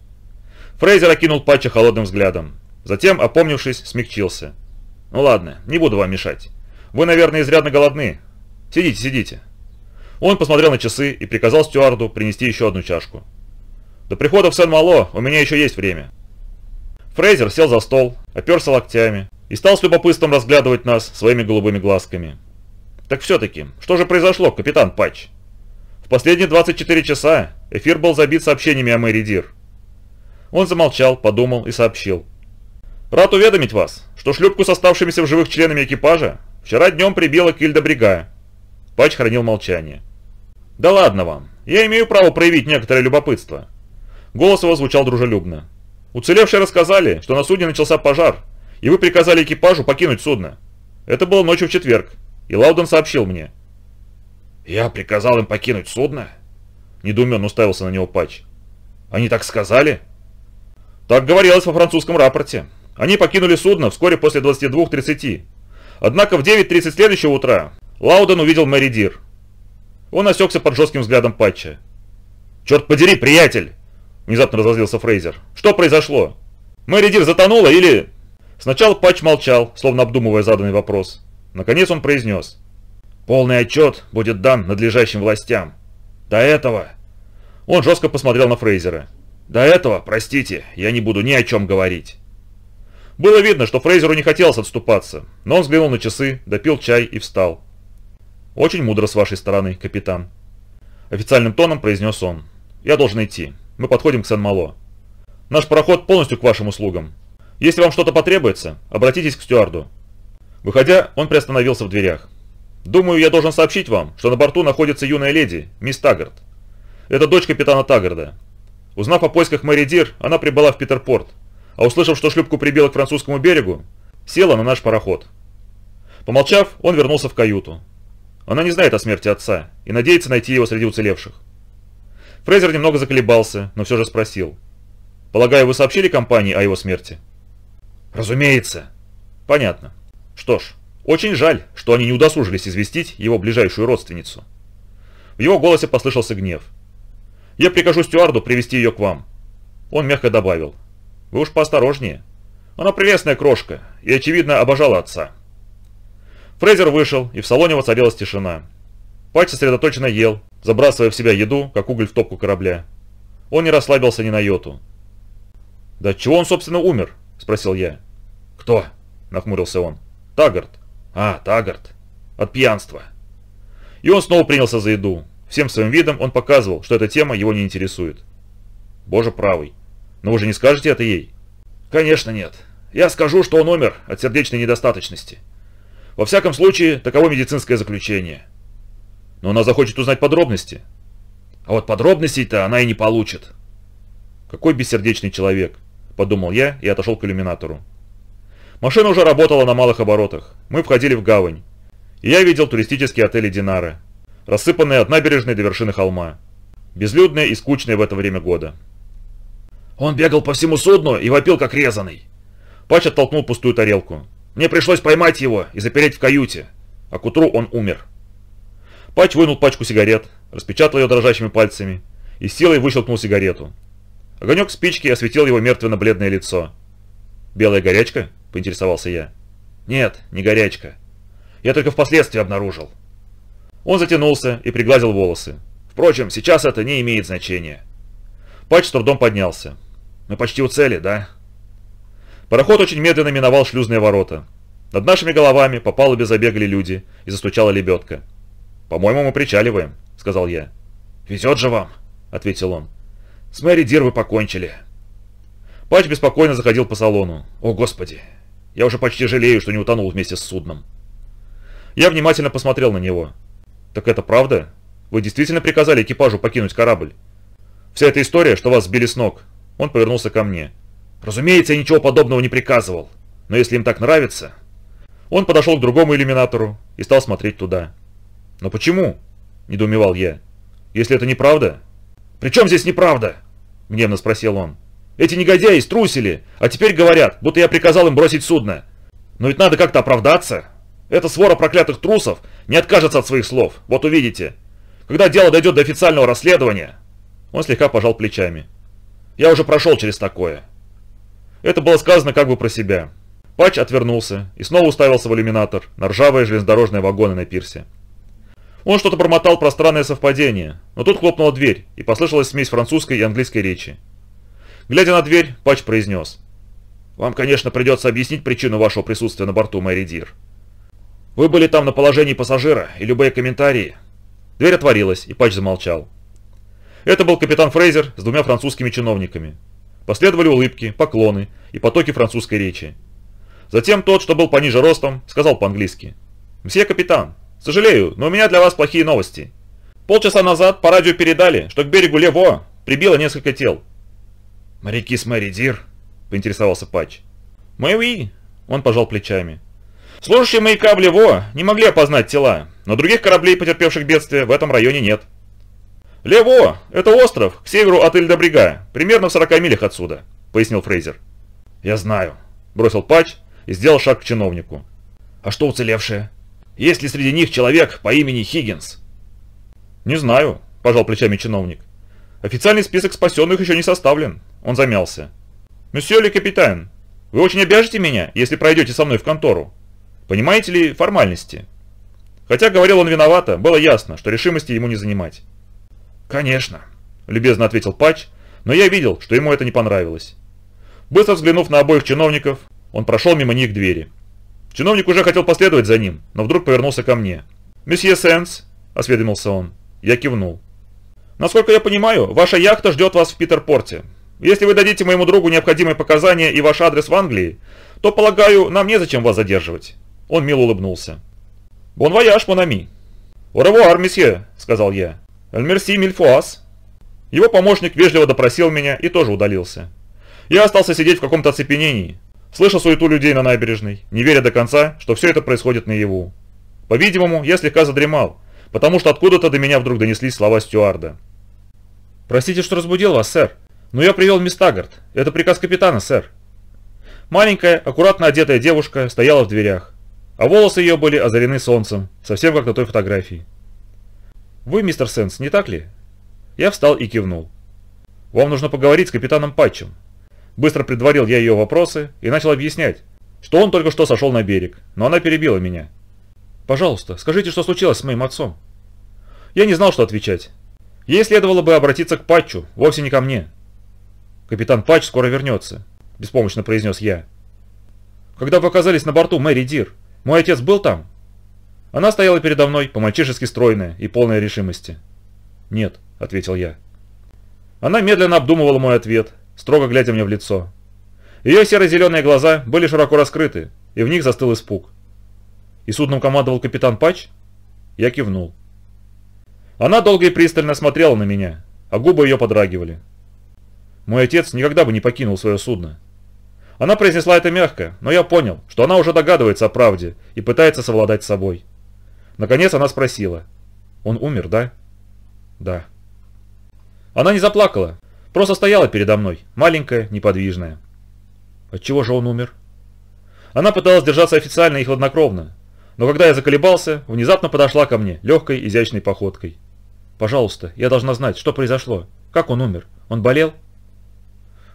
Фрейзер окинул Патча холодным взглядом. Затем, опомнившись, смягчился. «Ну ладно, не буду вам мешать. Вы, наверное, изрядно голодны. Сидите, сидите». Он посмотрел на часы и приказал стюарду принести еще одну чашку. «До прихода в Сен-Мало у меня еще есть время». Фрейзер сел за стол, оперся локтями и стал с любопытством разглядывать нас своими голубыми глазками. «Так все-таки, что же произошло, капитан Патч?» В последние 24 часа эфир был забит сообщениями о Мэри Дир. Он замолчал, подумал и сообщил. «Рад уведомить вас, что шлюпку с оставшимися в живых членами экипажа Вчера днем прибила к Ильдобрега». Патч хранил молчание. «Да ладно вам. Я имею право проявить некоторое любопытство». Голос его звучал дружелюбно. «Уцелевшие рассказали, что на судне начался пожар, и вы приказали экипажу покинуть судно. Это было ночью в четверг, и Лауден сообщил мне». «Я приказал им покинуть судно?» Недоуменно уставился на него Патч. «Они так сказали?» «Так говорилось во французском рапорте. Они покинули судно вскоре после 22.30, Однако в 9.30 следующего утра Лауден увидел Мэри Дир. Он осекся под жестким взглядом Патча. «Черт подери, приятель!» – внезапно разозлился Фрейзер. «Что произошло? Мэри Дир затонула или...» Сначала Патч молчал, словно обдумывая заданный вопрос. Наконец он произнес. «Полный отчет будет дан надлежащим властям. До этого...» Он жестко посмотрел на Фрейзера. «До этого, простите, я не буду ни о чем говорить». Было видно, что Фрейзеру не хотелось отступаться, но он взглянул на часы, допил чай и встал. «Очень мудро с вашей стороны, капитан», – официальным тоном произнес он. «Я должен идти. Мы подходим к сен мало Наш пароход полностью к вашим услугам. Если вам что-то потребуется, обратитесь к стюарду». Выходя, он приостановился в дверях. «Думаю, я должен сообщить вам, что на борту находится юная леди, мисс Таггард. Это дочь капитана Таггарда. Узнав о поисках Мэри Дир, она прибыла в Питерпорт, а услышав, что шлюпку прибило к французскому берегу, села на наш пароход. Помолчав, он вернулся в каюту. Она не знает о смерти отца и надеется найти его среди уцелевших. Фрейзер немного заколебался, но все же спросил. «Полагаю, вы сообщили компании о его смерти?» «Разумеется!» «Понятно. Что ж, очень жаль, что они не удосужились известить его ближайшую родственницу». В его голосе послышался гнев. «Я прикажу стюарду привести ее к вам». Он мягко добавил. Вы уж поосторожнее. Она прелестная крошка и, очевидно, обожала отца. Фрейзер вышел, и в салоне воцарилась тишина. Пать сосредоточенно ел, забрасывая в себя еду, как уголь в топку корабля. Он не расслабился ни на йоту. «Да чего он, собственно, умер?» – спросил я. «Кто?» – нахмурился он. «Таггарт». «А, Таггарт. От пьянства». И он снова принялся за еду. Всем своим видом он показывал, что эта тема его не интересует. «Боже правый», но вы же не скажете это ей? Конечно нет. Я скажу, что он умер от сердечной недостаточности. Во всяком случае, таково медицинское заключение. Но она захочет узнать подробности. А вот подробностей-то она и не получит. Какой бессердечный человек, подумал я и отошел к иллюминатору. Машина уже работала на малых оборотах. Мы входили в гавань. И я видел туристические отели Динары, рассыпанные от набережной до вершины холма. Безлюдные и скучные в это время года. Он бегал по всему судну и вопил, как резанный. Пач оттолкнул пустую тарелку. Мне пришлось поймать его и запереть в каюте. А к утру он умер. Пач вынул пачку сигарет, распечатал ее дрожащими пальцами и силой выщелкнул сигарету. Огонек спички осветил его мертвенно-бледное лицо. «Белая горячка?» – поинтересовался я. «Нет, не горячка. Я только впоследствии обнаружил». Он затянулся и пригладил волосы. «Впрочем, сейчас это не имеет значения». Патч с трудом поднялся. «Мы почти у цели, да?» Пароход очень медленно миновал шлюзные ворота. Над нашими головами по палубе забегали люди, и застучала лебедка. «По-моему, мы причаливаем», — сказал я. «Везет же вам», — ответил он. «С Мэри Дир вы покончили». Патч беспокойно заходил по салону. «О, Господи! Я уже почти жалею, что не утонул вместе с судном». Я внимательно посмотрел на него. «Так это правда? Вы действительно приказали экипажу покинуть корабль?» Вся эта история, что вас сбили с ног. Он повернулся ко мне. Разумеется, я ничего подобного не приказывал. Но если им так нравится... Он подошел к другому иллюминатору и стал смотреть туда. «Но почему?» – недоумевал я. «Если это неправда?» «При чем здесь неправда?» – гневно спросил он. «Эти негодяи струсили, а теперь говорят, будто я приказал им бросить судно. Но ведь надо как-то оправдаться. Эта свора проклятых трусов не откажется от своих слов, вот увидите. Когда дело дойдет до официального расследования, он слегка пожал плечами. «Я уже прошел через такое». Это было сказано как бы про себя. Патч отвернулся и снова уставился в иллюминатор на ржавые железнодорожные вагоны на пирсе. Он что-то промотал про странное совпадение, но тут хлопнула дверь и послышалась смесь французской и английской речи. Глядя на дверь, Патч произнес. «Вам, конечно, придется объяснить причину вашего присутствия на борту, Мэри Дир. Вы были там на положении пассажира, и любые комментарии...» Дверь отворилась, и Патч замолчал. Это был капитан Фрейзер с двумя французскими чиновниками. Последовали улыбки, поклоны и потоки французской речи. Затем тот, что был пониже ростом, сказал по-английски. «Мсье капитан, сожалею, но у меня для вас плохие новости. Полчаса назад по радио передали, что к берегу Лево прибило несколько тел». «Моряки с Мэри Дир?» – поинтересовался Патч. «Мэви?» – он пожал плечами. «Служащие маяка в Лево не могли опознать тела, но других кораблей, потерпевших бедствие, в этом районе нет». «Лево! Это остров, к северу от Эльдобрига, примерно в 40 милях отсюда», — пояснил Фрейзер. «Я знаю», — бросил Патч и сделал шаг к чиновнику. «А что уцелевшие? Есть ли среди них человек по имени Хиггинс?» «Не знаю», — пожал плечами чиновник. «Официальный список спасенных еще не составлен». Он замялся. «Месье ли капитан, вы очень обяжете меня, если пройдете со мной в контору? Понимаете ли формальности?» Хотя говорил он виновато, было ясно, что решимости ему не занимать. «Конечно», – любезно ответил Патч, но я видел, что ему это не понравилось. Быстро взглянув на обоих чиновников, он прошел мимо них к двери. Чиновник уже хотел последовать за ним, но вдруг повернулся ко мне. «Месье Сенс», – осведомился он. Я кивнул. «Насколько я понимаю, ваша яхта ждет вас в Питерпорте. Если вы дадите моему другу необходимые показания и ваш адрес в Англии, то, полагаю, нам незачем вас задерживать». Он мило улыбнулся. «Бон вояж, Монами!» «Оревуар, месье!» – сказал я. «Эльмерси Мильфуас». Его помощник вежливо допросил меня и тоже удалился. Я остался сидеть в каком-то оцепенении, слыша суету людей на набережной, не веря до конца, что все это происходит наяву. По-видимому, я слегка задремал, потому что откуда-то до меня вдруг донеслись слова стюарда. «Простите, что разбудил вас, сэр, но я привел мисс Таггарт. Это приказ капитана, сэр». Маленькая, аккуратно одетая девушка стояла в дверях, а волосы ее были озарены солнцем, совсем как на той фотографии. Вы мистер Сенс, не так ли?» Я встал и кивнул. «Вам нужно поговорить с капитаном Патчем». Быстро предварил я ее вопросы и начал объяснять, что он только что сошел на берег, но она перебила меня. «Пожалуйста, скажите, что случилось с моим отцом?» Я не знал, что отвечать. Ей следовало бы обратиться к Патчу, вовсе не ко мне. «Капитан Патч скоро вернется», – беспомощно произнес я. «Когда вы оказались на борту Мэри Дир, мой отец был там?» Она стояла передо мной, по-мальчишески стройная и полная решимости. «Нет», — ответил я. Она медленно обдумывала мой ответ, строго глядя мне в лицо. Ее серо-зеленые глаза были широко раскрыты, и в них застыл испуг. «И судном командовал капитан Пач?» Я кивнул. Она долго и пристально смотрела на меня, а губы ее подрагивали. Мой отец никогда бы не покинул свое судно. Она произнесла это мягко, но я понял, что она уже догадывается о правде и пытается совладать с собой. Наконец она спросила. «Он умер, да?» «Да». Она не заплакала, просто стояла передо мной, маленькая, неподвижная. «Отчего же он умер?» Она пыталась держаться официально и хладнокровно, но когда я заколебался, внезапно подошла ко мне, легкой, изящной походкой. «Пожалуйста, я должна знать, что произошло. Как он умер? Он болел?»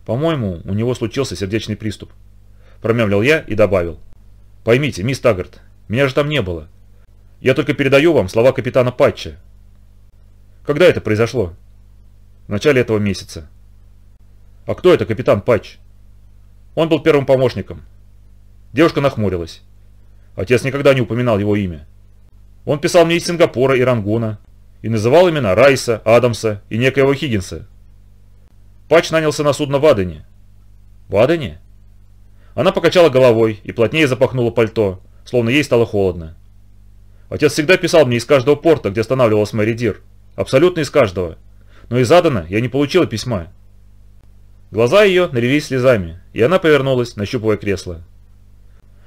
«По-моему, у него случился сердечный приступ», – промямлил я и добавил. «Поймите, мисс Таггарт, меня же там не было. Я только передаю вам слова капитана Патча. Когда это произошло? В начале этого месяца. А кто это капитан Патч? Он был первым помощником. Девушка нахмурилась. Отец никогда не упоминал его имя. Он писал мне из Сингапура и Рангуна и называл имена Райса, Адамса и некоего Хиггинса. Патч нанялся на судно в Адене. В Адене? Она покачала головой и плотнее запахнула пальто, словно ей стало холодно. Отец всегда писал мне из каждого порта, где останавливалась Мэри Дир. Абсолютно из каждого. Но из Адана я не получила письма. Глаза ее налились слезами, и она повернулась, нащупывая кресло.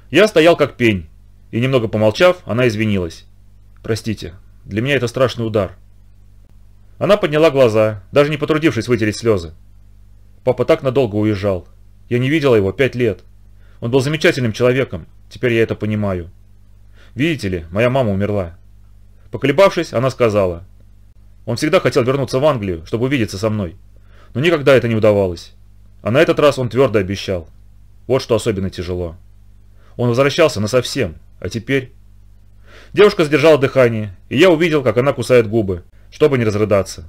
Я стоял как пень, и немного помолчав, она извинилась. «Простите, для меня это страшный удар». Она подняла глаза, даже не потрудившись вытереть слезы. Папа так надолго уезжал. Я не видела его пять лет. Он был замечательным человеком, теперь я это понимаю. Видите ли, моя мама умерла». Поколебавшись, она сказала. «Он всегда хотел вернуться в Англию, чтобы увидеться со мной. Но никогда это не удавалось. А на этот раз он твердо обещал. Вот что особенно тяжело. Он возвращался насовсем, а теперь...» Девушка сдержала дыхание, и я увидел, как она кусает губы, чтобы не разрыдаться.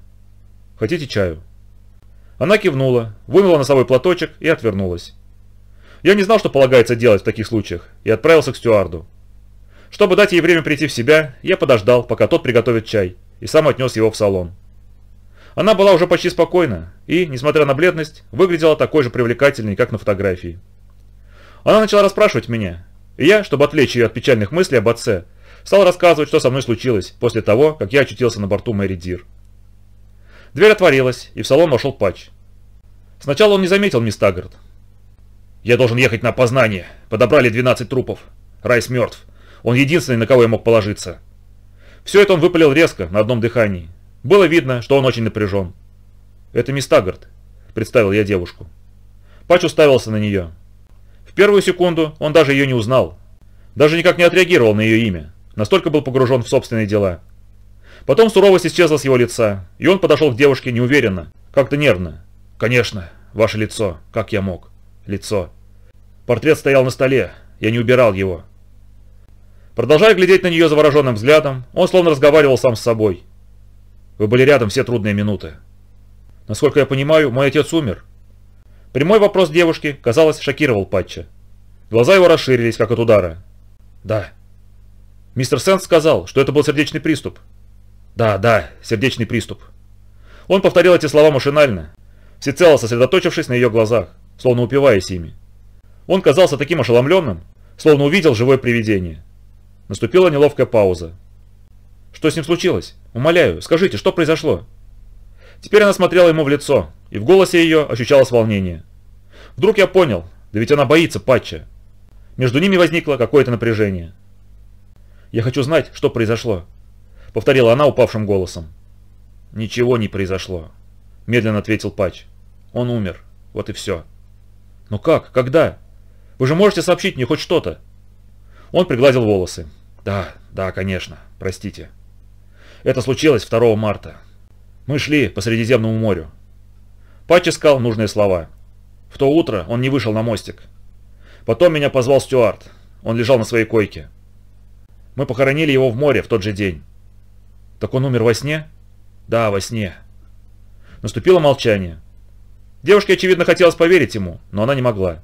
«Хотите чаю?» Она кивнула, вымыла носовой платочек и отвернулась. Я не знал, что полагается делать в таких случаях, и отправился к стюарду. Чтобы дать ей время прийти в себя, я подождал, пока тот приготовит чай, и сам отнес его в салон. Она была уже почти спокойна и, несмотря на бледность, выглядела такой же привлекательной, как на фотографии. Она начала расспрашивать меня, и я, чтобы отвлечь ее от печальных мыслей об отце, стал рассказывать, что со мной случилось после того, как я очутился на борту Мэри Дир. Дверь отворилась, и в салон вошел Патч. Сначала он не заметил мисс Таггарт. «Я должен ехать на опознание. Подобрали 12 трупов. Райс мертв. Он единственный, на кого я мог положиться. Все это он выпалил резко, на одном дыхании. Было видно, что он очень напряжен. «Это мисс Таггарт», – представил я девушку. Пач уставился на нее. В первую секунду он даже ее не узнал. Даже никак не отреагировал на ее имя. Настолько был погружен в собственные дела. Потом суровость исчезла с его лица, и он подошел к девушке неуверенно, как-то нервно. «Конечно, ваше лицо, как я мог. Лицо». Портрет стоял на столе, я не убирал его. Продолжая глядеть на нее завороженным взглядом, он словно разговаривал сам с собой. «Вы были рядом все трудные минуты. Насколько я понимаю, мой отец умер». Прямой вопрос девушки, казалось, шокировал Патча. Глаза его расширились, как от удара. «Да». Мистер Сент сказал, что это был сердечный приступ. «Да, да, сердечный приступ». Он повторил эти слова машинально, всецело сосредоточившись на ее глазах, словно упиваясь ими. Он казался таким ошеломленным, словно увидел живое привидение. Наступила неловкая пауза. «Что с ним случилось? Умоляю, скажите, что произошло?» Теперь она смотрела ему в лицо, и в голосе ее ощущалось волнение. Вдруг я понял, да ведь она боится Патча. Между ними возникло какое-то напряжение. «Я хочу знать, что произошло», — повторила она упавшим голосом. «Ничего не произошло», — медленно ответил Патч. «Он умер. Вот и все». «Но как? Когда? Вы же можете сообщить мне хоть что-то?» Он пригладил волосы. «Да, да, конечно, простите. Это случилось 2 марта. Мы шли по Средиземному морю». Патч искал нужные слова. В то утро он не вышел на мостик. Потом меня позвал Стюарт. Он лежал на своей койке. Мы похоронили его в море в тот же день. «Так он умер во сне?» «Да, во сне». Наступило молчание. Девушке, очевидно, хотелось поверить ему, но она не могла.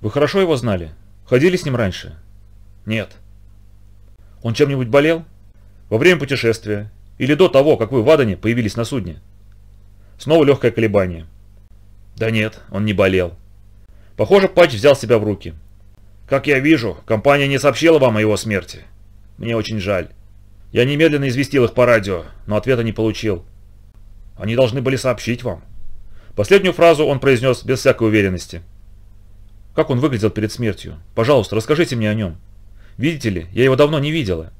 «Вы хорошо его знали? Ходили с ним раньше?» Нет. Он чем-нибудь болел? Во время путешествия? Или до того, как вы в Адане появились на судне? Снова легкое колебание. Да нет, он не болел. Похоже, Патч взял себя в руки. Как я вижу, компания не сообщила вам о его смерти. Мне очень жаль. Я немедленно известил их по радио, но ответа не получил. Они должны были сообщить вам. Последнюю фразу он произнес без всякой уверенности. Как он выглядел перед смертью? Пожалуйста, расскажите мне о нем. Видите ли, я его давно не видела».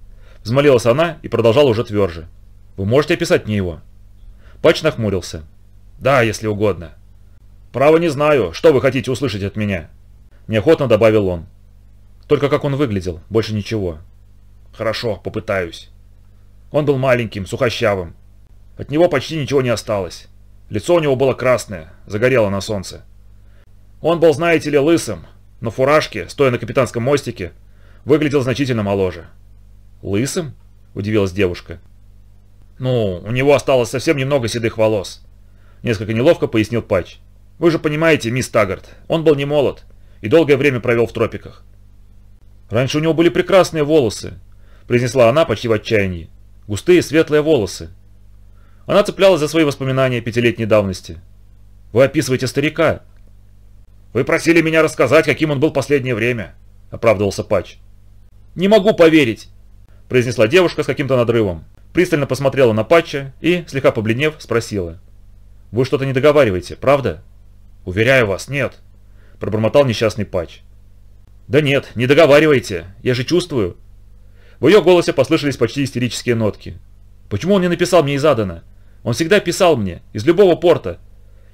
Взмолилась она и продолжала уже тверже. «Вы можете описать мне его?» Патч нахмурился. «Да, если угодно». «Право не знаю, что вы хотите услышать от меня?» Неохотно добавил он. «Только как он выглядел, больше ничего». «Хорошо, попытаюсь». Он был маленьким, сухощавым. От него почти ничего не осталось. Лицо у него было красное, загорело на солнце. Он был, знаете ли, лысым, но фуражки стоя на капитанском мостике, выглядел значительно моложе. «Лысым?» – удивилась девушка. «Ну, у него осталось совсем немного седых волос», – несколько неловко пояснил Патч. «Вы же понимаете, мисс Таггарт, он был не молод и долгое время провел в тропиках». «Раньше у него были прекрасные волосы», – произнесла она почти в отчаянии. «Густые светлые волосы». Она цеплялась за свои воспоминания пятилетней давности. «Вы описываете старика». «Вы просили меня рассказать, каким он был последнее время», – оправдывался Патч. «Не могу поверить!» – произнесла девушка с каким-то надрывом. Пристально посмотрела на Патча и, слегка побледнев, спросила. «Вы что-то не договариваете, правда?» «Уверяю вас, нет!» – пробормотал несчастный Патч. «Да нет, не договаривайте, я же чувствую!» В ее голосе послышались почти истерические нотки. «Почему он не написал мне из Адана? Он всегда писал мне, из любого порта.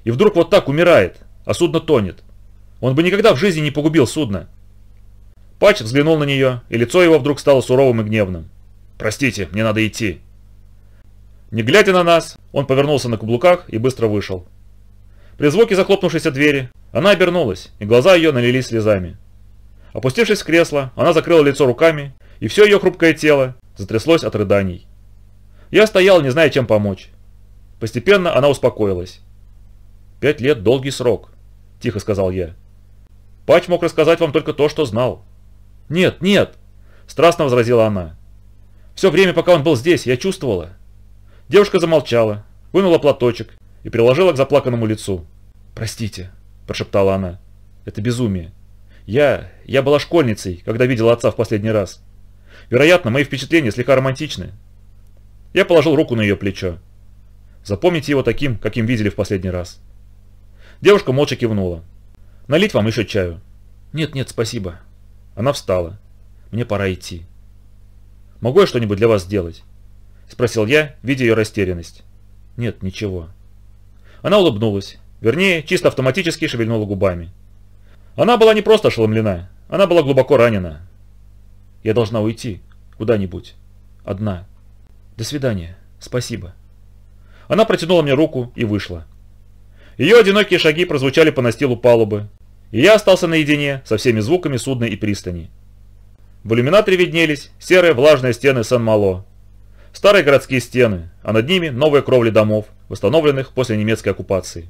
И вдруг вот так умирает, а судно тонет. Он бы никогда в жизни не погубил судно!» Пач взглянул на нее, и лицо его вдруг стало суровым и гневным. «Простите, мне надо идти». Не глядя на нас, он повернулся на каблуках и быстро вышел. При звуке захлопнувшейся двери она обернулась, и глаза ее налились слезами. Опустившись в кресло, она закрыла лицо руками, и все ее хрупкое тело затряслось от рыданий. Я стоял, не зная, чем помочь. Постепенно она успокоилась. «Пять лет – долгий срок», – тихо сказал я. «Пач мог рассказать вам только то, что знал. «Нет, нет!» – страстно возразила она. «Все время, пока он был здесь, я чувствовала». Девушка замолчала, вынула платочек и приложила к заплаканному лицу. «Простите», – прошептала она. «Это безумие. Я... я была школьницей, когда видела отца в последний раз. Вероятно, мои впечатления слегка романтичны». Я положил руку на ее плечо. «Запомните его таким, каким видели в последний раз». Девушка молча кивнула. «Налить вам еще чаю?» «Нет-нет, спасибо», она встала. Мне пора идти. «Могу я что-нибудь для вас сделать?» Спросил я, видя ее растерянность. «Нет, ничего». Она улыбнулась. Вернее, чисто автоматически шевельнула губами. Она была не просто ошеломлена. Она была глубоко ранена. «Я должна уйти. Куда-нибудь. Одна. До свидания. Спасибо». Она протянула мне руку и вышла. Ее одинокие шаги прозвучали по настилу палубы, и я остался наедине со всеми звуками судна и пристани. В иллюминаторе виднелись серые влажные стены сен мало старые городские стены, а над ними новые кровли домов, восстановленных после немецкой оккупации.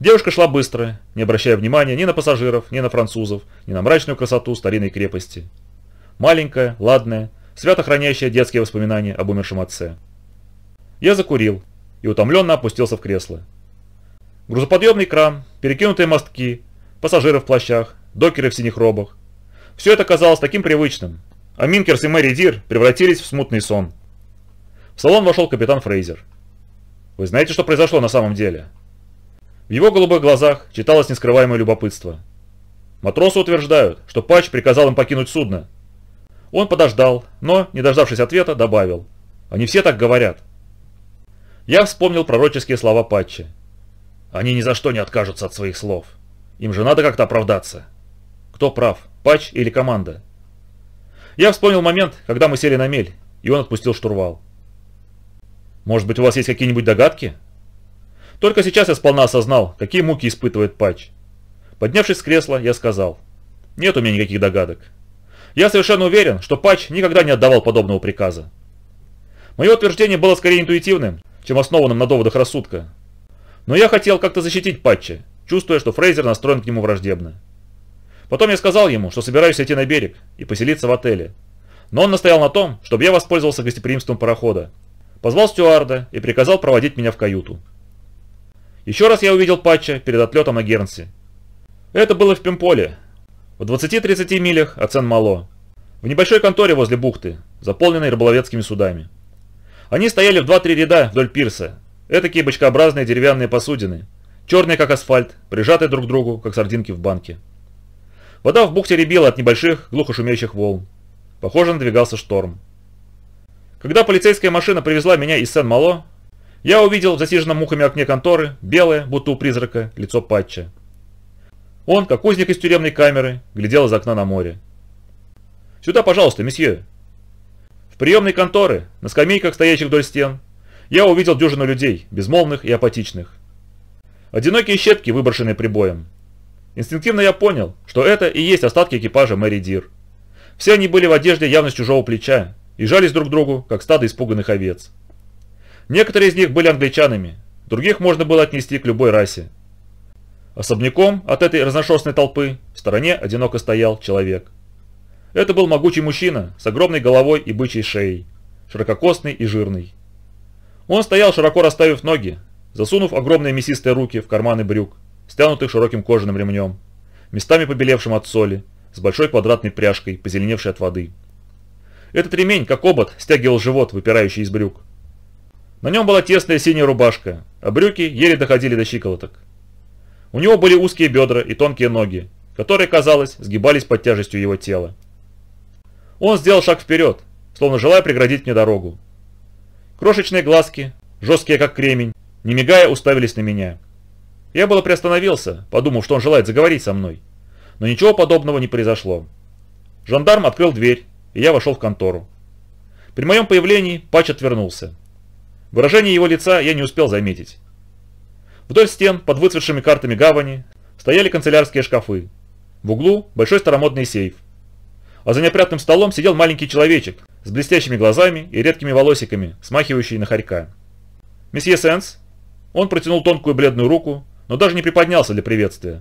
Девушка шла быстро, не обращая внимания ни на пассажиров, ни на французов, ни на мрачную красоту старинной крепости. Маленькая, ладная, свято хранящая детские воспоминания об умершем отце. Я закурил и утомленно опустился в кресло. Грузоподъемный кран, перекинутые мостки, пассажиры в плащах, докеры в синих робах. Все это казалось таким привычным, а Минкерс и Мэри Дир превратились в смутный сон. В салон вошел капитан Фрейзер. Вы знаете, что произошло на самом деле? В его голубых глазах читалось нескрываемое любопытство. Матросы утверждают, что Патч приказал им покинуть судно. Он подождал, но, не дождавшись ответа, добавил. Они все так говорят. Я вспомнил пророческие слова Патча. Они ни за что не откажутся от своих слов. Им же надо как-то оправдаться. Кто прав, патч или команда? Я вспомнил момент, когда мы сели на мель, и он отпустил штурвал. Может быть, у вас есть какие-нибудь догадки? Только сейчас я сполна осознал, какие муки испытывает патч. Поднявшись с кресла, я сказал. Нет у меня никаких догадок. Я совершенно уверен, что патч никогда не отдавал подобного приказа. Мое утверждение было скорее интуитивным, чем основанным на доводах рассудка. Но я хотел как-то защитить патча, чувствуя, что Фрейзер настроен к нему враждебно. Потом я сказал ему, что собираюсь идти на берег и поселиться в отеле. Но он настоял на том, чтобы я воспользовался гостеприимством парохода. Позвал стюарда и приказал проводить меня в каюту. Еще раз я увидел Патча перед отлетом на Гернси. Это было в Пимполе, в 20-30 милях от Сен-Мало, в небольшой конторе возле бухты, заполненной рыболовецкими судами. Они стояли в 2-3 ряда вдоль пирса, этакие бочкообразные деревянные посудины, черные как асфальт, прижатые друг к другу, как сардинки в банке. Вода в бухте ребела от небольших, глухо шумящих волн. Похоже, надвигался шторм. Когда полицейская машина привезла меня из Сен-Мало, я увидел в засиженном мухами окне конторы белое, будто у призрака, лицо Патча. Он, как узник из тюремной камеры, глядел из окна на море. «Сюда, пожалуйста, месье!» В приемной конторы, на скамейках, стоящих вдоль стен, я увидел дюжину людей, безмолвных и апатичных. Одинокие щепки, выброшенные прибоем. Инстинктивно я понял, что это и есть остатки экипажа Мэри Дир. Все они были в одежде явно с чужого плеча и жались друг к другу, как стадо испуганных овец. Некоторые из них были англичанами, других можно было отнести к любой расе. Особняком от этой разношерстной толпы в стороне одиноко стоял человек. Это был могучий мужчина с огромной головой и бычьей шеей, ширококосный и жирный. Он стоял, широко расставив ноги, засунув огромные мясистые руки в карманы брюк, стянутых широким кожаным ремнем, местами побелевшим от соли, с большой квадратной пряжкой, позеленевшей от воды. Этот ремень, как обод, стягивал живот, выпирающий из брюк. На нем была тесная синяя рубашка, а брюки еле доходили до щиколоток. У него были узкие бедра и тонкие ноги, которые, казалось, сгибались под тяжестью его тела. Он сделал шаг вперед, словно желая преградить мне дорогу. Крошечные глазки, жесткие как кремень, не мигая, уставились на меня. Я было приостановился, подумав, что он желает заговорить со мной. Но ничего подобного не произошло. Жандарм открыл дверь, и я вошел в контору. При моем появлении Пач отвернулся. Выражение его лица я не успел заметить. Вдоль стен, под выцветшими картами гавани, стояли канцелярские шкафы. В углу большой старомодный сейф. А за неопрятным столом сидел маленький человечек с блестящими глазами и редкими волосиками, смахивающий на хорька. «Месье Сенс?» Он протянул тонкую бледную руку, но даже не приподнялся для приветствия.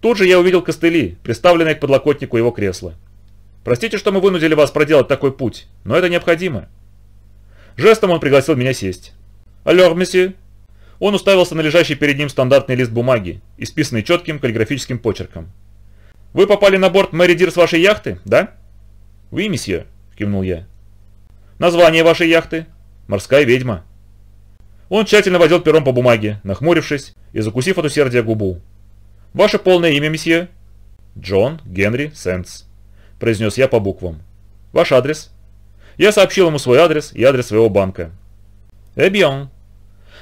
Тут же я увидел костыли, приставленные к подлокотнику его кресла. «Простите, что мы вынудили вас проделать такой путь, но это необходимо». Жестом он пригласил меня сесть. «Алло, месье». Он уставился на лежащий перед ним стандартный лист бумаги, исписанный четким каллиграфическим почерком. «Вы попали на борт Мэри Дир с вашей яхты, да?» «Oui, месье», – кивнул я. «Название вашей яхты?» «Морская ведьма». Он тщательно водил пером по бумаге, нахмурившись и закусив от усердия губу. «Ваше полное имя, месье?» «Джон Генри Сенс», – произнес я по буквам. «Ваш адрес?» Я сообщил ему свой адрес и адрес своего банка. «Эбьон».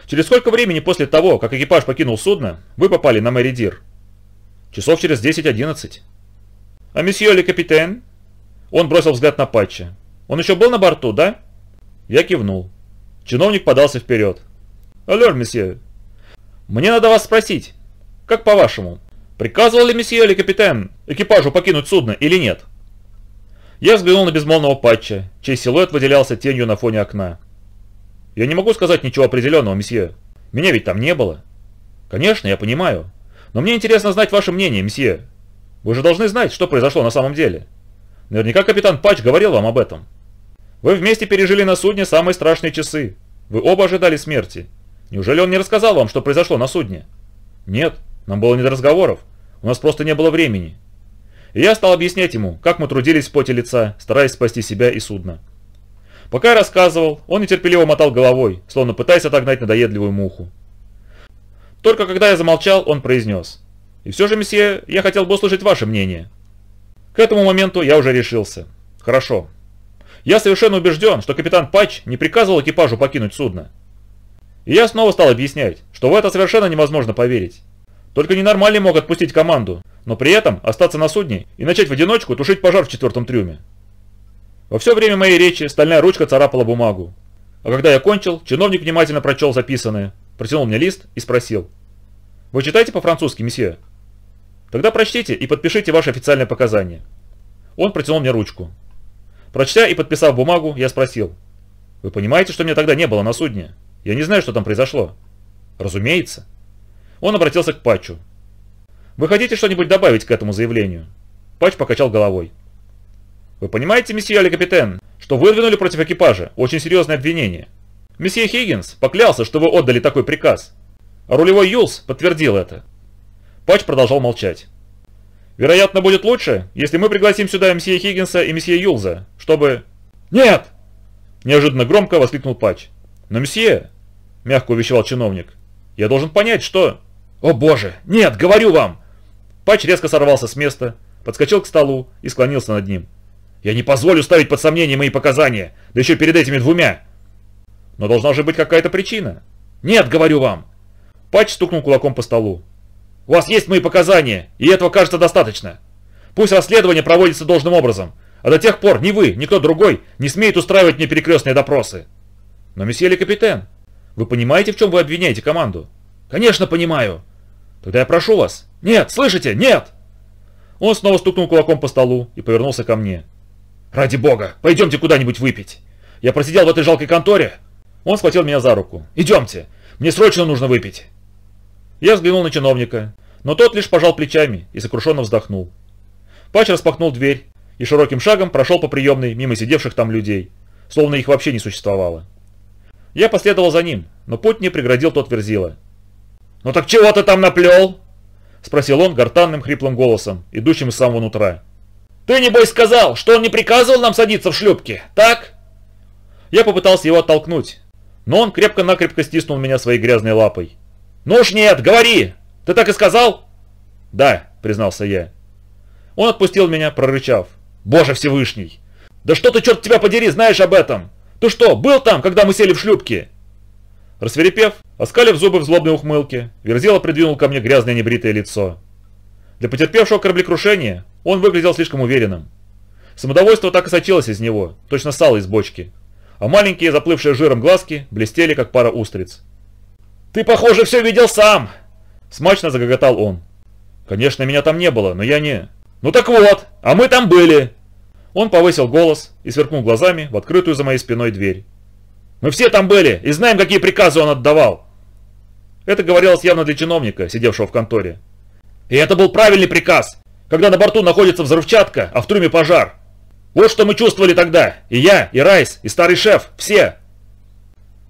«Через сколько времени после того, как экипаж покинул судно, вы попали на Мэри Дир?» «Часов через 10-11». «А месье ли капитан?» Он бросил взгляд на Патча. «Он еще был на борту, да?» Я кивнул. Чиновник подался вперед. «Аллер, месье!» «Мне надо вас спросить, как по-вашему, приказывал ли месье или капитан экипажу покинуть судно или нет?» Я взглянул на безмолвного патча, чей силуэт выделялся тенью на фоне окна. «Я не могу сказать ничего определенного, месье. Меня ведь там не было». «Конечно, я понимаю. Но мне интересно знать ваше мнение, месье. Вы же должны знать, что произошло на самом деле. Наверняка капитан Патч говорил вам об этом. Вы вместе пережили на судне самые страшные часы. Вы оба ожидали смерти. Неужели он не рассказал вам, что произошло на судне? Нет, нам было не до разговоров. У нас просто не было времени. И я стал объяснять ему, как мы трудились в поте лица, стараясь спасти себя и судно. Пока я рассказывал, он нетерпеливо мотал головой, словно пытаясь отогнать надоедливую муху. Только когда я замолчал, он произнес. «И все же, месье, я хотел бы услышать ваше мнение». К этому моменту я уже решился. Хорошо. Я совершенно убежден, что капитан Патч не приказывал экипажу покинуть судно. И я снова стал объяснять, что в это совершенно невозможно поверить. Только ненормальный мог отпустить команду, но при этом остаться на судне и начать в одиночку тушить пожар в четвертом трюме. Во все время моей речи стальная ручка царапала бумагу. А когда я кончил, чиновник внимательно прочел записанное, протянул мне лист и спросил. «Вы читаете по-французски, месье?» «Тогда прочтите и подпишите ваши официальные показания». Он протянул мне ручку. Прочтя и подписав бумагу, я спросил. «Вы понимаете, что меня тогда не было на судне?» Я не знаю, что там произошло. Разумеется. Он обратился к Патчу. Вы хотите что-нибудь добавить к этому заявлению? Патч покачал головой. Вы понимаете, месье или капитан, что выдвинули против экипажа очень серьезное обвинение? Месье Хиггинс поклялся, что вы отдали такой приказ. А рулевой Юлс подтвердил это. Патч продолжал молчать. Вероятно, будет лучше, если мы пригласим сюда месье Хиггинса и месье Юлза, чтобы... Нет! Неожиданно громко воскликнул Патч. «Но, месье!» – мягко увещевал чиновник. «Я должен понять, что...» «О боже! Нет, говорю вам!» Патч резко сорвался с места, подскочил к столу и склонился над ним. «Я не позволю ставить под сомнение мои показания, да еще перед этими двумя!» «Но должна же быть какая-то причина!» «Нет, говорю вам!» Патч стукнул кулаком по столу. «У вас есть мои показания, и этого, кажется, достаточно. Пусть расследование проводится должным образом, а до тех пор ни вы, ни кто другой не смеет устраивать мне перекрестные допросы!» Но, месье ли капитан, вы понимаете, в чем вы обвиняете команду? Конечно, понимаю. Тогда я прошу вас. Нет, слышите, нет! Он снова стукнул кулаком по столу и повернулся ко мне. «Ради бога, пойдемте куда-нибудь выпить. Я просидел в этой жалкой конторе». Он схватил меня за руку. «Идемте, мне срочно нужно выпить». Я взглянул на чиновника, но тот лишь пожал плечами и сокрушенно вздохнул. Пач распахнул дверь и широким шагом прошел по приемной мимо сидевших там людей, словно их вообще не существовало. Я последовал за ним, но путь мне преградил тот верзила. «Ну так чего ты там наплел?» – спросил он гортанным хриплым голосом, идущим из самого нутра. «Ты, небось, сказал, что он не приказывал нам садиться в шлюпке, так?» Я попытался его оттолкнуть, но он крепко-накрепко стиснул меня своей грязной лапой. «Ну уж нет, говори! Ты так и сказал?» «Да», – признался я. Он отпустил меня, прорычав. «Боже Всевышний! Да что ты, черт тебя подери, знаешь об этом? Ты что, был там, когда мы сели в шлюпки?» Рассверепев, оскалив зубы в злобной ухмылке, Верзила придвинул ко мне грязное небритое лицо. Для потерпевшего кораблекрушения он выглядел слишком уверенным. Самодовольство так и сочилось из него, точно сало из бочки. А маленькие, заплывшие жиром глазки, блестели, как пара устриц. «Ты, похоже, все видел сам!» Смачно загоготал он. «Конечно, меня там не было, но я не...» «Ну так вот, а мы там были!» Он повысил голос и сверкнул глазами в открытую за моей спиной дверь. «Мы все там были и знаем, какие приказы он отдавал!» Это говорилось явно для чиновника, сидевшего в конторе. «И это был правильный приказ, когда на борту находится взрывчатка, а в трюме пожар. Вот что мы чувствовали тогда, и я, и Райс, и старый шеф, все!»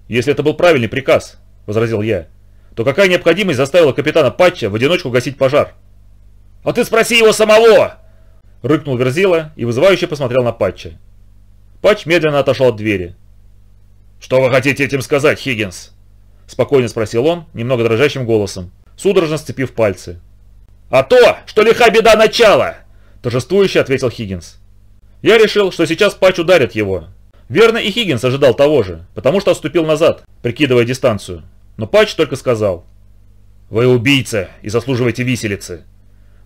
«Если это был правильный приказ», — возразил я, «то какая необходимость заставила капитана Патча в одиночку гасить пожар?» «А ты спроси его самого!» Рыкнул Верзила и вызывающе посмотрел на Патча. Патч медленно отошел от двери. «Что вы хотите этим сказать, Хиггинс?» Спокойно спросил он, немного дрожащим голосом, судорожно сцепив пальцы. «А то, что лиха беда начала!» Торжествующе ответил Хиггинс. Я решил, что сейчас Патч ударит его. Верно, и Хиггинс ожидал того же, потому что отступил назад, прикидывая дистанцию. Но Патч только сказал. «Вы убийца и заслуживаете виселицы!»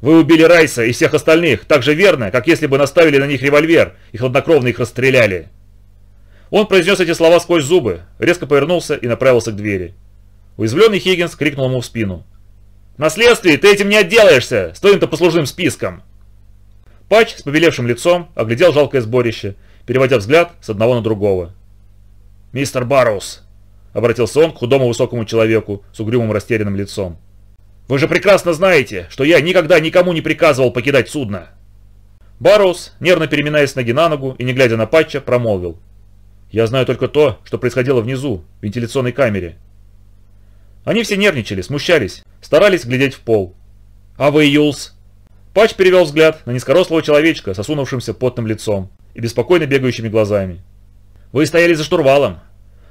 Вы убили Райса и всех остальных, так же верно, как если бы наставили на них револьвер и хладнокровно их расстреляли. Он произнес эти слова сквозь зубы, резко повернулся и направился к двери. Уязвленный Хиггинс крикнул ему в спину. «На ты этим не отделаешься, с твоим-то послужным списком!» Патч с побелевшим лицом оглядел жалкое сборище, переводя взгляд с одного на другого. «Мистер Барроуз!» — обратился он к худому высокому человеку с угрюмым растерянным лицом. Вы же прекрасно знаете, что я никогда никому не приказывал покидать судно. Барус нервно переминаясь ноги на ногу и не глядя на Патча, промолвил. «Я знаю только то, что происходило внизу, в вентиляционной камере». Они все нервничали, смущались, старались глядеть в пол. «А вы, Юлс?» Патч перевел взгляд на низкорослого человечка с осунувшимся потным лицом и беспокойно бегающими глазами. «Вы стояли за штурвалом.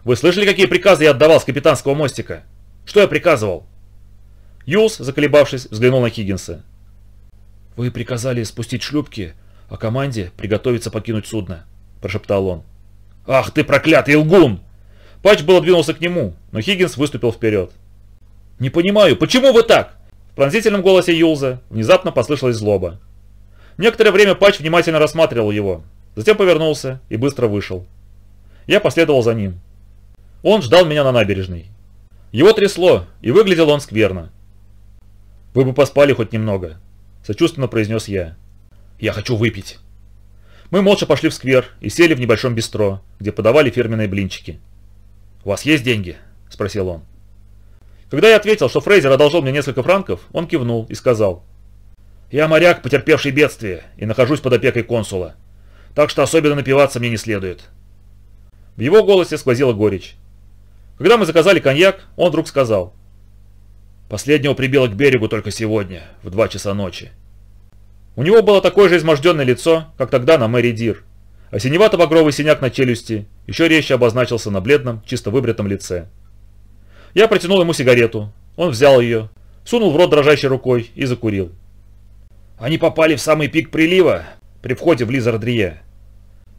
Вы слышали, какие приказы я отдавал с капитанского мостика? Что я приказывал?» Юлс, заколебавшись, взглянул на Хиггинса. «Вы приказали спустить шлюпки, а команде приготовиться покинуть судно», – прошептал он. «Ах ты проклятый лгун!» Патч был двинулся к нему, но Хиггинс выступил вперед. «Не понимаю, почему вы так?» В пронзительном голосе Юлза внезапно послышалась злоба. Некоторое время Патч внимательно рассматривал его, затем повернулся и быстро вышел. Я последовал за ним. Он ждал меня на набережной. Его трясло, и выглядел он скверно. «Вы бы поспали хоть немного», – сочувственно произнес я. «Я хочу выпить». Мы молча пошли в сквер и сели в небольшом бистро, где подавали фирменные блинчики. «У вас есть деньги?» – спросил он. Когда я ответил, что Фрейзер одолжил мне несколько франков, он кивнул и сказал. «Я моряк, потерпевший бедствие, и нахожусь под опекой консула. Так что особенно напиваться мне не следует». В его голосе сквозила горечь. Когда мы заказали коньяк, он вдруг сказал – Последнего прибило к берегу только сегодня, в два часа ночи. У него было такое же изможденное лицо, как тогда на Мэри Дир. А синевато-багровый синяк на челюсти еще резче обозначился на бледном, чисто выбритом лице. Я протянул ему сигарету. Он взял ее, сунул в рот дрожащей рукой и закурил. Они попали в самый пик прилива при входе в Лизардрие.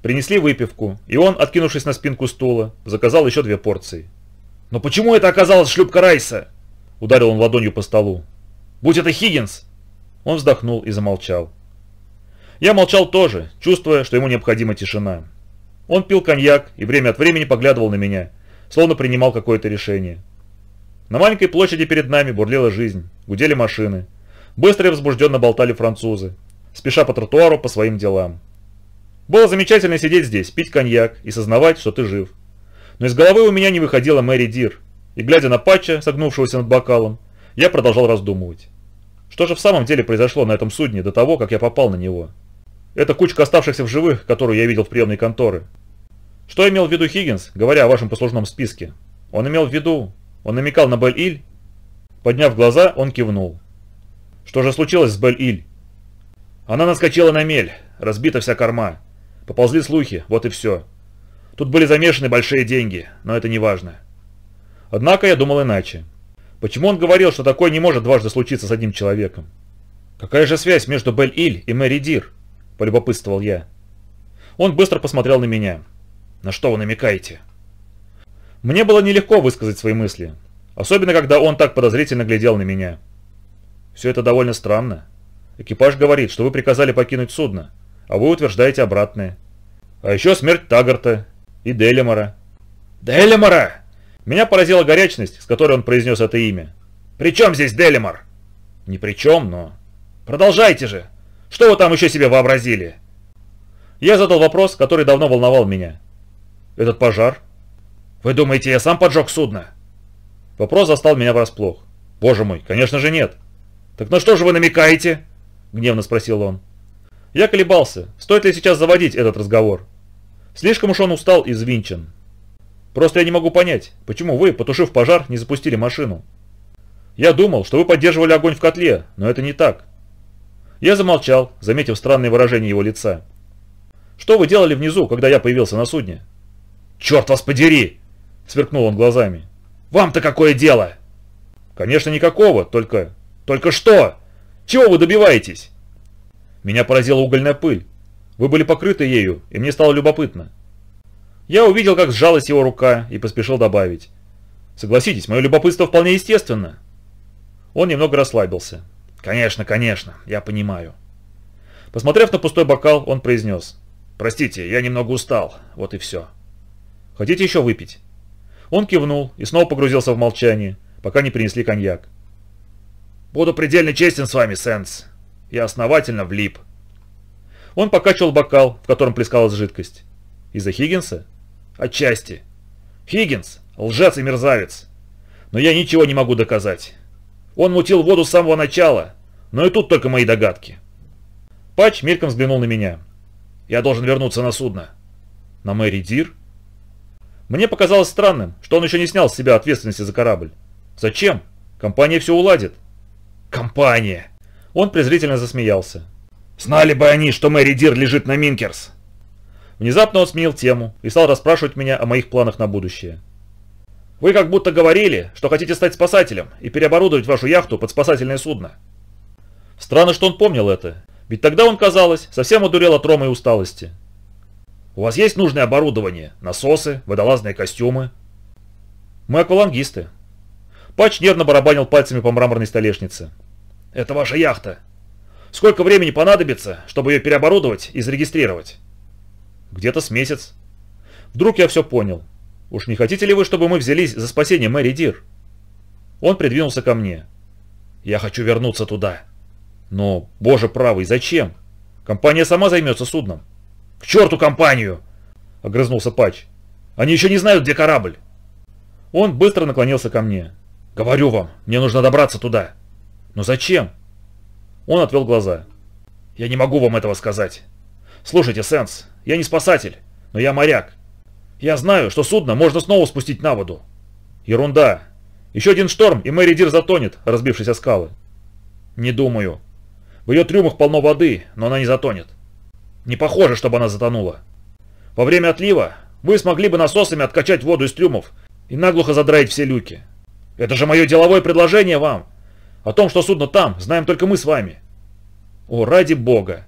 Принесли выпивку, и он, откинувшись на спинку стула, заказал еще две порции. «Но почему это оказалась шлюпка Райса?» Ударил он ладонью по столу. «Будь это Хиггинс!» Он вздохнул и замолчал. Я молчал тоже, чувствуя, что ему необходима тишина. Он пил коньяк и время от времени поглядывал на меня, словно принимал какое-то решение. На маленькой площади перед нами бурлила жизнь, гудели машины. Быстро и возбужденно болтали французы, спеша по тротуару по своим делам. Было замечательно сидеть здесь, пить коньяк и сознавать, что ты жив. Но из головы у меня не выходила Мэри Дир, и глядя на Патча, согнувшегося над бокалом, я продолжал раздумывать. Что же в самом деле произошло на этом судне до того, как я попал на него? Это кучка оставшихся в живых, которую я видел в приемной конторы. Что имел в виду Хиггинс, говоря о вашем послужном списке? Он имел в виду... Он намекал на Бель-Иль? Подняв глаза, он кивнул. Что же случилось с Бель-Иль? Она наскочила на мель, разбита вся корма. Поползли слухи, вот и все. Тут были замешаны большие деньги, но это не важно. Однако я думал иначе. Почему он говорил, что такое не может дважды случиться с одним человеком? «Какая же связь между Бель-Иль и Мэри Дир?» – полюбопытствовал я. Он быстро посмотрел на меня. «На что вы намекаете?» Мне было нелегко высказать свои мысли, особенно когда он так подозрительно глядел на меня. «Все это довольно странно. Экипаж говорит, что вы приказали покинуть судно, а вы утверждаете обратное. А еще смерть Тагарта и Делемора». «Делемора!» Меня поразила горячность, с которой он произнес это имя. «При чем здесь Делимар?» «Ни при чем, но...» «Продолжайте же! Что вы там еще себе вообразили?» Я задал вопрос, который давно волновал меня. «Этот пожар?» «Вы думаете, я сам поджег судно?» Вопрос застал меня врасплох. «Боже мой, конечно же нет!» «Так на что же вы намекаете?» Гневно спросил он. Я колебался, стоит ли сейчас заводить этот разговор. Слишком уж он устал и взвинчен. Просто я не могу понять, почему вы, потушив пожар, не запустили машину. Я думал, что вы поддерживали огонь в котле, но это не так. Я замолчал, заметив странное выражение его лица. Что вы делали внизу, когда я появился на судне? Черт вас подери! Сверкнул он глазами. Вам-то какое дело? Конечно, никакого, только... Только что? Чего вы добиваетесь? Меня поразила угольная пыль. Вы были покрыты ею, и мне стало любопытно. Я увидел, как сжалась его рука, и поспешил добавить. «Согласитесь, мое любопытство вполне естественно». Он немного расслабился. «Конечно, конечно, я понимаю». Посмотрев на пустой бокал, он произнес. «Простите, я немного устал. Вот и все». «Хотите еще выпить?» Он кивнул и снова погрузился в молчание, пока не принесли коньяк. «Буду предельно честен с вами, Сэнс, Я основательно влип». Он покачивал бокал, в котором плескалась жидкость. «Из-за Хиггинса?» Отчасти. Хиггинс – лжец и мерзавец. Но я ничего не могу доказать. Он мутил воду с самого начала, но и тут только мои догадки. Патч мельком взглянул на меня. Я должен вернуться на судно. На Мэри Дир? Мне показалось странным, что он еще не снял с себя ответственности за корабль. Зачем? Компания все уладит. Компания! Он презрительно засмеялся. Знали бы они, что Мэри Дир лежит на Минкерс. Внезапно он сменил тему и стал расспрашивать меня о моих планах на будущее. «Вы как будто говорили, что хотите стать спасателем и переоборудовать вашу яхту под спасательное судно». Странно, что он помнил это, ведь тогда он, казалось, совсем одурел от рома и усталости. «У вас есть нужное оборудование? Насосы, водолазные костюмы?» «Мы аквалангисты». Патч нервно барабанил пальцами по мраморной столешнице. «Это ваша яхта. Сколько времени понадобится, чтобы ее переоборудовать и зарегистрировать?» Где-то с месяц. Вдруг я все понял. Уж не хотите ли вы, чтобы мы взялись за спасение Мэри Дир? Он придвинулся ко мне. Я хочу вернуться туда. Но, боже правый, зачем? Компания сама займется судном. К черту компанию! Огрызнулся Патч. Они еще не знают, где корабль. Он быстро наклонился ко мне. «Говорю вам, мне нужно добраться туда». «Но зачем?» Он отвел глаза. «Я не могу вам этого сказать. Слушайте, Сэнс. Я не спасатель, но я моряк. Я знаю, что судно можно снова спустить на воду. Ерунда. Еще один шторм, и Мэри Дир затонет, разбившись о скалы. Не думаю. В ее трюмах полно воды, но она не затонет. Не похоже, чтобы она затонула. Во время отлива вы смогли бы насосами откачать воду из трюмов и наглухо задраить все люки. Это же мое деловое предложение вам. О том, что судно там, знаем только мы с вами. О, ради бога.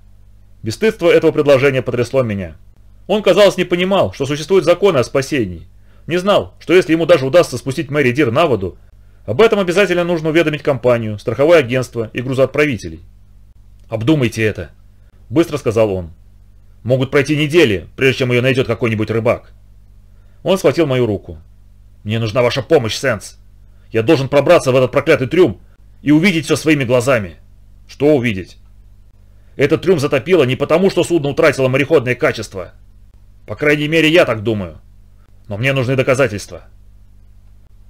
Бесстыдство этого предложения потрясло меня. Он, казалось, не понимал, что существуют законы о спасении. Не знал, что если ему даже удастся спустить Мэри Дир на воду, об этом обязательно нужно уведомить компанию, страховое агентство и грузоотправителей. «Обдумайте это», – быстро сказал он. «Могут пройти недели, прежде чем ее найдет какой-нибудь рыбак». Он схватил мою руку. «Мне нужна ваша помощь, Сенс. Я должен пробраться в этот проклятый трюм и увидеть все своими глазами». «Что увидеть?» Этот трюм затопило не потому, что судно утратило мореходное качество. По крайней мере, я так думаю. Но мне нужны доказательства.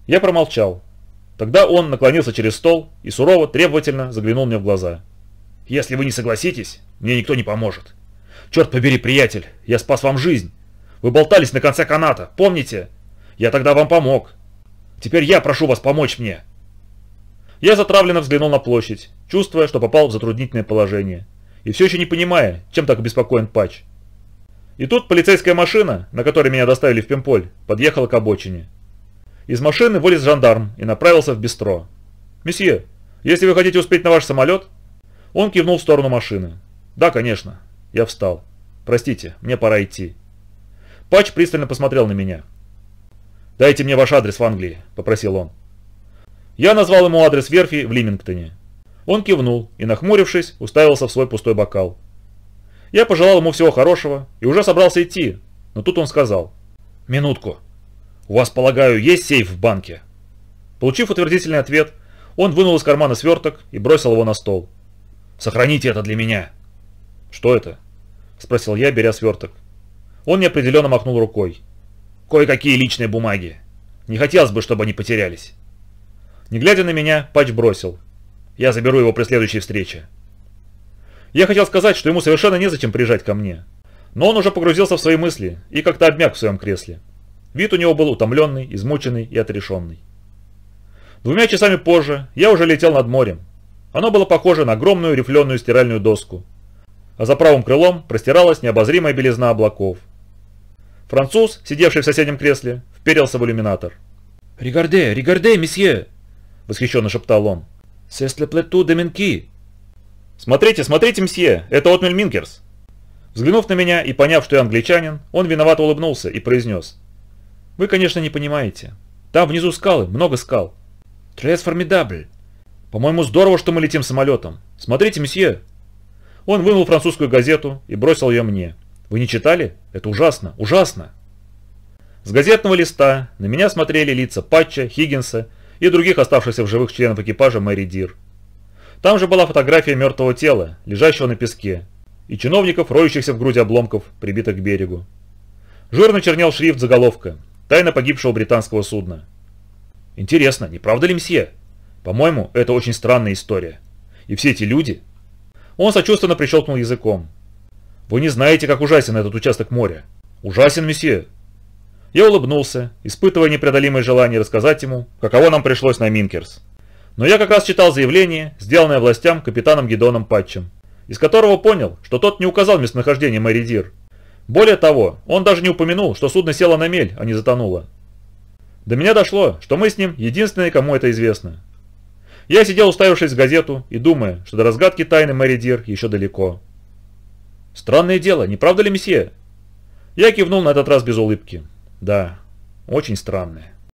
Я промолчал. Тогда он наклонился через стол и сурово, требовательно заглянул мне в глаза. «Если вы не согласитесь, мне никто не поможет. Черт побери, приятель, я спас вам жизнь. Вы болтались на конце каната, помните? Я тогда вам помог. Теперь я прошу вас помочь мне». Я затравленно взглянул на площадь, чувствуя, что попал в затруднительное положение и все еще не понимая, чем так обеспокоен Патч. И тут полицейская машина, на которой меня доставили в Пемполь, подъехала к обочине. Из машины вылез жандарм и направился в бистро. «Месье, если вы хотите успеть на ваш самолет...» Он кивнул в сторону машины. «Да, конечно». Я встал. «Простите, мне пора идти». Патч пристально посмотрел на меня. «Дайте мне ваш адрес в Англии», – попросил он. Я назвал ему адрес верфи в Лимингтоне. Он кивнул и, нахмурившись, уставился в свой пустой бокал. Я пожелал ему всего хорошего и уже собрался идти, но тут он сказал. «Минутку. У вас, полагаю, есть сейф в банке?» Получив утвердительный ответ, он вынул из кармана сверток и бросил его на стол. «Сохраните это для меня!» «Что это?» – спросил я, беря сверток. Он неопределенно махнул рукой. «Кое-какие личные бумаги. Не хотелось бы, чтобы они потерялись». Не глядя на меня, Патч бросил. Я заберу его при следующей встрече. Я хотел сказать, что ему совершенно незачем приезжать ко мне. Но он уже погрузился в свои мысли и как-то обмяк в своем кресле. Вид у него был утомленный, измученный и отрешенный. Двумя часами позже я уже летел над морем. Оно было похоже на огромную рифленую стиральную доску. А за правым крылом простиралась необозримая белизна облаков. Француз, сидевший в соседнем кресле, вперился в иллюминатор. «Ригарде, Ригарде, месье!» – восхищенно шептал он. «Се сплету доминки!» «Смотрите, смотрите, мсье, это Отмель Минкерс!» Взглянув на меня и поняв, что я англичанин, он виновато улыбнулся и произнес. «Вы, конечно, не понимаете. Там внизу скалы, много скал. Трес формидабль. По-моему, здорово, что мы летим самолетом. Смотрите, месье!» Он вынул французскую газету и бросил ее мне. «Вы не читали? Это ужасно, ужасно!» С газетного листа на меня смотрели лица Патча, Хиггинса и других оставшихся в живых членов экипажа Мэри Дир. Там же была фотография мертвого тела, лежащего на песке, и чиновников, роющихся в груди обломков, прибитых к берегу. Жирно чернел шрифт заголовка «Тайна погибшего британского судна». Интересно, не правда ли мсье? По-моему, это очень странная история. И все эти люди... Он сочувственно прищелкнул языком. Вы не знаете, как ужасен этот участок моря. Ужасен, месье. Я улыбнулся, испытывая непреодолимое желание рассказать ему, каково нам пришлось на Минкерс. Но я как раз читал заявление, сделанное властям капитаном Гедоном Патчем, из которого понял, что тот не указал местонахождение Мэри Дир. Более того, он даже не упомянул, что судно село на мель, а не затонуло. До меня дошло, что мы с ним единственные, кому это известно. Я сидел, уставившись в газету, и думая, что до разгадки тайны Мэри Дир еще далеко. «Странное дело, не правда ли, месье?» Я кивнул на этот раз без улыбки. Да, очень странное.